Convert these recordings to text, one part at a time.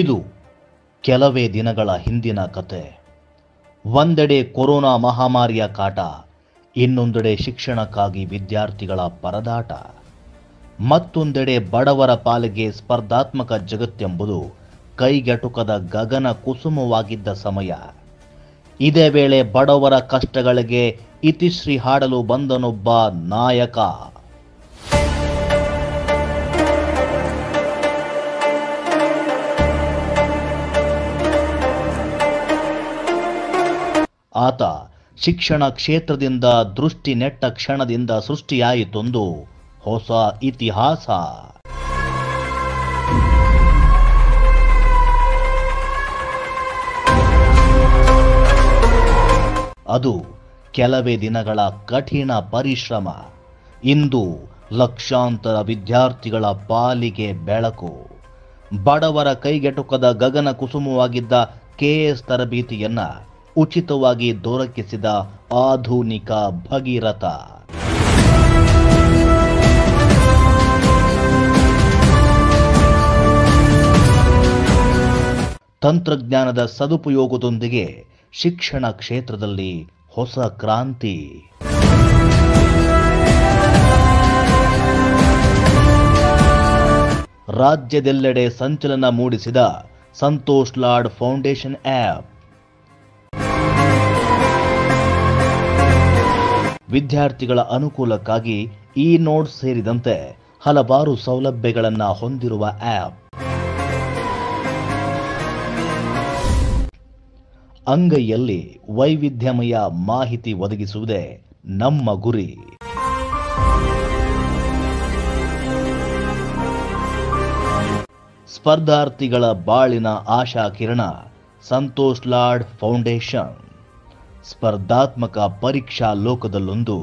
ಇದು ಕೆಲವೇ ದಿನಗಳ ಹಿಂದಿನ ಕತೆ ಒಂದೆಡೆ ಕೊರೋನಾ ಮಹಾಮಾರಿಯ ಕಾಟ ಇನ್ನೊಂದೆಡೆ ಶಿಕ್ಷಣಕ್ಕಾಗಿ ವಿದ್ಯಾರ್ಥಿಗಳ ಪರದಾಟ ಮತ್ತೊಂದೆಡೆ ಬಡವರ ಪಾಲಿಗೆ ಸ್ಪರ್ಧಾತ್ಮಕ ಜಗತ್ತೆಂಬುದು ಕೈಗೆಟುಕದ ಗಗನ ಕುಸುಮವಾಗಿದ್ದ ಸಮಯ ಇದೇ ವೇಳೆ ಬಡವರ ಕಷ್ಟಗಳಿಗೆ ಇತಿಶ್ರೀ ಹಾಡಲು ಬಂದನೊಬ್ಬ ನಾಯಕ ಆತ ಶಿಕ್ಷಣ ಕ್ಷೇತ್ರದಿಂದ ದೃಷ್ಟಿ ನೆಟ್ಟ ಕ್ಷಣದಿಂದ ಸೃಷ್ಟಿಯಾಯಿತೊಂದು ಹೊಸ ಇತಿಹಾಸ ಅದು ಕೆಲವೇ ದಿನಗಳ ಕಠಿಣ ಪರಿಶ್ರಮ ಇಂದು ಲಕ್ಷಾಂತರ ವಿದ್ಯಾರ್ಥಿಗಳ ಪಾಲಿಗೆ ಬೆಳಕು ಬಡವರ ಕೈಗೆಟುಕದ ಗಗನ ಕುಸುಮವಾಗಿದ್ದ ಕೆಎಸ್ ತರಬೇತಿಯನ್ನು ಉಚಿತವಾಗಿ ದೊರಕಿಸಿದ ಆಧುನಿಕ ಭಗೀರಥ ತಂತ್ರಜ್ಞಾನದ ಸದುಪಯೋಗದೊಂದಿಗೆ ಶಿಕ್ಷಣ ಕ್ಷೇತ್ರದಲ್ಲಿ ಹೊಸ ಕ್ರಾಂತಿ ರಾಜ್ಯದೆಲ್ಲೆಡೆ ಸಂಚಲನ ಮೂಡಿಸಿದ ಸಂತೋಷ್ ಲಾಡ್ ಫೌಂಡೇಶನ್ ಆಪ್ ವಿದ್ಯಾರ್ಥಿಗಳ ಅನುಕೂಲಕ್ಕಾಗಿ ಇ ನೋಡ್ ಸೇರಿದಂತೆ ಹಲವಾರು ಸೌಲಭ್ಯಗಳನ್ನು ಹೊಂದಿರುವ ಆಪ್ ಅಂಗೈಯಲ್ಲಿ ವೈವಿಧ್ಯಮಯ ಮಾಹಿತಿ ಒದಗಿಸುವುದೇ ನಮ್ಮ ಗುರಿ ಸ್ಪರ್ಧಾರ್ಥಿಗಳ ಬಾಳಿನ ಆಶಾಕಿರಣ ಸಂತೋಷ್ ಲಾಡ್ ಫೌಂಡೇಶನ್ ಸ್ಪರ್ಧಾತ್ಮಕ ಪರೀಕ್ಷಾ ಲೋಕದಲ್ಲೊಂದು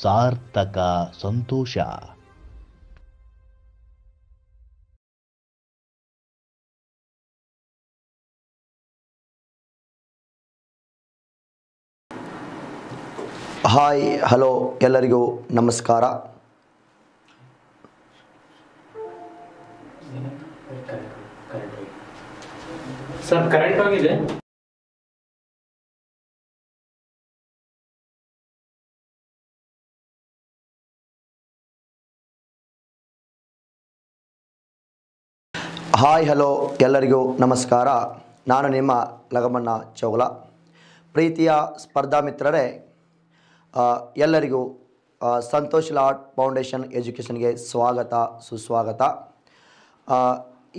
ಸಾರ್ಥಕ ಸಂತೋಷ ಹಾಯ್ ಹಲೋ ಎಲ್ಲರಿಗೂ ನಮಸ್ಕಾರ ಸರ್ ಕರೆಂಟ್ ಹಾಯ್ ಹಲೋ ಎಲ್ಲರಿಗೂ ನಮಸ್ಕಾರ ನಾನು ನಿಮ್ಮ ಲಗಮಣ್ಣ ಚೌಲ ಪ್ರೀತಿಯ ಸ್ಪರ್ಧಾ ಮಿತ್ರರೇ ಎಲ್ಲರಿಗೂ ಸಂತೋಷ್ ಲಾಟ್ ಫೌಂಡೇಶನ್ ಎಜುಕೇಷನ್ಗೆ ಸ್ವಾಗತ ಸುಸ್ವಾಗತ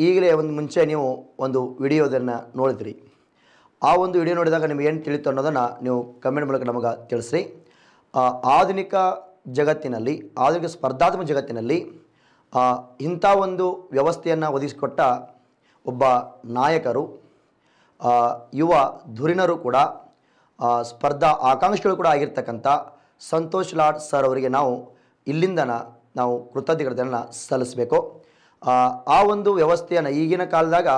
ಈಗಲೇ ಒಂದು ಮುಂಚೆ ನೀವು ಒಂದು ವಿಡಿಯೋದನ್ನು ನೋಡಿದ್ರಿ ಆ ಒಂದು ವಿಡಿಯೋ ನೋಡಿದಾಗ ನಿಮ್ಗೆ ಏನು ತಿಳಿತು ಅನ್ನೋದನ್ನು ನೀವು ಕಮೆಂಟ್ ಮೂಲಕ ನಮಗೆ ತಿಳಿಸ್ರಿ ಆಧುನಿಕ ಜಗತ್ತಿನಲ್ಲಿ ಆಧುನಿಕ ಸ್ಪರ್ಧಾತ್ಮಕ ಜಗತ್ತಿನಲ್ಲಿ ಇಂಥ ಒಂದು ವ್ಯವಸ್ಥೆಯನ್ನು ಒದಗಿಸಿಕೊಟ್ಟ ಒಬ್ಬ ನಾಯಕರು ಯುವ ಧುರಿಣರು ಕೂಡ ಸ್ಪರ್ಧಾ ಆಕಾಂಕ್ಷಿಗಳು ಕೂಡ ಆಗಿರ್ತಕ್ಕಂಥ ಸಂತೋಷ್ ಲಾಡ್ ಸರ್ ಅವರಿಗೆ ನಾವು ಇಲ್ಲಿಂದ ನಾವು ಕೃತಜ್ಞತೆಗಳನ್ನು ಸಲ್ಲಿಸಬೇಕು ಆ ಒಂದು ವ್ಯವಸ್ಥೆಯನ್ನು ಈಗಿನ ಕಾಲದಾಗ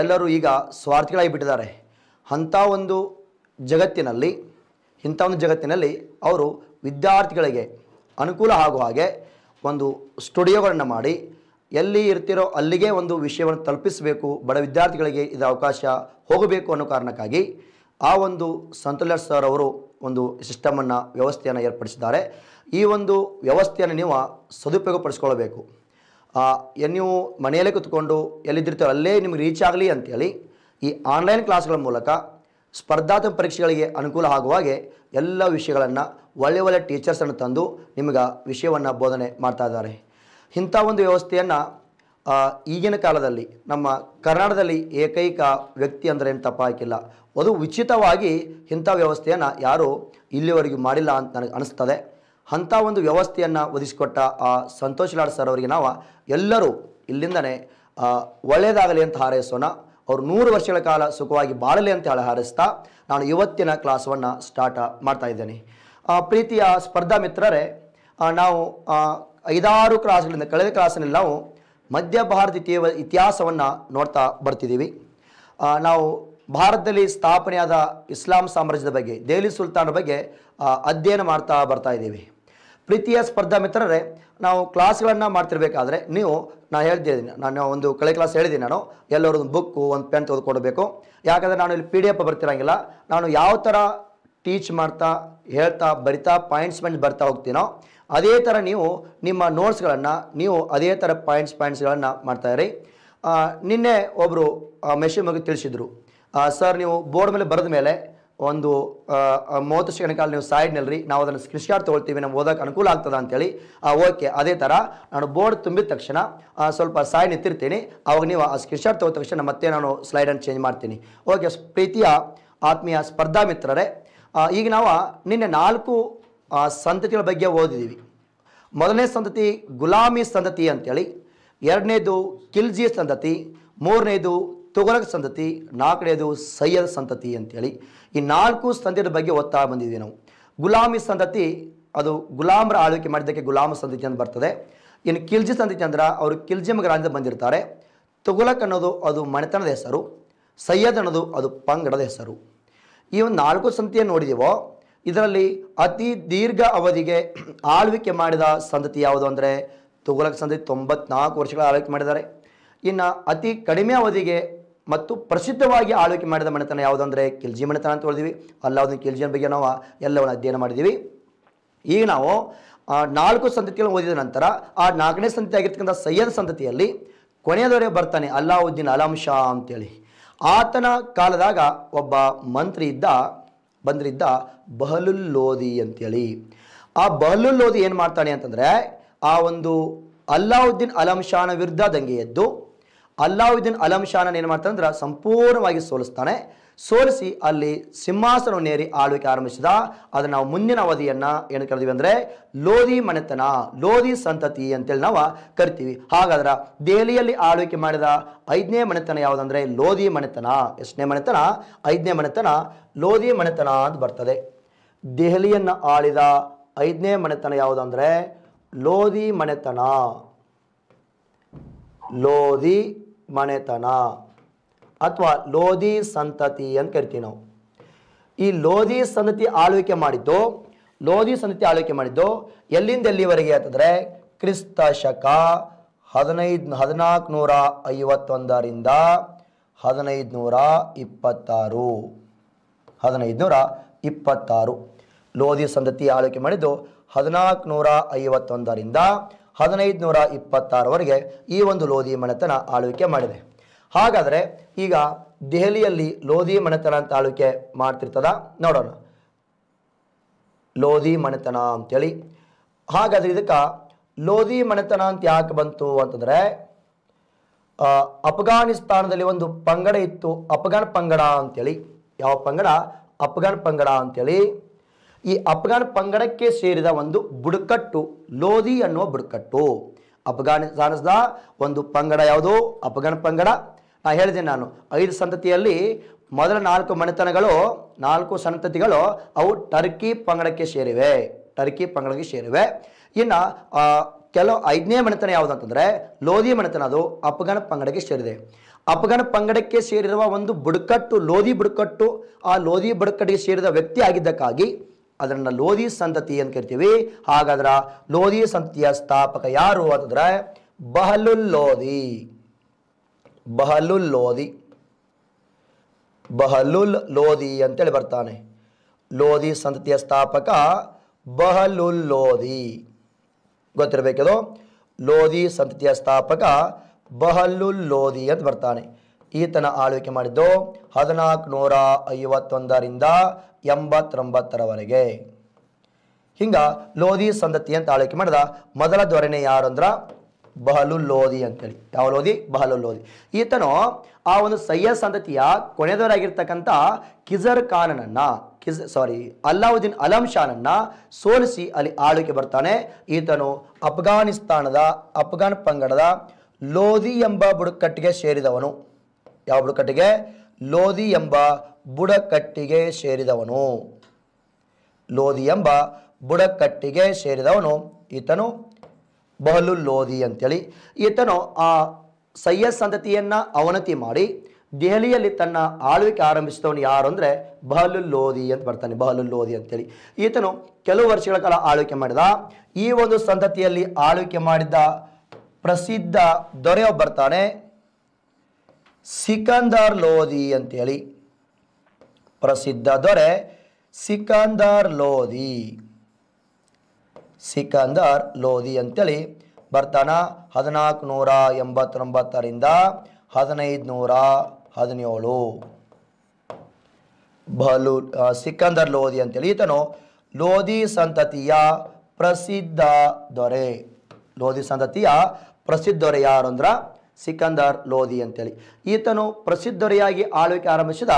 ಎಲ್ಲರೂ ಈಗ ಸ್ವಾರ್ಥಿಗಳಾಗಿ ಬಿಟ್ಟಿದ್ದಾರೆ ಅಂಥ ಒಂದು ಜಗತ್ತಿನಲ್ಲಿ ಇಂಥ ಒಂದು ಜಗತ್ತಿನಲ್ಲಿ ಅವರು ವಿದ್ಯಾರ್ಥಿಗಳಿಗೆ ಅನುಕೂಲ ಆಗುವ ಹಾಗೆ ಒಂದು ಸ್ಟುಡಿಯೋಗಳನ್ನು ಮಾಡಿ ಎಲ್ಲಿ ಇರ್ತಿರೋ ಅಲ್ಲಿಗೆ ಒಂದು ವಿಷಯವನ್ನು ತಲುಪಿಸಬೇಕು ಬಡ ವಿದ್ಯಾರ್ಥಿಗಳಿಗೆ ಇದು ಅವಕಾಶ ಹೋಗಬೇಕು ಅನ್ನೋ ಕಾರಣಕ್ಕಾಗಿ ಆ ಒಂದು ಸಂತಲ ಸರ್ ಅವರು ಒಂದು ಸಿಸ್ಟಮನ್ನು ವ್ಯವಸ್ಥೆಯನ್ನು ಏರ್ಪಡಿಸಿದ್ದಾರೆ ಈ ಒಂದು ವ್ಯವಸ್ಥೆಯನ್ನು ನೀವು ಸದುಪಯೋಗ ಪಡಿಸ್ಕೊಳ್ಬೇಕು ನೀವು ಮನೆಯಲ್ಲೇ ಕೂತ್ಕೊಂಡು ಎಲ್ಲಿದ್ದಿರ್ತೀರೋ ಅಲ್ಲೇ ನಿಮಗೆ ರೀಚ್ ಆಗಲಿ ಅಂತೇಳಿ ಈ ಆನ್ಲೈನ್ ಕ್ಲಾಸ್ಗಳ ಮೂಲಕ ಸ್ಪರ್ಧಾತ್ಮಕ ಪರೀಕ್ಷೆಗಳಿಗೆ ಅನುಕೂಲ ಆಗುವಾಗೆ ಎಲ್ಲ ವಿಷಯಗಳನ್ನು ಒಳ್ಳೆ ಒಳ್ಳೆ ಟೀಚರ್ಸನ್ನು ತಂದು ನಿಮಗೆ ವಿಷಯವನ್ನು ಬೋಧನೆ ಮಾಡ್ತಾ ಇದ್ದಾರೆ ಇಂಥ ಒಂದು ವ್ಯವಸ್ಥೆಯನ್ನು ಈಗಿನ ಕಾಲದಲ್ಲಿ ನಮ್ಮ ಕರ್ನಾಟಕದಲ್ಲಿ ಏಕೈಕ ವ್ಯಕ್ತಿ ಅಂದರೆ ಏನು ತಪ್ಪಾಕಿಲ್ಲ ಅದು ಉಚಿತವಾಗಿ ಇಂಥ ವ್ಯವಸ್ಥೆಯನ್ನು ಯಾರೂ ಇಲ್ಲಿವರೆಗೂ ಮಾಡಿಲ್ಲ ಅಂತ ನನಗೆ ಅನಿಸ್ತದೆ ಅಂಥ ಒಂದು ವ್ಯವಸ್ಥೆಯನ್ನು ಒದಿಸಿಕೊಟ್ಟ ಆ ಸಂತೋಷ್ ಲಾಡ್ ಸರ್ ಅವರಿಗೆ ನಾವು ಎಲ್ಲರೂ ಇಲ್ಲಿಂದನೇ ಒಳ್ಳೆಯದಾಗಲಿ ಅಂತ ಹಾರೈಸೋಣ ಅವರು ನೂರು ವರ್ಷಗಳ ಕಾಲ ಸುಖವಾಗಿ ಬಾಳಲಿ ಅಂತ ಹೇಳಿ ಹಾರೈಸ್ತಾ ನಾನು ಇವತ್ತಿನ ಕ್ಲಾಸವನ್ನು ಸ್ಟಾರ್ಟ್ ಮಾಡ್ತಾ ಇದ್ದೇನೆ ಪ್ರೀತಿಯ ಸ್ಪರ್ಧಾ ಮಿತ್ರರೇ ನಾವು ಐದಾರು ಕ್ಲಾಸ್ಗಳಿಂದ ಕಳೆದ ಕ್ಲಾಸಿನಲ್ಲಿ ನಾವು ಮಧ್ಯ ಭಾರತ ಇತಿಯ ಇತಿಹಾಸವನ್ನು ನೋಡ್ತಾ ಬರ್ತಿದ್ದೀವಿ ನಾವು ಭಾರತದಲ್ಲಿ ಸ್ಥಾಪನೆಯಾದ ಇಸ್ಲಾಂ ಸಾಮ್ರಾಜ್ಯದ ಬಗ್ಗೆ ದೆಹಲಿ ಸುಲ್ತಾನರ ಬಗ್ಗೆ ಅಧ್ಯಯನ ಮಾಡ್ತಾ ಬರ್ತಾ ಇದ್ದೀವಿ ಪ್ರೀತಿಯ ಸ್ಪರ್ಧಾ ಮಿತ್ರರೇ ನಾವು ಕ್ಲಾಸ್ಗಳನ್ನು ಮಾಡ್ತಿರಬೇಕಾದ್ರೆ ನೀವು ನಾನು ಹೇಳ್ತಿದ್ದೀನಿ ನಾನು ಒಂದು ಕಳೆ ಕ್ಲಾಸ್ ಹೇಳಿದ್ದೀನಿ ನಾನು ಎಲ್ಲರೂ ಒಂದು ಬುಕ್ಕು ಒಂದು ಪೆನ್ ತೆಗೆದುಕೊಡಬೇಕು ಯಾಕಂದರೆ ನಾನು ಇಲ್ಲಿ ಪಿ ಡಿ ಎಫ್ ಬರ್ತಿರಂಗಿಲ್ಲ ನಾನು ಯಾವ ಥರ ಟೀಚ್ ಮಾಡ್ತಾ ಹೇಳ್ತಾ ಬರಿತಾ ಪಾಯಿಂಟ್ಸ್ ಪಾಯಿಂಟ್ಸ್ ಬರ್ತಾ ಹೋಗ್ತೀನೋ ಅದೇ ಥರ ನೀವು ನಿಮ್ಮ ನೋಟ್ಸ್ಗಳನ್ನು ನೀವು ಅದೇ ಥರ ಪಾಯಿಂಟ್ಸ್ ಪಾಯಿಂಟ್ಸ್ಗಳನ್ನು ಮಾಡ್ತಾಯಿರಿ ನಿನ್ನೆ ಒಬ್ಬರು ಮೆಷಿನ್ ಬಗ್ಗೆ ತಿಳಿಸಿದರು ಸರ್ ನೀವು ಬೋರ್ಡ್ ಮೇಲೆ ಬರೆದ ಮೇಲೆ ಒಂದು ಮೂವತ್ತು ಸೆಕೆಂಡ್ ಕಾಲ ನೀವು ಸೈಡ್ ನಾವು ಅದನ್ನು ಸ್ಕ್ರೀನ್ ಶಾರ್ಟ್ ತೊಗೊಳ್ತೀವಿ ನಮ್ಗೆ ಓದೋಕೆ ಅನುಕೂಲ ಆಗ್ತದ ಅಂತೇಳಿ ಓಕೆ ಅದೇ ಥರ ನಾನು ಬೋರ್ಡ್ ತುಂಬಿದ ತಕ್ಷಣ ಸ್ವಲ್ಪ ಸೈಡ್ ನಿಂತಿರ್ತೀನಿ ಅವಾಗ ನೀವು ಆ ಸ್ಕ್ರೀನ್ ಶಾರ್ಟ್ ತಕ್ಷಣ ಮತ್ತೆ ನಾನು ಸ್ಲೈಡನ್ನು ಚೇಂಜ್ ಮಾಡ್ತೀನಿ ಓಕೆ ಪ್ರೀತಿಯ ಆತ್ಮೀಯ ಸ್ಪರ್ಧಾ ಮಿತ್ರರೇ ಈಗ ನಾವು ನಿನ್ನೆ ನಾಲ್ಕು ಸಂತತಿಗಳ ಬಗ್ಗೆ ಓದಿದ್ದೀವಿ ಮೊದಲನೇ ಸಂತತಿ ಗುಲಾಮಿ ಸಂತತಿ ಅಂತೇಳಿ ಎರಡನೇದು ಕಿಲ್ಜಿ ಸಂತತಿ ಮೂರನೇದು ತುಗಲಕ್ ಸಂತತಿ ನಾಲ್ಕನೇದು ಸೈಯದ್ ಸಂತತಿ ಅಂತೇಳಿ ಈ ನಾಲ್ಕು ಸಂತತಿಯ ಬಗ್ಗೆ ಓದ್ತಾ ಬಂದಿದ್ದೀವಿ ನಾವು ಗುಲಾಮಿ ಸಂತತಿ ಅದು ಗುಲಾಮರ ಆಳ್ವಿಕೆ ಮಾಡಿದ್ದಕ್ಕೆ ಗುಲಾಮ ಸಂತತಿ ಅಂತ ಬರ್ತದೆ ಇನ್ನು ಕಿಲ್ಜಿ ಸಂತತಿ ಅಂದ್ರೆ ಅವರು ಕಿಲ್ಜಿ ರಾಜ್ಯದಿಂದ ಬಂದಿರ್ತಾರೆ ತುಗಲಕ್ ಅನ್ನೋದು ಅದು ಮನೆತನದ ಹೆಸರು ಸೈಯದ್ ಅನ್ನೋದು ಅದು ಪಂಗಡದ ಹೆಸರು ಈ ಒಂದು ನಾಲ್ಕು ಸಂತಿಯನ್ನು ನೋಡಿದೀವೋ ಇದರಲ್ಲಿ ಅತಿ ದೀರ್ಘ ಅವಧಿಗೆ ಆಳ್ವಿಕೆ ಮಾಡಿದ ಸಂತತಿ ಯಾವುದು ಅಂದರೆ ತುಘಲಕ್ ಸಂತತಿ ತೊಂಬತ್ನಾಲ್ಕು ವರ್ಷಗಳ ಆಳ್ವಿಕೆ ಮಾಡಿದ್ದಾರೆ ಇನ್ನು ಅತಿ ಕಡಿಮೆ ಅವಧಿಗೆ ಮತ್ತು ಪ್ರಸಿದ್ಧವಾಗಿ ಆಳ್ವಿಕೆ ಮಾಡಿದ ಮನೆತನ ಯಾವುದು ಅಂದರೆ ಕಿಲ್ಜಿ ಮನೆತನ ಅಂತ ಹೇಳಿದ್ವಿ ಅಲ್ಲಾವುದಿನ ಕಿಲ್ಜಿನ ಬಗ್ಗೆ ನಾವು ಎಲ್ಲವನ್ನು ಅಧ್ಯಯನ ಮಾಡಿದ್ದೀವಿ ಈಗ ನಾವು ನಾಲ್ಕು ಸಂತತಿಗಳನ್ನು ಓದಿದ ನಂತರ ಆ ನಾಲ್ಕನೇ ಸಂತತಿ ಆಗಿರ್ತಕ್ಕಂಥ ಸೈಯದ್ ಸಂತತಿಯಲ್ಲಿ ಕೊನೆಯದವರೆಗೆ ಬರ್ತಾನೆ ಅಲ್ಲಾವುದ್ದೀನ್ ಅಲಂ ಶಾ ಅಂತೇಳಿ ಆತನ ಕಾಲದಾಗ ಒಬ್ಬ ಮಂತ್ರಿ ಇದ್ದ ಬಂದ್ರಿದ್ದ ಬಹಲುಲ್ ಲೋದಿ ಅಂತೇಳಿ ಆ ಬಹಲುಲ್ ಲೋದಿ ಏನು ಮಾಡ್ತಾನೆ ಅಂತಂದರೆ ಆ ಒಂದು ಅಲ್ಲಾವುದ್ದೀನ್ ಅಲಂ ವಿರುದ್ಧ ದಂಗೆ ಎದ್ದು ಅಲ್ಲಾವುದ್ದೀನ್ ಅಲಂ ಏನು ಮಾಡ್ತಾನೆ ಅಂದ್ರೆ ಸಂಪೂರ್ಣವಾಗಿ ಸೋಲಿಸ್ತಾನೆ ಸೋರಿಸಿ ಅಲ್ಲಿ ಸಿಂಹಾಸನವನ್ನೇರಿ ಆಳ್ವಿಕೆ ಆರಂಭಿಸಿದ ಅದನ್ನು ನಾವು ಮುಂದಿನ ಅವಧಿಯನ್ನು ಏನು ಕರೆದೀವಿ ಅಂದರೆ ಲೋಧಿ ಮನೆತನ ಲೋಧಿ ಸಂತತಿ ಅಂತೇಳಿ ನಾವು ಕರಿತೀವಿ ಹಾಗಾದ್ರೆ ದೆಹಲಿಯಲ್ಲಿ ಆಳ್ವಿಕೆ ಮಾಡಿದ ಐದನೇ ಮನೆತನ ಯಾವುದಂದರೆ ಲೋಧಿ ಮನೆತನ ಎಷ್ಟನೇ ಮನೆತನ ಐದನೇ ಮನೆತನ ಲೋಧಿ ಮನೆತನ ಅಂತ ಬರ್ತದೆ ದೆಹಲಿಯನ್ನು ಆಳಿದ ಐದನೇ ಮನೆತನ ಯಾವುದಂದ್ರೆ ಲೋಧಿ ಮನೆತನ ಲೋಧಿ ಮನೆತನ ಅಥವಾ ಲೋಧಿ ಸಂತತಿ ಅಂತ ಕರಿತೀವಿ ನಾವು ಈ ಲೋಧಿ ಸಂತತಿ ಆಳ್ವಿಕೆ ಮಾಡಿದ್ದು ಲೋಧಿ ಸಂತತಿ ಆಳ್ವಿಕೆ ಮಾಡಿದ್ದು ಎಲ್ಲಿಂದ ಎಲ್ಲಿವರೆಗೆ ಅಂತಂದರೆ ಕ್ರಿಸ್ತ ಶಕ ಹದಿನೈದು ಹದಿನಾಲ್ಕು ನೂರ ಐವತ್ತೊಂದರಿಂದ ಹದಿನೈದು ನೂರ ಇಪ್ಪತ್ತಾರು ಹದಿನೈದು ನೂರ ಇಪ್ಪತ್ತಾರು ಲೋಧಿ ಸಂತತಿ ಆಳ್ವಿಕೆ ಮಾಡಿದ್ದು ಹದಿನಾಲ್ಕು ನೂರ ಐವತ್ತೊಂದರಿಂದ ಹದಿನೈದು ನೂರ ಇಪ್ಪತ್ತಾರವರೆಗೆ ಈ ಒಂದು ಲೋಧಿ ಮನೆತನ ಆಳ್ವಿಕೆ ಮಾಡಿದೆ ಹಾಗಾದರೆ ಈಗ ದೆಹಲಿಯಲ್ಲಿ ಲೋಧಿ ಮನೆತನ ಅಂತ ಆಳ್ವಿಕೆ ಮಾಡ್ತಿರ್ತದ ನೋಡೋಣ ಲೋಧಿ ಮನೆತನ ಅಂತೇಳಿ ಹಾಗಾದರೆ ಇದಕ್ಕೆ ಲೋಧಿ ಮನೆತನ ಅಂತ ಯಾಕೆ ಬಂತು ಅಂತಂದರೆ ಅಫ್ಘಾನಿಸ್ತಾನದಲ್ಲಿ ಒಂದು ಪಂಗಡ ಇತ್ತು ಅಫ್ಘಾನ್ ಪಂಗಡ ಅಂತೇಳಿ ಯಾವ ಪಂಗಡ ಅಫ್ಘಾನ್ ಪಂಗಡ ಅಂತೇಳಿ ಈ ಅಫ್ಘಾನ್ ಪಂಗಡಕ್ಕೆ ಸೇರಿದ ಒಂದು ಬುಡಕಟ್ಟು ಲೋಧಿ ಅನ್ನುವ ಬುಡಕಟ್ಟು ಅಫ್ಘಾನಿಸ್ತಾನದ ಒಂದು ಪಂಗಡ ಯಾವುದು ಅಫ್ಘಾನ್ ಪಂಗಡ ನಾ ಹೇಳಿದೆ ನಾನು ಐದು ಸಂತತಿಯಲ್ಲಿ ಮೊದಲ ನಾಲ್ಕು ಮನೆತನಗಳು ನಾಲ್ಕು ಸಂತತಿಗಳು ಅವು ಟರ್ಕಿ ಪಂಗಡಕ್ಕೆ ಸೇರಿವೆ ಟರ್ಕಿ ಪಂಗಡಕ್ಕೆ ಸೇರಿವೆ ಇನ್ನು ಕೆಲವು ಐದನೇ ಮನೆತನ ಯಾವುದು ಲೋಧಿ ಮನೆತನ ಅದು ಅಫ್ಘಾನ ಪಂಗಡಕ್ಕೆ ಸೇರಿದೆ ಅಫ್ಘಾನ ಪಂಗಡಕ್ಕೆ ಸೇರಿರುವ ಒಂದು ಬುಡಕಟ್ಟು ಲೋಧಿ ಬುಡಕಟ್ಟು ಆ ಲೋಧಿ ಬುಡಕಟ್ಟಿಗೆ ಸೇರಿದ ವ್ಯಕ್ತಿ ಆಗಿದ್ದಕ್ಕಾಗಿ ಅದನ್ನು ಲೋಧಿ ಸಂತತಿ ಅಂತ ಕರಿತೀವಿ ಹಾಗಾದ್ರೆ ಲೋಧಿ ಸಂತತಿಯ ಸ್ಥಾಪಕ ಯಾರು ಅಂತಂದ್ರೆ ಬಹಲುಲ್ ಲೋಧಿ ಬಹಲುಲ್ ಲೋದಿ ಬಹಲುಲ್ ಲೋದಿ ಅಂತೇಳಿ ಬರ್ತಾನೆ ಲೋದಿ ಸಂತತಿಯ ಸ್ಥಾಪಕ ಬಹಲುಲ್ ಲೋದಿ ಗೊತ್ತಿರಬೇಕದು ಲೋದಿ ಸಂತತಿಯ ಸ್ಥಾಪಕ ಬಹಲುಲ್ ಲೋದಿ ಅಂತ ಬರ್ತಾನೆ ಈತನ ಆಳ್ವಿಕೆ ಮಾಡಿದ್ದು ಹದಿನಾಲ್ಕು ನೂರ ಐವತ್ತೊಂದರಿಂದ ಎಂಬತ್ತೊಂಬತ್ತರವರೆಗೆ ಹಿಂಗ ಲೋಧಿ ಸಂತತಿ ಅಂತ ಆಳ್ವಿಕೆ ಮಾಡಿದ ಮೊದಲ ಧೋರಣೆ ಯಾರು ಅಂದ್ರೆ ಬಹಲು ಲೋಧಿ ಅಂತೇಳಿ ಯಾವ ಲೋಧಿ ಬಹಲು ಲೋಧಿ ಈತನು ಆ ಒಂದು ಸಯ್ಯದ್ ಸಂತತಿಯ ಕೊನೆದವರಾಗಿರ್ತಕ್ಕಂಥ ಕಿಜರ್ ಖಾನನನ್ನು ಕಿಜ್ ಸಾರಿ ಅಲ್ಲಾವುದ್ದೀನ್ ಅಲಂ ಶಾನನ್ನು ಸೋಲಿಸಿ ಅಲ್ಲಿ ಆಳ್ವಿಕೆ ಬರ್ತಾನೆ ಈತನು ಅಫ್ಘಾನಿಸ್ತಾನದ ಅಫ್ಘಾನ್ ಪಂಗಡದ ಲೋಧಿ ಎಂಬ ಬುಡಕಟ್ಟಿಗೆ ಸೇರಿದವನು ಯಾವ ಬುಡಕಟ್ಟಿಗೆ ಲೋಧಿ ಎಂಬ ಬುಡಕಟ್ಟಿಗೆ ಸೇರಿದವನು ಲೋಧಿ ಎಂಬ ಬುಡಕಟ್ಟಿಗೆ ಸೇರಿದವನು ಈತನು ಬಹಲು ಲೋಧಿ ಅಂತೇಳಿ ಈತನು ಆ ಸೈಯದ್ ಸಂತತಿಯನ್ನು ಅವನತಿ ಮಾಡಿ ದೆಹಲಿಯಲ್ಲಿ ತನ್ನ ಆಳ್ವಿಕೆ ಆರಂಭಿಸಿದವನು ಯಾರು ಅಂದರೆ ಬಹಲು ಲೋಧಿ ಅಂತ ಬರ್ತಾನೆ ಬಹಲು ಲೋಧಿ ಅಂತೇಳಿ ಈತನು ಕೆಲವು ವರ್ಷಗಳ ಕಾಲ ಆಳ್ವಿಕೆ ಮಾಡಿದ ಈ ಒಂದು ಸಂತತಿಯಲ್ಲಿ ಆಳ್ವಿಕೆ ಮಾಡಿದ ಪ್ರಸಿದ್ಧ ದೊರೆ ಬರ್ತಾನೆ ಸಿಕಂದರ್ ಲೋಧಿ ಅಂತೇಳಿ ಪ್ರಸಿದ್ಧ ದೊರೆ ಸಿಕಂದರ್ ಲೋಧಿ ಸಿಕಂದರ್ ಲೋಧಿ ಅಂತೇಳಿ ಬರ್ತಾನ ಹದಿನಾಲ್ಕು ನೂರ ಎಂಬತ್ತೊಂಬತ್ತರಿಂದ ಹದಿನೈದು ನೂರ ಹದಿನೇಳು ಬಲು ಸಿಕಂದರ್ ಲೋಧಿ ಅಂತೇಳಿ ಈತನು ಲೋಧಿ ಸಂತತಿಯ ಪ್ರಸಿದ್ಧ ದೊರೆ ಲೋಧಿ ಸಂತತಿಯ ಪ್ರಸಿದ್ಧ ದೊರೆ ಯಾರು ಅಂದ್ರೆ ಸಿಕಂದರ್ ಲೋಧಿ ಅಂತೇಳಿ ಈತನು ಪ್ರಸಿದ್ಧ ದೊರೆಯಾಗಿ ಆಳ್ವಿಕೆ ಆರಂಭಿಸಿದ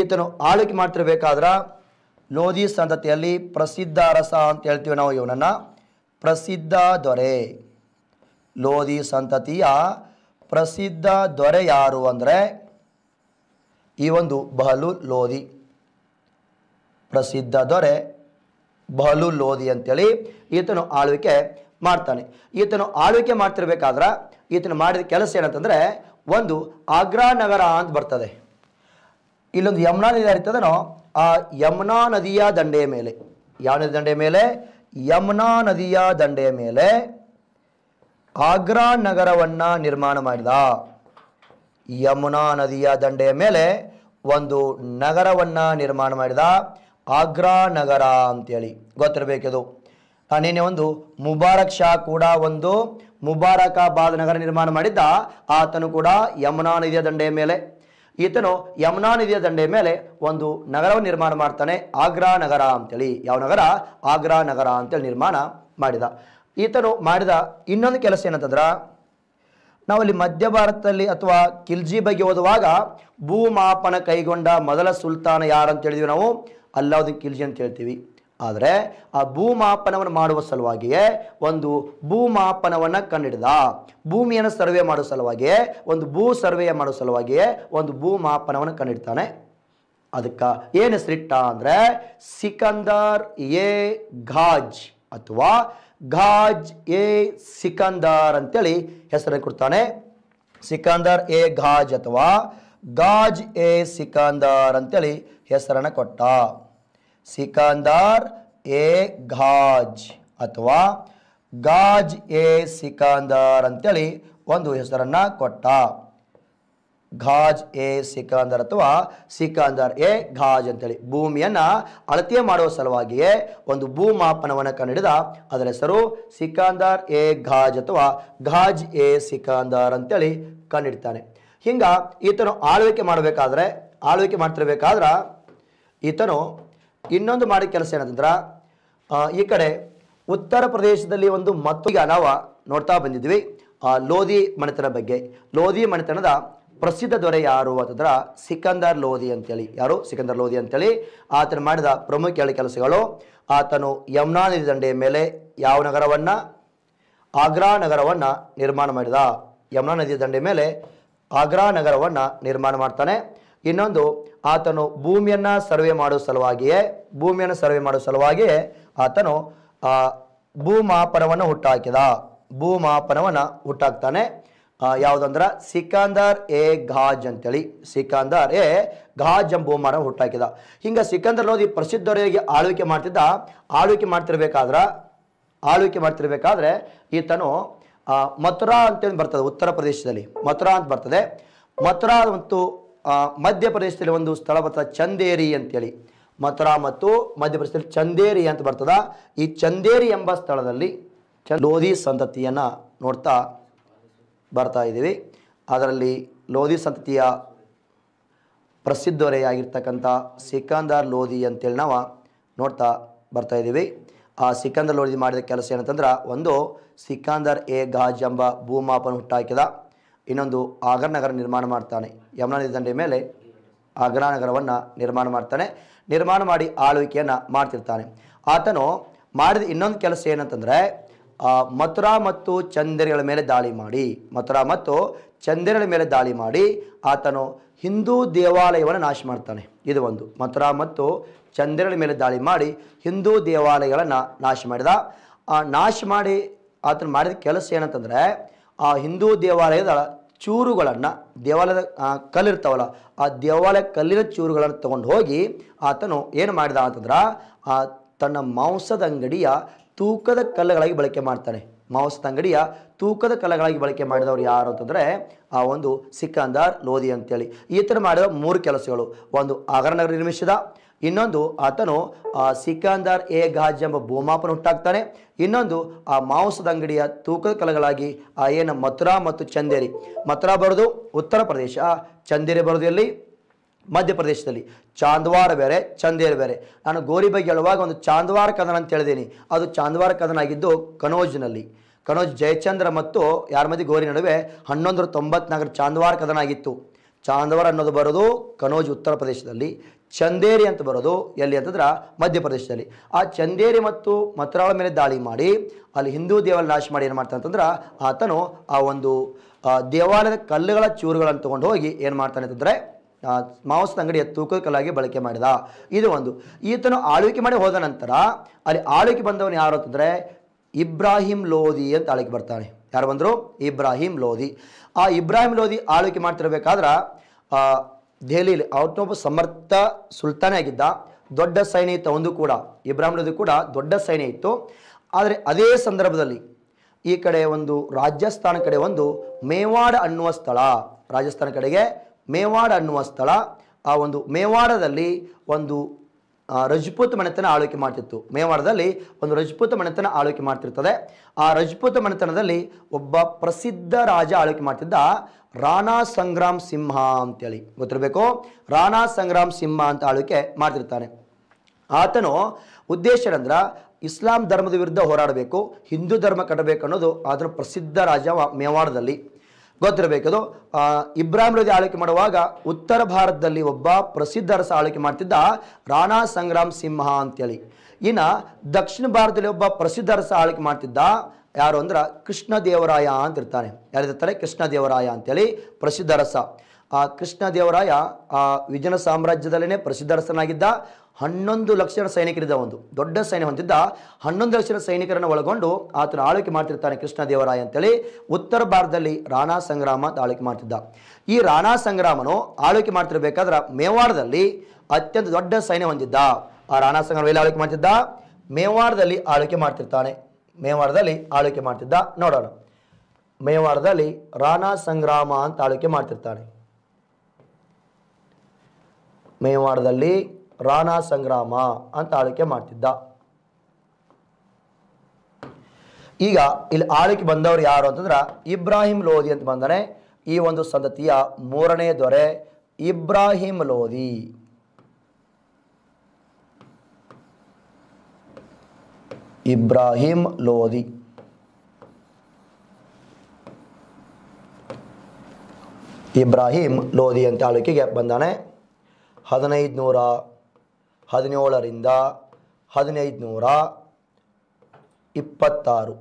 ಈತನು ಆಳ್ವಿಕೆ ಮಾಡ್ತಿರ್ಬೇಕಾದ್ರೆ ಲೋಧಿ ಸಂತತಿಯಲ್ಲಿ ಪ್ರಸಿದ್ಧ ಅರಸ ಅಂತ ಹೇಳ್ತೀವಿ ನಾವು ಇವನನ್ನು ಪ್ರಸಿದ್ಧ ದೊರೆ ಲೋಧಿ ಸಂತತಿಯ ಪ್ರಸಿದ್ಧ ದೊರೆ ಯಾರು ಅಂದರೆ ಈ ಒಂದು ಬಹಲು ಲೋಧಿ ಪ್ರಸಿದ್ಧ ದೊರೆ ಬಹಲು ಲೋಧಿ ಅಂತೇಳಿ ಈತನು ಆಳ್ವಿಕೆ ಮಾಡ್ತಾನೆ ಈತನು ಆಳ್ವಿಕೆ ಮಾಡ್ತಿರ್ಬೇಕಾದ್ರೆ ಈತನು ಮಾಡಿದ ಕೆಲಸ ಏನಂತಂದರೆ ಒಂದು ಆಗ್ರಾ ನಗರ ಅಂತ ಬರ್ತದೆ ಇಲ್ಲೊಂದು ಯಮುನಾ ನದಿ ಹರಿತದನೋ ಆ ಯಮುನಾ ನದಿಯ ದಂಡೆಯ ಮೇಲೆ ಯಾವ ನದಿ ದಂಡೆಯ ಮೇಲೆ ಯಮುನಾ ನದಿಯ ದಂಡೆಯ ಮೇಲೆ ಆಗ್ರಾ ನಗರವನ್ನು ನಿರ್ಮಾಣ ಮಾಡಿದ ಯಮುನಾ ನದಿಯ ದಂಡೆಯ ಮೇಲೆ ಒಂದು ನಗರವನ್ನು ನಿರ್ಮಾಣ ಮಾಡಿದ ಆಗ್ರಾ ನಗರ ಅಂತೇಳಿ ಗೊತ್ತಿರಬೇಕಿದು ನಾನೇನೆ ಒಂದು ಮುಬಾರಕ್ ಶಾ ಕೂಡ ಒಂದು ಮುಬಾರಕಾಬಾದ್ ನಗರ ನಿರ್ಮಾಣ ಮಾಡಿದ್ದ ಆತನು ಕೂಡ ಯಮುನಾ ನದಿಯ ದಂಡೆಯ ಮೇಲೆ ಈತನು ಯಮುನಾ ನದಿಯ ದಂಡೆಯ ಮೇಲೆ ಒಂದು ನಗರವನ್ನು ನಿರ್ಮಾಣ ಮಾಡ್ತಾನೆ ಆಗ್ರಾ ನಗರ ಅಂತೇಳಿ ಯಾವ ನಗರ ಆಗ್ರಾ ನಗರ ಅಂತೇಳಿ ನಿರ್ಮಾಣ ಮಾಡಿದ ಈತನು ಮಾಡಿದ ಇನ್ನೊಂದು ಕೆಲಸ ಏನಂತಂದ್ರೆ ನಾವಲ್ಲಿ ಮಧ್ಯ ಭಾರತದಲ್ಲಿ ಅಥವಾ ಖಿಲ್ಜಿ ಬಗ್ಗೆ ಓದುವಾಗ ಭೂಮಾಪನ ಕೈಗೊಂಡ ಮೊದಲ ಸುಲ್ತಾನ ಯಾರಂತ ಹೇಳಿದ್ವಿ ನಾವು ಅಲ್ಲಾವುದ್ದೀನ್ ಖಿಲ್ಜಿ ಅಂತ ಹೇಳ್ತೀವಿ ಆದರೆ ಆ ಭೂಮಾಪನವನ್ನು ಮಾಡುವ ಸಲುವಾಗಿಯೇ ಒಂದು ಭೂಮಾಪನವನ್ನು ಕಂಡಿಡಿದ ಭೂಮಿಯನ್ನು ಸರ್ವೆ ಮಾಡುವ ಸಲುವಾಗಿಯೇ ಒಂದು ಭೂ ಸರ್ವೆ ಮಾಡುವ ಸಲುವಾಗಿಯೇ ಒಂದು ಭೂಮಾಪನವನ್ನು ಕಂಡಿಡ್ತಾನೆ ಅದಕ್ಕೆ ಏನು ಹೆಸರಿಟ್ಟ ಅಂದರೆ ಸಿಕಂದರ್ ಎ ಘಾಜ್ ಅಥವಾ ಘಾಜ್ ಎ ಸಿಕಂದರ್ ಅಂತೇಳಿ ಹೆಸರನ್ನು ಕೊಡ್ತಾನೆ ಸಿಕಂದರ್ ಎ ಘಾಜ್ ಅಥವಾ ಗಾಜ್ ಎ ಸಿಕಂದರ್ ಅಂತೇಳಿ ಹೆಸರನ್ನು ಕೊಟ್ಟ ಸಿಕಂದರ್ ಎ ಘಾಜ್ ಅಥವಾ ಗಾಜ್ ಎ ಸಿಕಂದರ್ ಅಂತೇಳಿ ಒಂದು ಹೆಸರನ್ನು ಕೊಟ್ಟ ಘಾಜ್ ಎ ಸಿಕಂದರ್ ಅಥವಾ ಸಿಕಂದರ್ ಎ ಘಾಜ್ ಅಂತೇಳಿ ಭೂಮಿಯನ್ನು ಅಳತೆ ಮಾಡುವ ಸಲುವಾಗಿಯೇ ಒಂದು ಭೂಮಾಪನವನ್ನು ಕನ್ನಡಿದ ಅದರ ಹೆಸರು ಸಿಕಂದರ್ ಎ ಘಾಜ್ ಅಥವಾ ಘಾಜ್ ಎ ಸಿಕಂದರ್ ಅಂತೇಳಿ ಕಂಡಿಡ್ತಾನೆ ಹಿಂಗ ಈತನು ಆಳ್ವಿಕೆ ಮಾಡಬೇಕಾದ್ರೆ ಆಳ್ವಿಕೆ ಮಾಡ್ತಿರಬೇಕಾದ್ರೆ ಈತನು ಇನ್ನೊಂದು ಮಾಡಿದ ಕೆಲಸ ಏನಂತಂದ್ರೆ ಈ ಕಡೆ ಉತ್ತರ ಪ್ರದೇಶದಲ್ಲಿ ಒಂದು ಮತ್ತೊಂದು ನಾವು ನೋಡ್ತಾ ಬಂದಿದ್ವಿ ಲೋಧಿ ಮನೆತನ ಬಗ್ಗೆ ಲೋಧಿ ಮನೆತನದ ಪ್ರಸಿದ್ಧ ದೊರೆ ಯಾರು ಅಂತಂದ್ರೆ ಸಿಕಂದರ್ ಲೋಧಿ ಅಂತೇಳಿ ಯಾರು ಸಿಕಂದರ್ ಲೋಧಿ ಅಂತೇಳಿ ಆತನ ಮಾಡಿದ ಪ್ರಮುಖ ಎರಡು ಕೆಲಸಗಳು ಆತನು ಯಮುನಾ ನದಿ ದಂಡೆಯ ಮೇಲೆ ಯಾವ ನಗರವನ್ನು ಆಗ್ರಾ ನಗರವನ್ನು ನಿರ್ಮಾಣ ಮಾಡಿದ ಯಮುನಾ ನದಿಯ ದಂಡೆಯ ಮೇಲೆ ಆಗ್ರಾ ನಗರವನ್ನು ನಿರ್ಮಾಣ ಮಾಡ್ತಾನೆ ಇನ್ನೊಂದು ಆತನು ಭೂಮಿಯನ್ನು ಸರ್ವೆ ಮಾಡೋ ಸಲುವಾಗಿಯೇ ಭೂಮಿಯನ್ನು ಸರ್ವೆ ಮಾಡೋ ಸಲುವಾಗಿಯೇ ಆತನು ಭೂಮಾಪನವನ್ನು ಹುಟ್ಟಾಕಿದ ಭೂಮಾಪನವನ್ನ ಹುಟ್ಟಾಕ್ತಾನೆ ಯಾವುದಂದ್ರ ಸಿಕಂದರ್ ಎ ಘಾಜ್ ಅಂತೇಳಿ ಸಿಕಂದರ್ ಎ ಘಾಜ್ ಭೂಮಾನ ಹುಟ್ಟಾಕಿದ ಹಿಂಗ ಸಿಕಂದರ್ ಲೋದಿ ಪ್ರಸಿದ್ಧರಿಗೆ ಆಳ್ವಿಕೆ ಮಾಡ್ತಿದ್ದ ಆಳ್ವಿಕೆ ಮಾಡ್ತಿರ್ಬೇಕಾದ್ರ ಆಳ್ವಿಕೆ ಮಾಡ್ತಿರ್ಬೇಕಾದ್ರೆ ಈತನು ಮಥುರಾ ಅಂತೇಳಿ ಬರ್ತದೆ ಉತ್ತರ ಪ್ರದೇಶದಲ್ಲಿ ಮಥುರಾ ಅಂತ ಬರ್ತದೆ ಮಥುರಾ ಮತ್ತು ಮಧ್ಯಪ್ರದೇಶದಲ್ಲಿ ಒಂದು ಸ್ಥಳ ಬರ್ತದೆ ಚಂದೇರಿ ಅಂತೇಳಿ ಮಥುರಾ ಮತ್ತು ಮಧ್ಯಪ್ರದೇಶದಲ್ಲಿ ಚಂದೇರಿ ಅಂತ ಬರ್ತದ ಈ ಚಂದೇರಿ ಎಂಬ ಸ್ಥಳದಲ್ಲಿ ಚ ಲೋಧಿ ಸಂತತಿಯನ್ನು ನೋಡ್ತಾ ಬರ್ತಾ ಇದ್ದೀವಿ ಅದರಲ್ಲಿ ಲೋಧಿ ಸಂತತಿಯ ಪ್ರಸಿದ್ಧರೆಯಾಗಿರ್ತಕ್ಕಂಥ ಸಿಕಂದರ್ ಲೋಧಿ ಅಂತೇಳಿ ನಾವು ನೋಡ್ತಾ ಬರ್ತಾ ಇದ್ದೀವಿ ಆ ಸಿಕಂದರ್ ಲೋಧಿ ಮಾಡಿದ ಕೆಲಸ ಏನಂತಂದ್ರೆ ಒಂದು ಸಿಕಂದರ್ ಎ ಗಾಜ್ ಎಂಬ ಭೂಮಾಪನ ಹುಟ್ಟಾಕಿದ ಇನ್ನೊಂದು ಆಗ್ರ ನಗರ ನಿರ್ಮಾಣ ಮಾಡ್ತಾನೆ ಯಮುನಾ ನದಿ ದಂಡೆ ಮೇಲೆ ಆಗ್ರಾ ನಗರವನ್ನು ನಿರ್ಮಾಣ ಮಾಡ್ತಾನೆ ನಿರ್ಮಾಣ ಮಾಡಿ ಆಳ್ವಿಕೆಯನ್ನು ಮಾಡ್ತಿರ್ತಾನೆ ಆತನು ಮಾಡಿದ ಇನ್ನೊಂದು ಕೆಲಸ ಏನಂತಂದರೆ ಮಥುರಾ ಮತ್ತು ಚಂದಿರಗಳ ಮೇಲೆ ದಾಳಿ ಮಾಡಿ ಮಥುರಾ ಮತ್ತು ಚಂದ್ರಗಳ ಮೇಲೆ ದಾಳಿ ಮಾಡಿ ಆತನು ಹಿಂದೂ ದೇವಾಲಯವನ್ನು ನಾಶ ಮಾಡ್ತಾನೆ ಇದು ಒಂದು ಮಥುರಾ ಮತ್ತು ಚಂದ್ರಗಳ ಮೇಲೆ ದಾಳಿ ಮಾಡಿ ಹಿಂದೂ ದೇವಾಲಯಗಳನ್ನು ನಾಶ ಮಾಡಿದ ನಾಶ ಮಾಡಿ ಆತನು ಮಾಡಿದ ಕೆಲಸ ಏನಂತಂದರೆ ಆ ಹಿಂದೂ ದೇವಾಲಯದ ಚೂರುಗಳನ್ನು ದೇವಾಲಯದ ಕಲ್ಲಿರ್ತಾವಲ್ಲ ಆ ದೇವಾಲಯ ಕಲ್ಲಿನ ಚೂರುಗಳನ್ನು ತಗೊಂಡು ಹೋಗಿ ಆತನು ಏನು ಮಾಡಿದ ಅಂತಂದ್ರೆ ಆ ತನ್ನ ಮಾಂಸದ ಅಂಗಡಿಯ ತೂಕದ ಕಲ್ಲುಗಳಾಗಿ ಬಳಕೆ ಮಾಡ್ತಾನೆ ಮಾಂಸದ ಅಂಗಡಿಯ ತೂಕದ ಕಲ್ಲುಗಳಾಗಿ ಬಳಕೆ ಮಾಡಿದವರು ಯಾರು ಅಂತಂದರೆ ಆ ಒಂದು ಸಿಕ್ಕಂದಾರ್ ಲೋಧಿ ಅಂತೇಳಿ ಈ ಥರ ಮಾಡಿದ ಮೂರು ಕೆಲಸಗಳು ಒಂದು ನಗರ ನಿರ್ಮಿಸಿದ ಇನ್ನೊಂದು ಆತನು ಆ ಸಿಕಂದರ್ ಎ ಗಾಜ್ ಎಂಬ ಭೂಮಾಪನ ಹುಟ್ಟಾಗ್ತಾನೆ ಇನ್ನೊಂದು ಆ ಮಾಂಸದ ಅಂಗಡಿಯ ತೂಕದ ಕಲೆಗಳಾಗಿ ಆ ಏನು ಮಥುರಾ ಮತ್ತು ಚಂದೇರಿ ಮಥುರಾ ಬರೋದು ಉತ್ತರ ಪ್ರದೇಶ ಚಂದೇರಿ ಬರೋದು ಎಲ್ಲಿ ಮಧ್ಯಪ್ರದೇಶದಲ್ಲಿ ಚಾಂದ್ವಾರ ಬೇರೆ ಚಂದೇರಿ ಬೇರೆ ನಾನು ಗೋರಿ ಬಗ್ಗೆ ಹೇಳುವಾಗ ಒಂದು ಚಾಂದ್ವಾರ ಕದನ ಅಂತ ಹೇಳಿದ್ದೀನಿ ಅದು ಚಾಂದ್ವಾರ ಕದನ ಆಗಿದ್ದು ಕನೋಜ್ನಲ್ಲಿ ಕನೋಜ್ ಜಯಚಂದ್ರ ಮತ್ತು ಯಾರ ಮಧ್ಯೆ ಗೋರಿ ನಡುವೆ ಹನ್ನೊಂದರ ತೊಂಬತ್ನಾಲ್ಕರ ಚಾಂದ್ವಾರ ಕದನ ಆಗಿತ್ತು ಚಾಂದವರ ಅನ್ನೋದು ಬರೋದು ಕನೋಜ್ ಉತ್ತರ ಪ್ರದೇಶದಲ್ಲಿ ಚಂದೇರಿ ಅಂತ ಬರೋದು ಎಲ್ಲಿ ಅಂತಂದ್ರೆ ಮಧ್ಯಪ್ರದೇಶದಲ್ಲಿ ಆ ಚಂದೇರಿ ಮತ್ತು ಮಥುರಾಳ ಮೇಲೆ ದಾಳಿ ಮಾಡಿ ಅಲ್ಲಿ ಹಿಂದೂ ದೇವಾಲಯ ನಾಶ ಮಾಡಿ ಏನು ಮಾಡ್ತಾನೆ ಅಂತಂದ್ರೆ ಆತನು ಆ ಒಂದು ದೇವಾಲಯದ ಕಲ್ಲುಗಳ ಚೂರುಗಳನ್ನು ತೊಗೊಂಡು ಹೋಗಿ ಏನು ಮಾಡ್ತಾನೆ ಅಂತಂದರೆ ಮಾಂಸದ ಅಂಗಡಿಯ ತೂಕದ ಕಲಾಗಿ ಬಳಕೆ ಮಾಡಿದ ಇದು ಒಂದು ಈತನು ಆಳ್ವಿಕೆ ಮಾಡಿ ಹೋದ ನಂತರ ಅಲ್ಲಿ ಆಳ್ವಿಕೆ ಬಂದವನು ಯಾರು ಅಂತಂದರೆ ಇಬ್ರಾಹಿಂ ಲೋಧಿ ಅಂತ ಆಳ್ವಿಕೆ ಬರ್ತಾನೆ ಯಾರು ಬಂದರು ಇಬ್ರಾಹಿಂ ಲೋಧಿ ಆ ಇಬ್ರಾಹಿಂ ಲೋಧಿ ಆಳ್ವಿಕೆ ಮಾಡ್ತಿರಬೇಕಾದ್ರೆ ದೆಹಲಿಯಲ್ಲಿ ಅವನೊಬ್ಬ ಸಮರ್ಥ ಸುಲ್ತಾನೇ ಆಗಿದ್ದ ದೊಡ್ಡ ಸೈನ್ಯ ಇತ್ತು ಒಂದು ಕೂಡ ಇಬ್ರಾಹಿಂ ಲೋಧಿ ಕೂಡ ದೊಡ್ಡ ಸೈನ್ಯ ಇತ್ತು ಆದರೆ ಅದೇ ಸಂದರ್ಭದಲ್ಲಿ ಈ ಕಡೆ ಒಂದು ರಾಜಸ್ಥಾನ ಕಡೆ ಒಂದು ಮೇವಾಡ ಅನ್ನುವ ಸ್ಥಳ ರಾಜಸ್ಥಾನ ಕಡೆಗೆ ಮೇವಾಡ ಅನ್ನುವ ಸ್ಥಳ ಆ ಒಂದು ಮೇವಾಡದಲ್ಲಿ ಒಂದು ರಜಪೂತ ಮನೆತನ ಆಳ್ವಿಕೆ ಮಾಡ್ತಿತ್ತು ಮೇವಾಡದಲ್ಲಿ ಒಂದು ರಜಪೂತ ಮನೆತನ ಆಳ್ವಿಕೆ ಮಾಡ್ತಿರ್ತದೆ ಆ ರಜಪೂತ ಮನೆತನದಲ್ಲಿ ಒಬ್ಬ ಪ್ರಸಿದ್ಧ ರಾಜ ಆಳ್ವಿಕೆ ಮಾಡ್ತಿದ್ದ ರಾಣಾ ಸಂಗ್ರಾಮ್ ಸಿಂಹ ಅಂತೇಳಿ ಗೊತ್ತಿರಬೇಕು ರಾಣಾ ಸಂಗ್ರಾಮ್ ಸಿಂಹ ಅಂತ ಆಳ್ವಿಕೆ ಮಾಡ್ತಿರ್ತಾನೆ ಆತನು ಉದ್ದೇಶ ಏನಂದ್ರೆ ಇಸ್ಲಾಂ ಧರ್ಮದ ವಿರುದ್ಧ ಹೋರಾಡಬೇಕು ಹಿಂದೂ ಧರ್ಮ ಕಟ್ಟಬೇಕು ಅನ್ನೋದು ಆದರೂ ಪ್ರಸಿದ್ಧ ರಾಜ ಮೇವಾಡದಲ್ಲಿ ಗೊತ್ತಿರಬೇಕದು ಇಬ್ರಾಹಿಂ ರದಿ ಆಳ್ವಿಕೆ ಮಾಡುವಾಗ ಉತ್ತರ ಭಾರತದಲ್ಲಿ ಒಬ್ಬ ಪ್ರಸಿದ್ಧ ಅರಸ ಆಳ್ವಿಕೆ ಮಾಡ್ತಿದ್ದ ರಾಣಾ ಸಂಗ್ರಾಮ್ ಸಿಂಹ ಅಂತೇಳಿ ಇನ್ನು ದಕ್ಷಿಣ ಭಾರತದಲ್ಲಿ ಒಬ್ಬ ಪ್ರಸಿದ್ಧ ಅರಸ ಆಳ್ವಿಕೆ ಮಾಡ್ತಿದ್ದ ಯಾರು ಅಂದ್ರೆ ಕೃಷ್ಣದೇವರಾಯ ಅಂತಿರ್ತಾನೆ ಯಾರಿರ್ತಾರೆ ಕೃಷ್ಣದೇವರಾಯ ಅಂತೇಳಿ ಪ್ರಸಿದ್ಧ ಅರಸ ಆ ಕೃಷ್ಣದೇವರಾಯ ವಿಜಯನ ಸಾಮ್ರಾಜ್ಯದಲ್ಲೇ ಪ್ರಸಿದ್ಧ ಅರಸನಾಗಿದ್ದ ಹನ್ನೊಂದು ಲಕ್ಷ ಸೈನಿಕರಿದ್ದ ಒಂದು ದೊಡ್ಡ ಸೈನ್ಯ ಹೊಂದಿದ್ದ ಹನ್ನೊಂದು ಲಕ್ಷ ಸೈನಿಕರನ್ನು ಒಳಗೊಂಡು ಆತನ ಆಳ್ವಿಕೆ ಮಾಡ್ತಿರ್ತಾನೆ ಕೃಷ್ಣದೇವರಾಯ ಅಂತೇಳಿ ಉತ್ತರ ಭಾರತದಲ್ಲಿ ರಾಣಾ ಸಂಗ್ರಾಮ ಅಂತ ಆಳ್ವಿಕೆ ಮಾಡ್ತಿದ್ದ ಈ ರಾಣಾ ಸಂಗ್ರಾಮನು ಆಳ್ವಿಕೆ ಮಾಡ್ತಿರ್ಬೇಕಾದ್ರೆ ಮೇವಾಡದಲ್ಲಿ ಅತ್ಯಂತ ದೊಡ್ಡ ಸೈನ್ಯ ಹೊಂದಿದ್ದ ಆ ರಾಣಾ ಸಂಗ್ರಾಮ ಎಲ್ಲಿ ಆಳ್ವಿಕೆ ಮಾಡ್ತಿದ್ದ ಮೇವಾಡದಲ್ಲಿ ಆಳ್ವಿಕೆ ಮಾಡ್ತಿರ್ತಾನೆ ಮೇವಾಡದಲ್ಲಿ ಆಳ್ವಿಕೆ ಮಾಡ್ತಿದ್ದ ನೋಡೋಣ ಮೇವಾಡದಲ್ಲಿ ರಾಣಾ ಸಂಗ್ರಾಮ ಅಂತ ಆಳ್ವಿಕೆ ಮಾಡ್ತಿರ್ತಾನೆ ಮೇವಾಡದಲ್ಲಿ ರಾಣಾ ಸಂಗ್ರಾಮ ಅಂತ ಆಳ್ವಿಕೆ ಮಾಡ್ತಿದ್ದ ಈಗ ಇಲ್ಲಿ ಆಳ್ವಿಕೆ ಬಂದವರು ಯಾರು ಅಂತಂದ್ರೆ ಇಬ್ರಾಹಿಂ ಲೋಧಿ ಅಂತ ಬಂದಾನೆ ಈ ಒಂದು ಸಂತತಿಯ ಮೂರನೇ ದೊರೆ ಇಬ್ರಾಹಿಂ ಲೋಧಿ ಇಬ್ರಾಹಿಂ ಲೋಧಿ ಇಬ್ರಾಹಿಂ ಲೋಧಿ ಅಂತ ಆಳ್ವಿಕೆಗೆ ಬಂದಾನೆ ಹದಿನೈದು ನೂರ ಹದಿನೇಳರಿಂದ ನೂರ ಇಪ್ಪತ್ತಾರು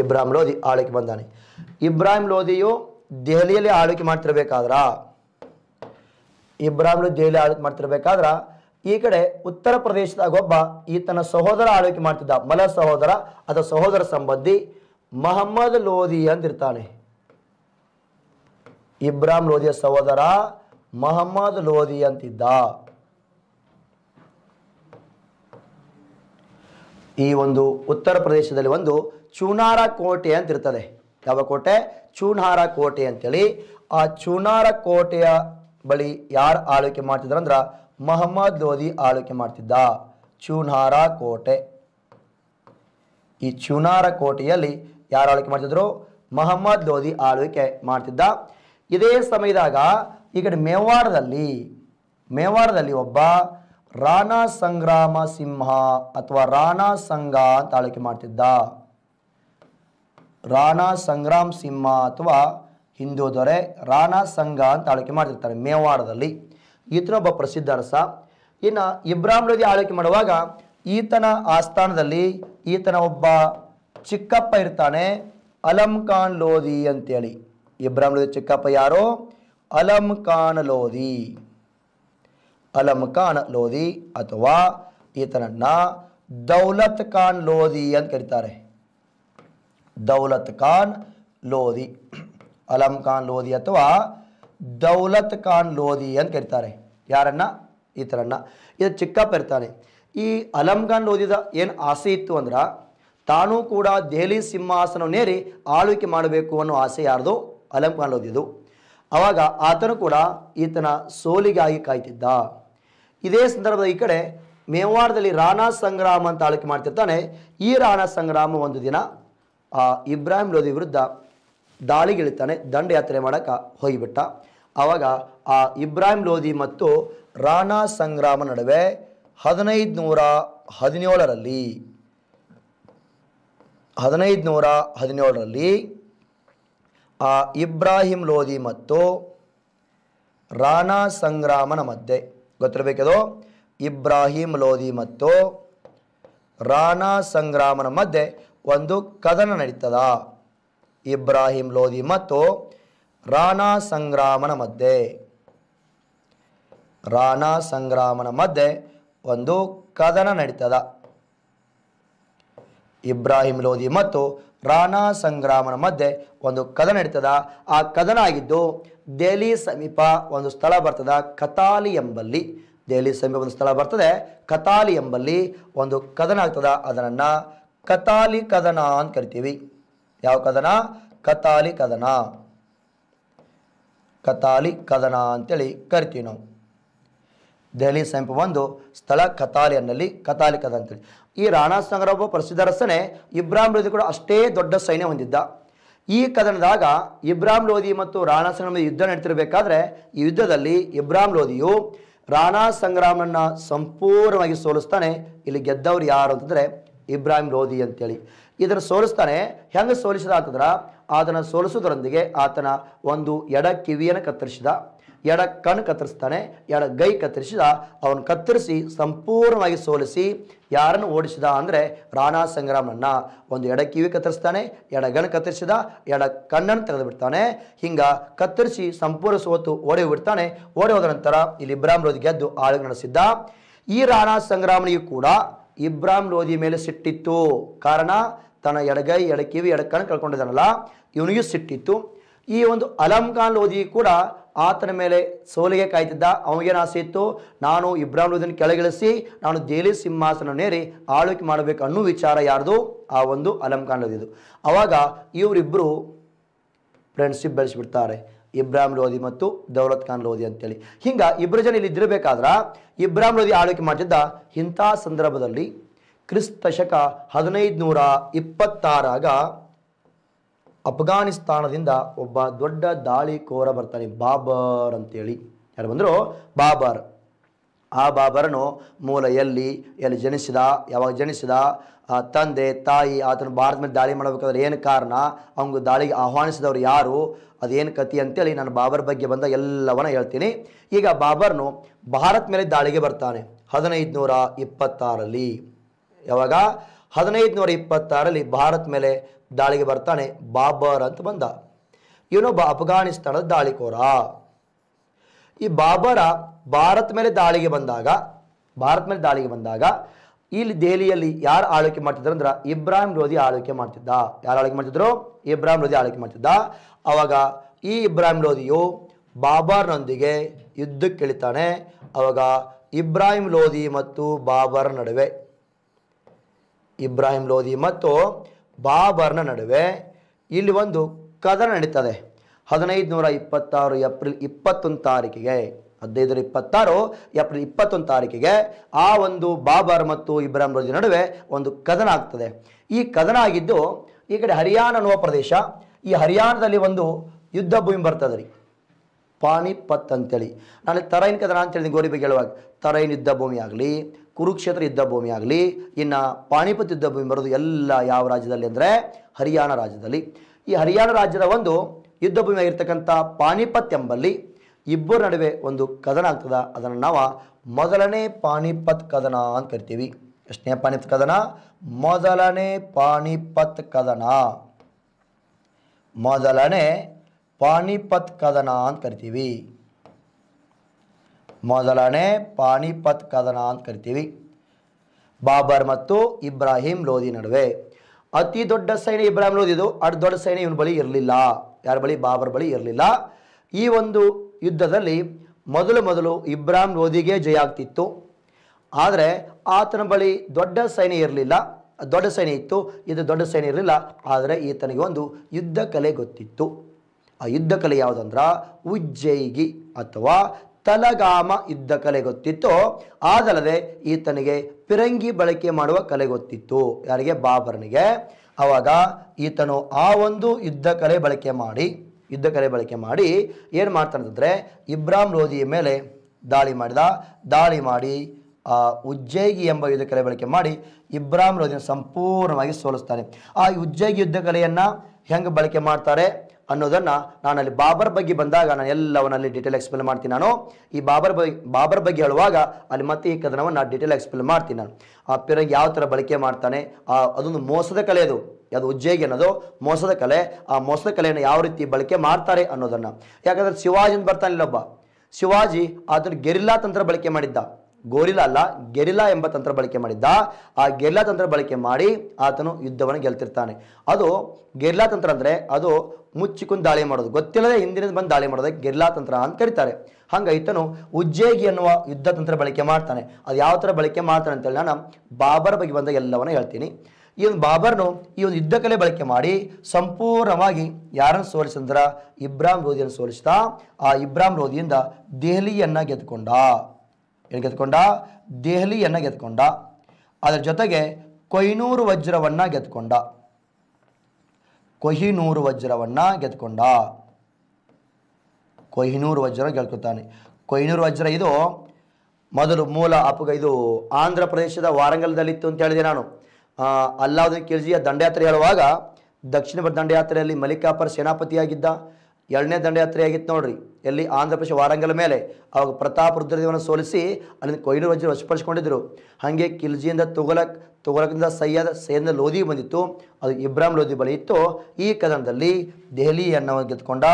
ಇಬ್ರಾಹಿಂ ಲೋಧಿ ಆಳ್ವಿಕೆ ಬಂದಾನೆ ಇಬ್ರಾಹಿಂ ಲೋಧಿಯು ದೆಹಲಿಯಲ್ಲಿ ಆಳ್ವಿಕೆ ಮಾಡ್ತಿರ್ಬೇಕಾದ್ರ ಇಬ್ರಾಹಿಂ ಲೋಧಿ ದೆಹಲಿ ಆಳ್ವಿಕೆ ಮಾಡ್ತಿರ್ಬೇಕಾದ್ರ ಈ ಕಡೆ ಉತ್ತರ ಪ್ರದೇಶದಾಗ ಒಬ್ಬ ಈತನ ಸಹೋದರ ಆಳ್ವಿಕೆ ಮಾಡ್ತಿದ್ದ ಮಲ ಸಹೋದರ ಅಥವಾ ಸಹೋದರ ಸಂಬಂಧಿ ಮಹಮ್ಮದ್ ಲೋಧಿ ಅಂತಿರ್ತಾನೆ ಇಬ್ರಾಹಿಂ ಲೋಧಿಯ ಸಹೋದರ ಮಹಮ್ಮದ್ ಲೋಧಿ ಅಂತಿದ್ದ ಈ ಒಂದು ಉತ್ತರ ಪ್ರದೇಶದಲ್ಲಿ ಒಂದು ಚೂನಾರ ಕೋಟೆ ಅಂತ ಇರ್ತದೆ ಯಾವ ಕೋಟೆ ಚೂನಾರ ಕೋಟೆ ಅಂತೇಳಿ ಆ ಚೂನಾರ ಕೋಟೆಯ ಬಳಿ ಯಾರು ಆಳ್ವಿಕೆ ಮಾಡ್ತಿದ್ರು ಅಂದ್ರೆ ಮಹಮ್ಮದ್ ಲೋಧಿ ಆಳ್ವಿಕೆ ಮಾಡ್ತಿದ್ದ ಚೂನಾರ ಕೋಟೆ ಈ ಚೂನಾರ ಕೋಟೆಯಲ್ಲಿ ಯಾರು ಆಳ್ವಿಕೆ ಮಾಡ್ತಿದ್ರು ಮಹಮ್ಮದ್ ಲೋಧಿ ಆಳ್ವಿಕೆ ಮಾಡ್ತಿದ್ದ ಇದೇ ಸಮಯದಾಗ ಈ ಕಡೆ ಮೇವಾಡದಲ್ಲಿ ಮೇವಾಡದಲ್ಲಿ ಒಬ್ಬ ರಾಣಾ ಸಂಗ್ರಾಮ ಸಿಂಹ ಅಥವಾ ರಾಣಾ ಸಂಘ ಅಂತ ಆಳ್ಕೆ ಮಾಡ್ತಿದ್ದ ರಾಣಾ ಸಂಗ್ರಾಮ್ ಸಿಂಹ ಅಥವಾ ಹಿಂದೂ ದೊರೆ ರಾಣಾ ಸಂಘ ಅಂತ ಆಳ್ಕೆ ಮಾಡ್ತಿರ್ತಾರೆ ಮೇವಾಡದಲ್ಲಿ ಈತನ ಒಬ್ಬ ಪ್ರಸಿದ್ಧ ಅರಸ ಇನ್ನು ಇಬ್ರಾಹಿಂ ಲೋಧಿ ಆಳ್ಕೆ ಮಾಡುವಾಗ ಈತನ ಆಸ್ಥಾನದಲ್ಲಿ ಈತನ ಒಬ್ಬ ಚಿಕ್ಕಪ್ಪ ಇರ್ತಾನೆ ಅಲಂ ಖಾನ್ ಲೋಧಿ ಅಂತೇಳಿ ಇಬ್ರಾಹಿಂ ಲೋಧಿ ಚಿಕ್ಕಪ್ಪ ಯಾರೋ ಅಲಂ ಖಾನ್ ಲೋಧಿ ಖಾನ್ ಲೋಧಿ ಅಥವಾ ಈತನನ್ನ ದೌಲತ್ ಖಾನ್ ಲೋಧಿ ಅಂತ ಕರೀತಾರೆ ದೌಲತ್ ಖಾನ್ ಲೋಧಿ ಅಲಂ ಖಾನ್ ಲೋಧಿ ಅಥವಾ ದೌಲತ್ ಖಾನ್ ಲೋಧಿ ಅಂತ ಕರೀತಾರೆ ಯಾರನ್ನ ಈತನನ್ನ ಇದು ಚಿಕ್ಕಪ್ಪ ಇರ್ತಾನೆ ಈ ಅಲಂ ಖಾನ್ ಲೋಧಿದ ಏನು ಆಸೆ ಇತ್ತು ಅಂದ್ರೆ ತಾನೂ ಕೂಡ ದೆಹಲಿ ಸಿಂಹಾಸನವನ್ನೇರಿ ಆಳ್ವಿಕೆ ಮಾಡಬೇಕು ಅನ್ನೋ ಆಸೆ ಯಾರ್ದು ಅಲಂ ಖಾನ್ ಲೋಧಿದು ಅವಾಗ ಆತನು ಕೂಡ ಈತನ ಸೋಲಿಗಾಗಿ ಕಾಯ್ತಿದ್ದ ಇದೇ ಸಂದರ್ಭದ ಈ ಕಡೆ ಮೇವಾಡದಲ್ಲಿ ರಾಣಾ ಸಂಗ್ರಾಮ ಅಂತ ಆಳ್ಕೆ ಮಾಡ್ತಿರ್ತಾನೆ ಈ ರಾಣಾ ಸಂಗ್ರಾಮ ಒಂದು ದಿನ ಆ ಇಬ್ರಾಹಿಂ ಲೋಧಿ ವಿರುದ್ಧ ದಾಳಿಗಿಳಿತಾನೆ ದಂಡಯಾತ್ರೆ ಮಾಡೋಕೆ ಹೋಗಿಬಿಟ್ಟ ಆವಾಗ ಆ ಇಬ್ರಾಹಿಂ ಲೋಧಿ ಮತ್ತು ರಾಣಾ ಸಂಗ್ರಾಮ ನಡುವೆ ಹದಿನೈದು ನೂರ ಹದಿನೇಳರಲ್ಲಿ ಹದಿನೈದು ನೂರ ಹದಿನೇಳರಲ್ಲಿ ಆ ಇಬ್ರಾಹಿಂ ಲೋಧಿ ಮತ್ತು ರಾಣಾ ಸಂಗ್ರಾಮನ ಮಧ್ಯೆ ಗೊತ್ತಿರಬೇಕದು ಇಬ್ರಾಹಿಂ ಲೋಧಿ ಮತ್ತು ರಾಣಾ ಸಂಗ್ರಾಮನ ಮಧ್ಯೆ ಒಂದು ಕದನ ನಡೀತದ ಇಬ್ರಾಹಿಂ ಲೋಧಿ ಮತ್ತು ರಾಣಾ ಸಂಗ್ರಾಮನ ಮಧ್ಯೆ ರಾಣಾ ಸಂಗ್ರಾಮನ ಮಧ್ಯೆ ಒಂದು ಕದನ ನಡೀತದ ಇಬ್ರಾಹಿಂ ಲೋಧಿ ಮತ್ತು ರಾಣಾ ಸಂಗ್ರಾಮನ ಮಧ್ಯೆ ಒಂದು ಕದನ ನಡೀತದ ಆ ಕದನ ಆಗಿದ್ದು ದೆಹಲಿ ಸಮೀಪ ಒಂದು ಸ್ಥಳ ಬರ್ತದ ಕತಾಲಿ ಎಂಬಲ್ಲಿ ದೆಹಲಿ ಸಮೀಪ ಒಂದು ಸ್ಥಳ ಬರ್ತದೆ ಕತಾಲಿ ಎಂಬಲ್ಲಿ ಒಂದು ಕದನ ಆಗ್ತದ ಅದನ್ನು ಕತಾಲಿ ಕದನ ಅಂತ ಕರಿತೀವಿ ಯಾವ ಕದನ ಕತಾಲಿ ಕದನ ಕತಾಲಿ ಕದನ ಅಂತೇಳಿ ಕರಿತೀವಿ ನಾವು ದೆಹಲಿ ಸಮೀಪ ಒಂದು ಸ್ಥಳ ಕತಾಲಿಯನ್ನಲ್ಲಿ ಕತಾಲಿಕದ ಅಂತೇಳಿ ಈ ರಾಣಾ ಸಂಗ್ರಹ ಪ್ರಸಿದ್ಧ ರಸನೆ ಇಬ್ರಾಹಿಂ ಲೋಧಿ ಕೂಡ ಅಷ್ಟೇ ದೊಡ್ಡ ಸೈನ್ಯ ಹೊಂದಿದ್ದ ಈ ಕದನದಾಗ ಇಬ್ರಾಹಿಂ ಲೋಧಿ ಮತ್ತು ರಾಣಾ ಸಂಗ್ರಾಮ ಯುದ್ಧ ನಡೀತಿರಬೇಕಾದ್ರೆ ಈ ಯುದ್ಧದಲ್ಲಿ ಇಬ್ರಾಹಿಂ ಲೋಧಿಯು ರಾಣಾ ಸಂಗ್ರಾಮನನ್ನು ಸಂಪೂರ್ಣವಾಗಿ ಸೋಲಿಸ್ತಾನೆ ಇಲ್ಲಿ ಗೆದ್ದವ್ರು ಯಾರು ಅಂತಂದರೆ ಇಬ್ರಾಹಿಂ ಲೋಧಿ ಅಂತೇಳಿ ಇದನ್ನು ಸೋಲಿಸ್ತಾನೆ ಹೆಂಗೆ ಸೋಲಿಸಿದ ಅಂತಂದ್ರೆ ಆತನ ಸೋಲಿಸೋದರೊಂದಿಗೆ ಆತನ ಒಂದು ಎಡ ಕಿವಿಯನ್ನು ಕತ್ತರಿಸಿದ ಎಡ ಕಣ್ಣು ಕತ್ತರಿಸ್ತಾನೆ ಎಡ ಗೈ ಕತ್ತರಿಸಿದ ಅವನು ಕತ್ತರಿಸಿ ಸಂಪೂರ್ಣವಾಗಿ ಸೋಲಿಸಿ ಯಾರನ್ನು ಓಡಿಸಿದ ಅಂದರೆ ರಾಣಾ ಸಂಗ್ರಾಮನನ್ನು ಒಂದು ಎಡ ಕಿವಿ ಕತ್ತರಿಸ್ತಾನೆ ಎಡಗಣ್ಣು ಕತ್ತರಿಸಿದ ಎಡ ಕಣ್ಣನ್ನು ತೆಗೆದು ಬಿಡ್ತಾನೆ ಹಿಂಗ ಕತ್ತರಿಸಿ ಸಂಪೂರ್ಣ ಸೋತು ಓಡಿ ಹೋಗ್ಬಿಡ್ತಾನೆ ಓಡಿ ಹೋದ ನಂತರ ಇಲ್ಲಿ ಇಬ್ರಾಹಿಂ ಲೋಧಿ ಗೆದ್ದು ಆಳು ನಡೆಸಿದ್ದ ಈ ರಾಣಾ ಸಂಗ್ರಾಮನಿಯು ಕೂಡ ಇಬ್ರಾಹಿಂ ಲೋಧಿ ಮೇಲೆ ಸಿಟ್ಟಿತ್ತು ಕಾರಣ ತನ್ನ ಎಡಗೈ ಎಡ ಕಿವಿ ಎಡ ಕಣ್ಣು ಕಳ್ಕೊಂಡಿದ್ದಾನಲ್ಲ ಇವನಿಗೂ ಸಿಟ್ಟಿತ್ತು ಈ ಒಂದು ಅಲಂಖಾನ್ ಲೋಧಿ ಕೂಡ ಆತನ ಮೇಲೆ ಸೋಲಿಗೆ ಕಾಯ್ತಿದ್ದ ಅವನಿಗೇನು ಆಸೆ ಇತ್ತು ನಾನು ಇಬ್ರಾಹಿಂ ಕೆಳಗಿಳಿಸಿ ನಾನು ದೇಲಿ ನೇರಿ ಆಳ್ವಿಕೆ ಮಾಡಬೇಕು ಅನ್ನೋ ವಿಚಾರ ಯಾರ್ದು ಆ ಒಂದು ಅಲಂ ಕಾಣದಿದ್ದು ಆವಾಗ ಇವರಿಬ್ಬರು ಫ್ರೆಂಡ್ಶಿಪ್ ಬೆಳೆಸಿಬಿಡ್ತಾರೆ ಇಬ್ರಾಹಿಂ ಲೋಧಿ ಮತ್ತು ದೌಲತ್ ಖಾನ್ ಲೋಧಿ ಅಂತೇಳಿ ಹಿಂಗೆ ಇಬ್ಬರು ಜನ ಇಲ್ಲಿ ಇದ್ದಿರಬೇಕಾದ್ರೆ ಇಬ್ರಾಹಿಂ ಲೋಧಿ ಆಳ್ವಿಕೆ ಮಾಡ್ತಿದ್ದ ಇಂಥ ಸಂದರ್ಭದಲ್ಲಿ ಶಕ ಹದಿನೈದು ನೂರ ಇಪ್ಪತ್ತಾರಾಗ ಅಫ್ಘಾನಿಸ್ತಾನದಿಂದ ಒಬ್ಬ ದೊಡ್ಡ ದಾಳಿ ಕೋರ ಬರ್ತಾನೆ ಬಾಬರ್ ಅಂತೇಳಿ ಯಾರು ಬಂದರು ಬಾಬರ್ ಆ ಬಾಬರನು ಮೂಲ ಎಲ್ಲಿ ಎಲ್ಲಿ ಜನಿಸಿದ ಯಾವಾಗ ಜನಿಸಿದ ತಂದೆ ತಾಯಿ ಆತನು ಭಾರತ ಮೇಲೆ ದಾಳಿ ಮಾಡಬೇಕಾದ್ರೆ ಏನು ಕಾರಣ ಅವನಿಗೆ ದಾಳಿಗೆ ಆಹ್ವಾನಿಸಿದವರು ಯಾರು ಅದೇನು ಕತಿ ಅಂತೇಳಿ ನಾನು ಬಾಬರ್ ಬಗ್ಗೆ ಬಂದ ಎಲ್ಲವನ್ನ ಹೇಳ್ತೀನಿ ಈಗ ಬಾಬರ್ನು ಭಾರತ ಮೇಲೆ ದಾಳಿಗೆ ಬರ್ತಾನೆ ಹದಿನೈದು ನೂರ ಇಪ್ಪತ್ತಾರಲ್ಲಿ ಯಾವಾಗ ಹದಿನೈದು ನೂರ ಇಪ್ಪತ್ತಾರಲ್ಲಿ ಭಾರತ ಮೇಲೆ ದಾಳಿಗೆ ಬರ್ತಾನೆ ಬಾಬರ್ ಅಂತ ಬಂದ ಇವನೊಬ್ಬ ಅಫ್ಘಾನಿಸ್ತಾನದ ದಾಳಿಕೋರ ಈ ಬಾಬರ ಭಾರತ ಮೇಲೆ ದಾಳಿಗೆ ಬಂದಾಗ ಭಾರತ ಮೇಲೆ ದಾಳಿಗೆ ಬಂದಾಗ ಇಲ್ಲಿ ದೆಹಲಿಯಲ್ಲಿ ಯಾರು ಆಳ್ವಿಕೆ ಮಾಡ್ತಿದ್ರು ಅಂದ್ರೆ ಇಬ್ರಾಹಿಂ ಲೋಧಿ ಆಳ್ವಿಕೆ ಮಾಡ್ತಿದ್ದ ಯಾರು ಆಳ್ವಿಕೆ ಮಾಡ್ತಿದ್ರು ಇಬ್ರಾಹಿಂ ಲೋಧಿ ಆಳ್ಕೆ ಮಾಡ್ತಿದ್ದ ಅವಾಗ ಈ ಇಬ್ರಾಹಿಂ ಲೋಧಿಯು ಬಾಬರ್ನೊಂದಿಗೆ ಯುದ್ಧಕ್ಕೆ ಇಳಿತಾನೆ ಅವಾಗ ಇಬ್ರಾಹಿಂ ಲೋಧಿ ಮತ್ತು ಬಾಬರ್ ನಡುವೆ ಇಬ್ರಾಹಿಂ ಲೋಧಿ ಮತ್ತು ಬಾಬರ್ನ ನಡುವೆ ಇಲ್ಲಿ ಒಂದು ಕದನ ನಡೀತದೆ ಹದಿನೈದು ನೂರ ಇಪ್ಪತ್ತಾರು ಏಪ್ರಿಲ್ ಇಪ್ಪತ್ತೊಂದು ತಾರೀಕಿಗೆ ಹದಿನೈದರ ಇಪ್ಪತ್ತಾರು ಏಪ್ರಿಲ್ ಇಪ್ಪತ್ತೊಂದು ತಾರೀಕಿಗೆ ಆ ಒಂದು ಬಾಬರ್ ಮತ್ತು ಇಬ್ರಾಹಿಂ ರೋಜಿ ನಡುವೆ ಒಂದು ಕದನ ಆಗ್ತದೆ ಈ ಕದನ ಆಗಿದ್ದು ಈ ಕಡೆ ಹರಿಯಾಣ ಅನ್ನುವ ಪ್ರದೇಶ ಈ ಹರಿಯಾಣದಲ್ಲಿ ಒಂದು ಯುದ್ಧ ಭೂಮಿ ಬರ್ತದೆ ರೀ ಪಾಣಿಪತ್ ಅಂತೇಳಿ ನಾನು ತರೈನ್ ಕದನ ಅಂತೇಳಿ ಗೋರಿ ಹೇಳುವಾಗ ತರೈನ್ ಯುದ್ಧ ಭೂಮಿ ಆಗಲಿ ಕುರುಕ್ಷೇತ್ರ ಯುದ್ಧ ಭೂಮಿ ಆಗಲಿ ಇನ್ನು ಪಾಣಿಪತ್ ಯುದ್ಧ ಭೂಮಿ ಬರೋದು ಎಲ್ಲ ಯಾವ ರಾಜ್ಯದಲ್ಲಿ ಅಂದರೆ ಹರಿಯಾಣ ರಾಜ್ಯದಲ್ಲಿ ಈ ಹರಿಯಾಣ ರಾಜ್ಯದ ಒಂದು ಯುದ್ಧ ಭೂಮಿ ಆಗಿರ್ತಕ್ಕಂಥ ಪಾಣಿಪತ್ ಎಂಬಲ್ಲಿ ಇಬ್ಬರ ನಡುವೆ ಒಂದು ಕದನ ಆಗ್ತದೆ ಅದನ್ನು ನಾವು ಮೊದಲನೇ ಪಾಣಿಪತ್ ಕದನ ಅಂತ ಕರಿತೀವಿ ಎಷ್ಟನೇ ಪಾಣಿಪತ್ ಕದನ ಮೊದಲನೇ ಪಾಣಿಪತ್ ಕದನ ಮೊದಲನೇ ಪಾಣಿಪತ್ ಕದನ ಅಂತ ಕರಿತೀವಿ ಮೊದಲನೇ ಪಾಣಿಪತ್ ಕದನ ಅಂತ ಕರಿತೀವಿ ಬಾಬರ್ ಮತ್ತು ಇಬ್ರಾಹಿಂ ಲೋಧಿ ನಡುವೆ ಅತಿ ದೊಡ್ಡ ಸೈನ್ಯ ಇಬ್ರಾಹಿಂ ಲೋಧಿದು ಅಡ್ ದೊಡ್ಡ ಸೈನ್ಯ ಇವನ ಬಳಿ ಇರಲಿಲ್ಲ ಯಾರ ಬಳಿ ಬಾಬರ್ ಬಳಿ ಇರಲಿಲ್ಲ ಈ ಒಂದು ಯುದ್ಧದಲ್ಲಿ ಮೊದಲು ಮೊದಲು ಇಬ್ರಾಹಿಂ ಲೋಧಿಗೆ ಜಯ ಆಗ್ತಿತ್ತು ಆದರೆ ಆತನ ಬಳಿ ದೊಡ್ಡ ಸೈನ್ಯ ಇರಲಿಲ್ಲ ದೊಡ್ಡ ಸೈನ್ಯ ಇತ್ತು ಇದು ದೊಡ್ಡ ಸೈನ್ಯ ಇರಲಿಲ್ಲ ಆದರೆ ಈತನಿಗೆ ಒಂದು ಯುದ್ಧ ಕಲೆ ಗೊತ್ತಿತ್ತು ಆ ಯುದ್ಧ ಕಲೆ ಯಾವುದಂದ್ರೆ ಉಜ್ಜೈಗಿ ಅಥವಾ ತಲಗಾಮ ಇದ್ದ ಕಲೆ ಗೊತ್ತಿತ್ತು ಆದಲ್ಲದೆ ಈತನಿಗೆ ಪಿರಂಗಿ ಬಳಕೆ ಮಾಡುವ ಕಲೆ ಗೊತ್ತಿತ್ತು ಯಾರಿಗೆ ಬಾಬರನಿಗೆ ಆವಾಗ ಈತನು ಆ ಒಂದು ಯುದ್ಧ ಕಲೆ ಬಳಕೆ ಮಾಡಿ ಯುದ್ಧ ಕಲೆ ಬಳಕೆ ಮಾಡಿ ಏನು ಮಾಡ್ತಾನಂತಂದರೆ ಇಬ್ರಾಹಿಂ ಲೋಧಿಯ ಮೇಲೆ ದಾಳಿ ಮಾಡಿದ ದಾಳಿ ಮಾಡಿ ಆ ಉಜ್ಜಯಿ ಎಂಬ ಯುದ್ಧ ಕಲೆ ಬಳಕೆ ಮಾಡಿ ಇಬ್ರಾಹಿಂ ಲೋಧಿಯನ್ನು ಸಂಪೂರ್ಣವಾಗಿ ಸೋಲಿಸ್ತಾನೆ ಆ ಉಜ್ಜೇಗಿ ಯುದ್ಧ ಕಲೆಯನ್ನು ಹೆಂಗೆ ಬಳಕೆ ಮಾಡ್ತಾರೆ ಅನ್ನೋದನ್ನು ನಾನಲ್ಲಿ ಬಾಬರ್ ಬಗ್ಗೆ ಬಂದಾಗ ನಾನು ಎಲ್ಲವನ್ನಲ್ಲಿ ಡೀಟೇಲ್ ಎಕ್ಸ್ಪ್ಲೇನ್ ಮಾಡ್ತೀನಿ ನಾನು ಈ ಬಾಬರ್ ಬಾಬರ್ ಬಗ್ಗೆ ಹೇಳುವಾಗ ಅಲ್ಲಿ ಮತ್ತೆ ಈ ಕದನವನ್ನು ನಾನು ಡೀಟೇಲ್ ಎಕ್ಸ್ಪ್ಲೇನ್ ಮಾಡ್ತೀನಿ ನಾನು ಆ ಪಿರಂಗಿ ಯಾವ ಥರ ಬಳಕೆ ಮಾಡ್ತಾನೆ ಆ ಅದೊಂದು ಮೋಸದ ಕಲೆ ಅದು ಅದು ಉಜ್ಜೇಗಿ ಅನ್ನೋದು ಮೋಸದ ಕಲೆ ಆ ಮೋಸದ ಕಲೆಯನ್ನು ಯಾವ ರೀತಿ ಬಳಕೆ ಮಾಡ್ತಾರೆ ಅನ್ನೋದನ್ನು ಯಾಕಂದರೆ ಶಿವಾಜಿ ಅಂತ ಬರ್ತಾನಿಲ್ಲೊಬ್ಬ ಶಿವಾಜಿ ಅದನ್ನು ಗೆರಿಲ್ಲಾ ತಂತ್ರ ಬಳಕೆ ಮಾಡಿದ್ದ ಗೋರಿಲಾ ಅಲ್ಲ ಗೆರಿಲಾ ಎಂಬ ತಂತ್ರ ಬಳಕೆ ಮಾಡಿದ್ದ ಆ ಗೆರಿಲಾ ತಂತ್ರ ಬಳಕೆ ಮಾಡಿ ಆತನು ಯುದ್ಧವನ್ನು ಗೆಲ್ತಿರ್ತಾನೆ ಅದು ಗೆರಿಲಾ ತಂತ್ರ ಅಂದರೆ ಅದು ಮುಚ್ಚಿಕೊಂಡು ದಾಳಿ ಮಾಡೋದು ಗೊತ್ತಿಲ್ಲದೆ ಹಿಂದಿನಿಂದ ಬಂದು ದಾಳಿ ಮಾಡೋದಕ್ಕೆ ಗೆರಿಲಾ ತಂತ್ರ ಅಂತ ಕರೀತಾರೆ ಹಂಗೆ ಈತನು ಉಜ್ಜೇಗಿ ಅನ್ನುವ ಯುದ್ಧ ತಂತ್ರ ಬಳಕೆ ಮಾಡ್ತಾನೆ ಅದು ಯಾವ ಥರ ಬಳಕೆ ಮಾಡ್ತಾನೆ ಅಂತೇಳಿ ನಾನು ಬಾಬರ್ ಬಗ್ಗೆ ಬಂದ ಎಲ್ಲವನ್ನ ಹೇಳ್ತೀನಿ ಈ ಒಂದು ಬಾಬರ್ನು ಈ ಒಂದು ಯುದ್ಧ ಕಲೆ ಬಳಕೆ ಮಾಡಿ ಸಂಪೂರ್ಣವಾಗಿ ಯಾರನ್ನು ಸೋಲಿಸಿದ್ರ ಇಬ್ರಾಹಿಂ ರೋಧಿಯನ್ನು ಸೋಲಿಸ್ತಾ ಆ ಇಬ್ರಾಹಿಂ ರೋಧಿಯಿಂದ ದೆಹಲಿಯನ್ನು ಗೆದ್ದುಕೊಂಡ ಏನು ಗೆದ್ಕೊಂಡ ದೆಹಲಿಯನ್ನು ಗೆದ್ಕೊಂಡ ಅದರ ಜೊತೆಗೆ ಕೊಯ್ನೂರು ವಜ್ರವನ್ನು ಗೆದ್ಕೊಂಡ ಕೊಹಿನೂರು ವಜ್ರವನ್ನು ಗೆದ್ಕೊಂಡ ಕೊಹಿನೂರು ವಜ್ರ ಗೆಲ್ಕೊತಾನೆ ಕೊಹಿನೂರು ವಜ್ರ ಇದು ಮೊದಲು ಮೂಲ ಅಪಗ ಇದು ಆಂಧ್ರ ಪ್ರದೇಶದ ವಾರಂಗಲದಲ್ಲಿತ್ತು ಅಂತ ಹೇಳಿದೆ ನಾನು ಅಲ್ಲಾವುದ್ದೀನ್ ಕಿರ್ಜಿಯ ದಂಡಯಾತ್ರೆ ಹೇಳುವಾಗ ದಕ್ಷಿಣ ದಂಡಯಾತ್ರೆಯಲ್ಲಿ ಮಲ್ಲಿಕಾಪರ್ ಸೇನಾಪತಿಯಾಗಿದ್ದ ಎರಡನೇ ದಂಡಯಾತ್ರೆಯಾಗಿತ್ತು ಆಗಿತ್ತು ನೋಡ್ರಿ ಎಲ್ಲಿ ಆಂಧ್ರ ಪ್ರದೇಶ ವಾರಂಗಲ್ ಮೇಲೆ ಅವಾಗ ಪ್ರತಾಪ್ ರುದ್ರದೇವನ ಸೋಲಿಸಿ ಅಲ್ಲಿಂದ ಕೊಯ್ನೂರು ವಜ್ರ ವಶಪಡಿಸಿಕೊಂಡಿದ್ದರು ಹಾಗೆ ಕಿಲ್ಜಿಯಿಂದ ತುಗಲಕ್ ತುಗಲಕ್ಕಿಂದ ಸೈಯದ್ ಸೈಯಿಂದ ಲೋಧಿ ಬಂದಿತ್ತು ಅದು ಇಬ್ರಾಹಿಂ ಲೋಧಿ ಬಳಿ ಇತ್ತು ಈ ಕದನದಲ್ಲಿ ದೆಹಲಿಯನ್ನು ಗೆದ್ದುಕೊಂಡ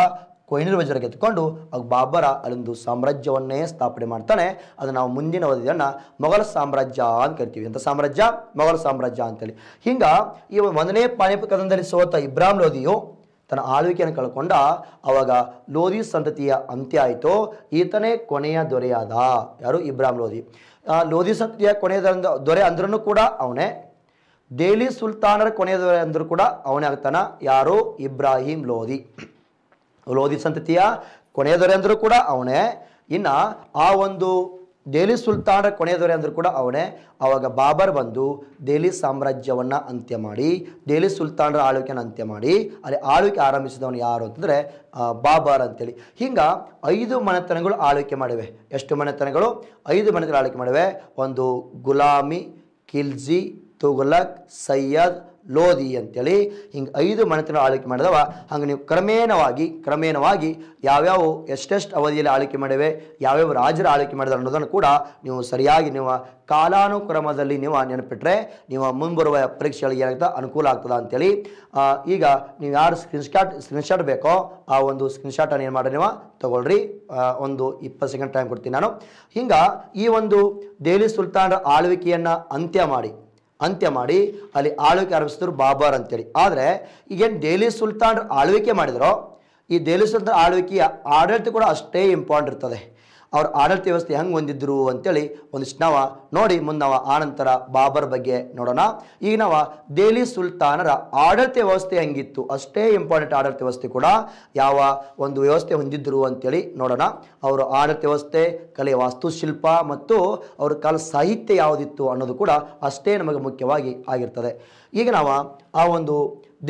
ಕೊಯ್ನೂರು ವಜ್ರ ಗೆದ್ದುಕೊಂಡು ಅವಾಗ ಬಾಬರ ಅಲ್ಲಿಂದು ಸಾಮ್ರಾಜ್ಯವನ್ನೇ ಸ್ಥಾಪನೆ ಮಾಡ್ತಾನೆ ಅದು ನಾವು ಮುಂದಿನ ವರದಿಯನ್ನು ಮೊಘಲ್ ಸಾಮ್ರಾಜ್ಯ ಅಂತ ಕರಿತೀವಿ ಅಂತ ಸಾಮ್ರಾಜ್ಯ ಮೊಘಲ್ ಸಾಮ್ರಾಜ್ಯ ಅಂತೇಳಿ ಹಿಂಗೆ ಈ ಒಂದನೇ ಪಾಣಿಪ ಕದನದಲ್ಲಿ ಸೋತ ಇಬ್ರಾಹಿಂ ಲೋಧಿಯು ತನ್ನ ಆಳ್ವಿಕೆಯನ್ನು ಕಳ್ಕೊಂಡ ಅವಾಗ ಲೋಧಿ ಸಂತತಿಯ ಅಂತ್ಯ ಆಯಿತು ಈತನೇ ಕೊನೆಯ ದೊರೆಯಾದ ಯಾರು ಇಬ್ರಾಹಿಂ ಲೋಧಿ ಲೋಧಿ ಸಂತತಿಯ ಕೊನೆಯ ದೊರೆ ಅಂದ್ರೂ ಕೂಡ ಅವನೇ ದೆಹಲಿ ಸುಲ್ತಾನರ ಕೊನೆಯ ದೊರೆ ಅಂದರೂ ಕೂಡ ಅವನೇ ಆಗ್ತಾನ ಯಾರು ಇಬ್ರಾಹಿಂ ಲೋಧಿ ಲೋಧಿ ಸಂತತಿಯ ಕೊನೆಯ ದೊರೆ ಅಂದರೂ ಕೂಡ ಅವನೇ ಇನ್ನು ಆ ಒಂದು ದೆಹಲಿ ಸುಲ್ತಾನರ ಕೊನೆಯ ದೊರೆ ಅಂದರೂ ಕೂಡ ಅವನೇ ಆವಾಗ ಬಾಬರ್ ಬಂದು ದೆಹಲಿ ಸಾಮ್ರಾಜ್ಯವನ್ನು ಅಂತ್ಯ ಮಾಡಿ ದೆಹಲಿ ಸುಲ್ತಾನರ ಆಳ್ವಿಕೆಯನ್ನು ಅಂತ್ಯ ಮಾಡಿ ಅಲ್ಲಿ ಆಳ್ವಿಕೆ ಆರಂಭಿಸಿದವನು ಯಾರು ಅಂತಂದರೆ ಬಾಬರ್ ಅಂತೇಳಿ ಹಿಂಗೆ ಐದು ಮನೆತನಗಳು ಆಳ್ವಿಕೆ ಮಾಡಿವೆ ಎಷ್ಟು ಮನೆತನಗಳು ಐದು ಮನೆತನ ಆಳ್ವಿಕೆ ಮಾಡಿವೆ ಒಂದು ಗುಲಾಮಿ ಕಿಲ್ಜಿ ತುಘಲಕ್ ಸೈಯದ್ ಲೋದಿ ಅಂತೇಳಿ ಹಿಂಗೆ ಐದು ಮನೆತನ ಆಳ್ವಿಕೆ ಮಾಡಿದವ ಹಂಗೆ ನೀವು ಕ್ರಮೇಣವಾಗಿ ಕ್ರಮೇಣವಾಗಿ ಯಾವ್ಯಾವ ಎಷ್ಟೆಷ್ಟು ಅವಧಿಯಲ್ಲಿ ಆಳ್ವಿಕೆ ಮಾಡಿವೆ ಯಾವ್ಯಾವ ರಾಜರ ಆಳ್ವಿಕೆ ಮಾಡಿದಾರೆ ಅನ್ನೋದನ್ನು ಕೂಡ ನೀವು ಸರಿಯಾಗಿ ನೀವು ಕಾಲಾನುಕ್ರಮದಲ್ಲಿ ನೀವು ನೆನಪಿಟ್ಟರೆ ನೀವು ಮುಂಬರುವ ಪರೀಕ್ಷೆಗಳಿಗೆ ಏನಾಗ್ತದೆ ಅನುಕೂಲ ಆಗ್ತದ ಅಂತೇಳಿ ಈಗ ನೀವು ಯಾರು ಸ್ಕ್ರೀನ್ಶಾಟ್ ಸ್ಕ್ರೀನ್ಶಾಟ್ ಬೇಕೋ ಆ ಒಂದು ಸ್ಕ್ರೀನ್ಶಾಟನ್ನು ಏನು ಮಾಡಿ ನೀವು ತಗೊಳ್ರಿ ಒಂದು ಇಪ್ಪತ್ತು ಸೆಕೆಂಡ್ ಟೈಮ್ ಕೊಡ್ತೀನಿ ನಾನು ಹಿಂಗೆ ಈ ಒಂದು ದೆಹಲಿ ಸುಲ್ತಾನರ ಆಳ್ವಿಕೆಯನ್ನು ಅಂತ್ಯ ಮಾಡಿ ಅಂತ್ಯ ಮಾಡಿ ಅಲ್ಲಿ ಆಳ್ವಿಕೆ ಆರಂಭಿಸಿದ್ರು ಬಾಬರ್ ಅಂತೇಳಿ ಆದರೆ ಈಗೇನು ದೆಹಲಿ ಸುಲ್ತಾನ್ ಆಳ್ವಿಕೆ ಮಾಡಿದರೋ ಈ ದೆಹಲಿ ಸುಲ್ತಾನ್ ಆಳ್ವಿಕೆಯ ಆಡಳಿತ ಕೂಡ ಅಷ್ಟೇ ಇಂಪಾರ್ಟೆಂಟ್ ಇರ್ತದೆ ಅವ್ರ ಆಡಳಿತ ವ್ಯವಸ್ಥೆ ಹೆಂಗೆ ಹೊಂದಿದ್ರು ಅಂತೇಳಿ ಒಂದಿಷ್ಟು ನಾವು ನೋಡಿ ಮುಂದೆ ನಾವು ಆನಂತರ ಬಾಬರ್ ಬಗ್ಗೆ ನೋಡೋಣ ಈಗ ನಾವು ದೆಹಲಿ ಸುಲ್ತಾನರ ಆಡಳಿತ ವ್ಯವಸ್ಥೆ ಹೆಂಗಿತ್ತು ಅಷ್ಟೇ ಇಂಪಾರ್ಟೆಂಟ್ ಆಡಳಿತ ವ್ಯವಸ್ಥೆ ಕೂಡ ಯಾವ ಒಂದು ವ್ಯವಸ್ಥೆ ಹೊಂದಿದ್ರು ಅಂತೇಳಿ ನೋಡೋಣ ಅವರ ಆಡಳಿತ ವ್ಯವಸ್ಥೆ ಕಲೆ ವಾಸ್ತುಶಿಲ್ಪ ಮತ್ತು ಅವರ ಕಾಲ ಸಾಹಿತ್ಯ ಯಾವುದಿತ್ತು ಅನ್ನೋದು ಕೂಡ ಅಷ್ಟೇ ನಮಗೆ ಮುಖ್ಯವಾಗಿ ಆಗಿರ್ತದೆ ಈಗ ನಾವು ಆ ಒಂದು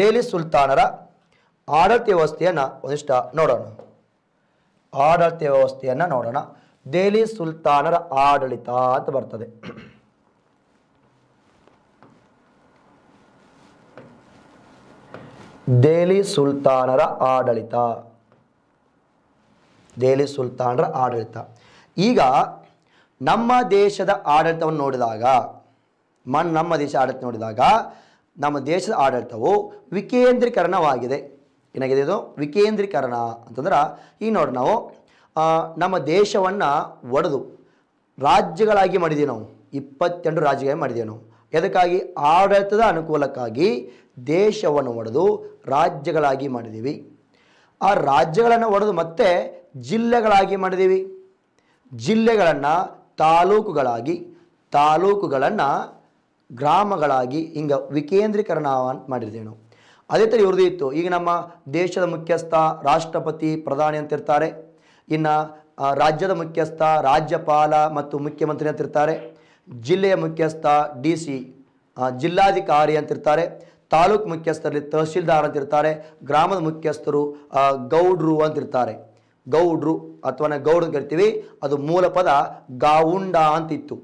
ದೆಹಲಿ ಸುಲ್ತಾನರ ಆಡಳಿತ ವ್ಯವಸ್ಥೆಯನ್ನು ಒಂದಿಷ್ಟು ನೋಡೋಣ ಆಡಳಿತ ವ್ಯವಸ್ಥೆಯನ್ನು ನೋಡೋಣ ದೆಹಲಿ ಸುಲ್ತಾನರ ಆಡಳಿತ ಅಂತ ಬರ್ತದೆ ದೆಹಲಿ ಸುಲ್ತಾನರ ಆಡಳಿತ ದೆಹಲಿ ಸುಲ್ತಾನರ ಆಡಳಿತ ಈಗ ನಮ್ಮ ದೇಶದ ಆಡಳಿತವನ್ನು ನೋಡಿದಾಗ ಮನ್ ನಮ್ಮ ದೇಶ ಆಡಳಿತ ನೋಡಿದಾಗ ನಮ್ಮ ದೇಶದ ಆಡಳಿತವು ವಿಕೇಂದ್ರೀಕರಣವಾಗಿದೆ ಏನಾಗಿದೆ ಇದು ವಿಕೇಂದ್ರೀಕರಣ ಅಂತಂದ್ರೆ ಈಗ ನೋಡಿ ನಾವು ನಮ್ಮ ದೇಶವನ್ನು ಒಡೆದು ರಾಜ್ಯಗಳಾಗಿ ಮಾಡಿದ್ದೀವಿ ನಾವು ಇಪ್ಪತ್ತೆಂಟು ರಾಜ್ಯಗಳಾಗಿ ಮಾಡಿದ್ದೀವಿ ನಾವು ಎದಕ್ಕಾಗಿ ಆಡಳಿತದ ಅನುಕೂಲಕ್ಕಾಗಿ ದೇಶವನ್ನು ಒಡೆದು ರಾಜ್ಯಗಳಾಗಿ ಮಾಡಿದ್ದೀವಿ ಆ ರಾಜ್ಯಗಳನ್ನು ಒಡೆದು ಮತ್ತೆ ಜಿಲ್ಲೆಗಳಾಗಿ ಮಾಡಿದ್ದೀವಿ ಜಿಲ್ಲೆಗಳನ್ನು ತಾಲೂಕುಗಳಾಗಿ ತಾಲೂಕುಗಳನ್ನು ಗ್ರಾಮಗಳಾಗಿ ಹಿಂಗೆ ವಿಕೇಂದ್ರೀಕರಣ ಮಾಡಿದ್ದೇವೆ ನಾವು ಅದೇ ಥರ ಇವ್ರದ್ದು ಇತ್ತು ಈಗ ನಮ್ಮ ದೇಶದ ಮುಖ್ಯಸ್ಥ ರಾಷ್ಟ್ರಪತಿ ಪ್ರಧಾನಿ ಅಂತಿರ್ತಾರೆ ಇನ್ನು ರಾಜ್ಯದ ಮುಖ್ಯಸ್ಥ ರಾಜ್ಯಪಾಲ ಮತ್ತು ಮುಖ್ಯಮಂತ್ರಿ ಅಂತಿರ್ತಾರೆ ಜಿಲ್ಲೆಯ ಮುಖ್ಯಸ್ಥ ಡಿ ಸಿ ಜಿಲ್ಲಾಧಿಕಾರಿ ಅಂತಿರ್ತಾರೆ ತಾಲೂಕು ಮುಖ್ಯಸ್ಥರಲ್ಲಿ ತಹಶೀಲ್ದಾರ್ ಅಂತಿರ್ತಾರೆ ಗ್ರಾಮದ ಮುಖ್ಯಸ್ಥರು ಗೌಡ್ರು ಅಂತಿರ್ತಾರೆ ಗೌಡ್ರು ಅಥವಾ ಗೌಡ್ ಅಂತ ಕರಿತೀವಿ ಅದು ಮೂಲ ಪದ ಗಾವುಂಡ ಅಂತಿತ್ತು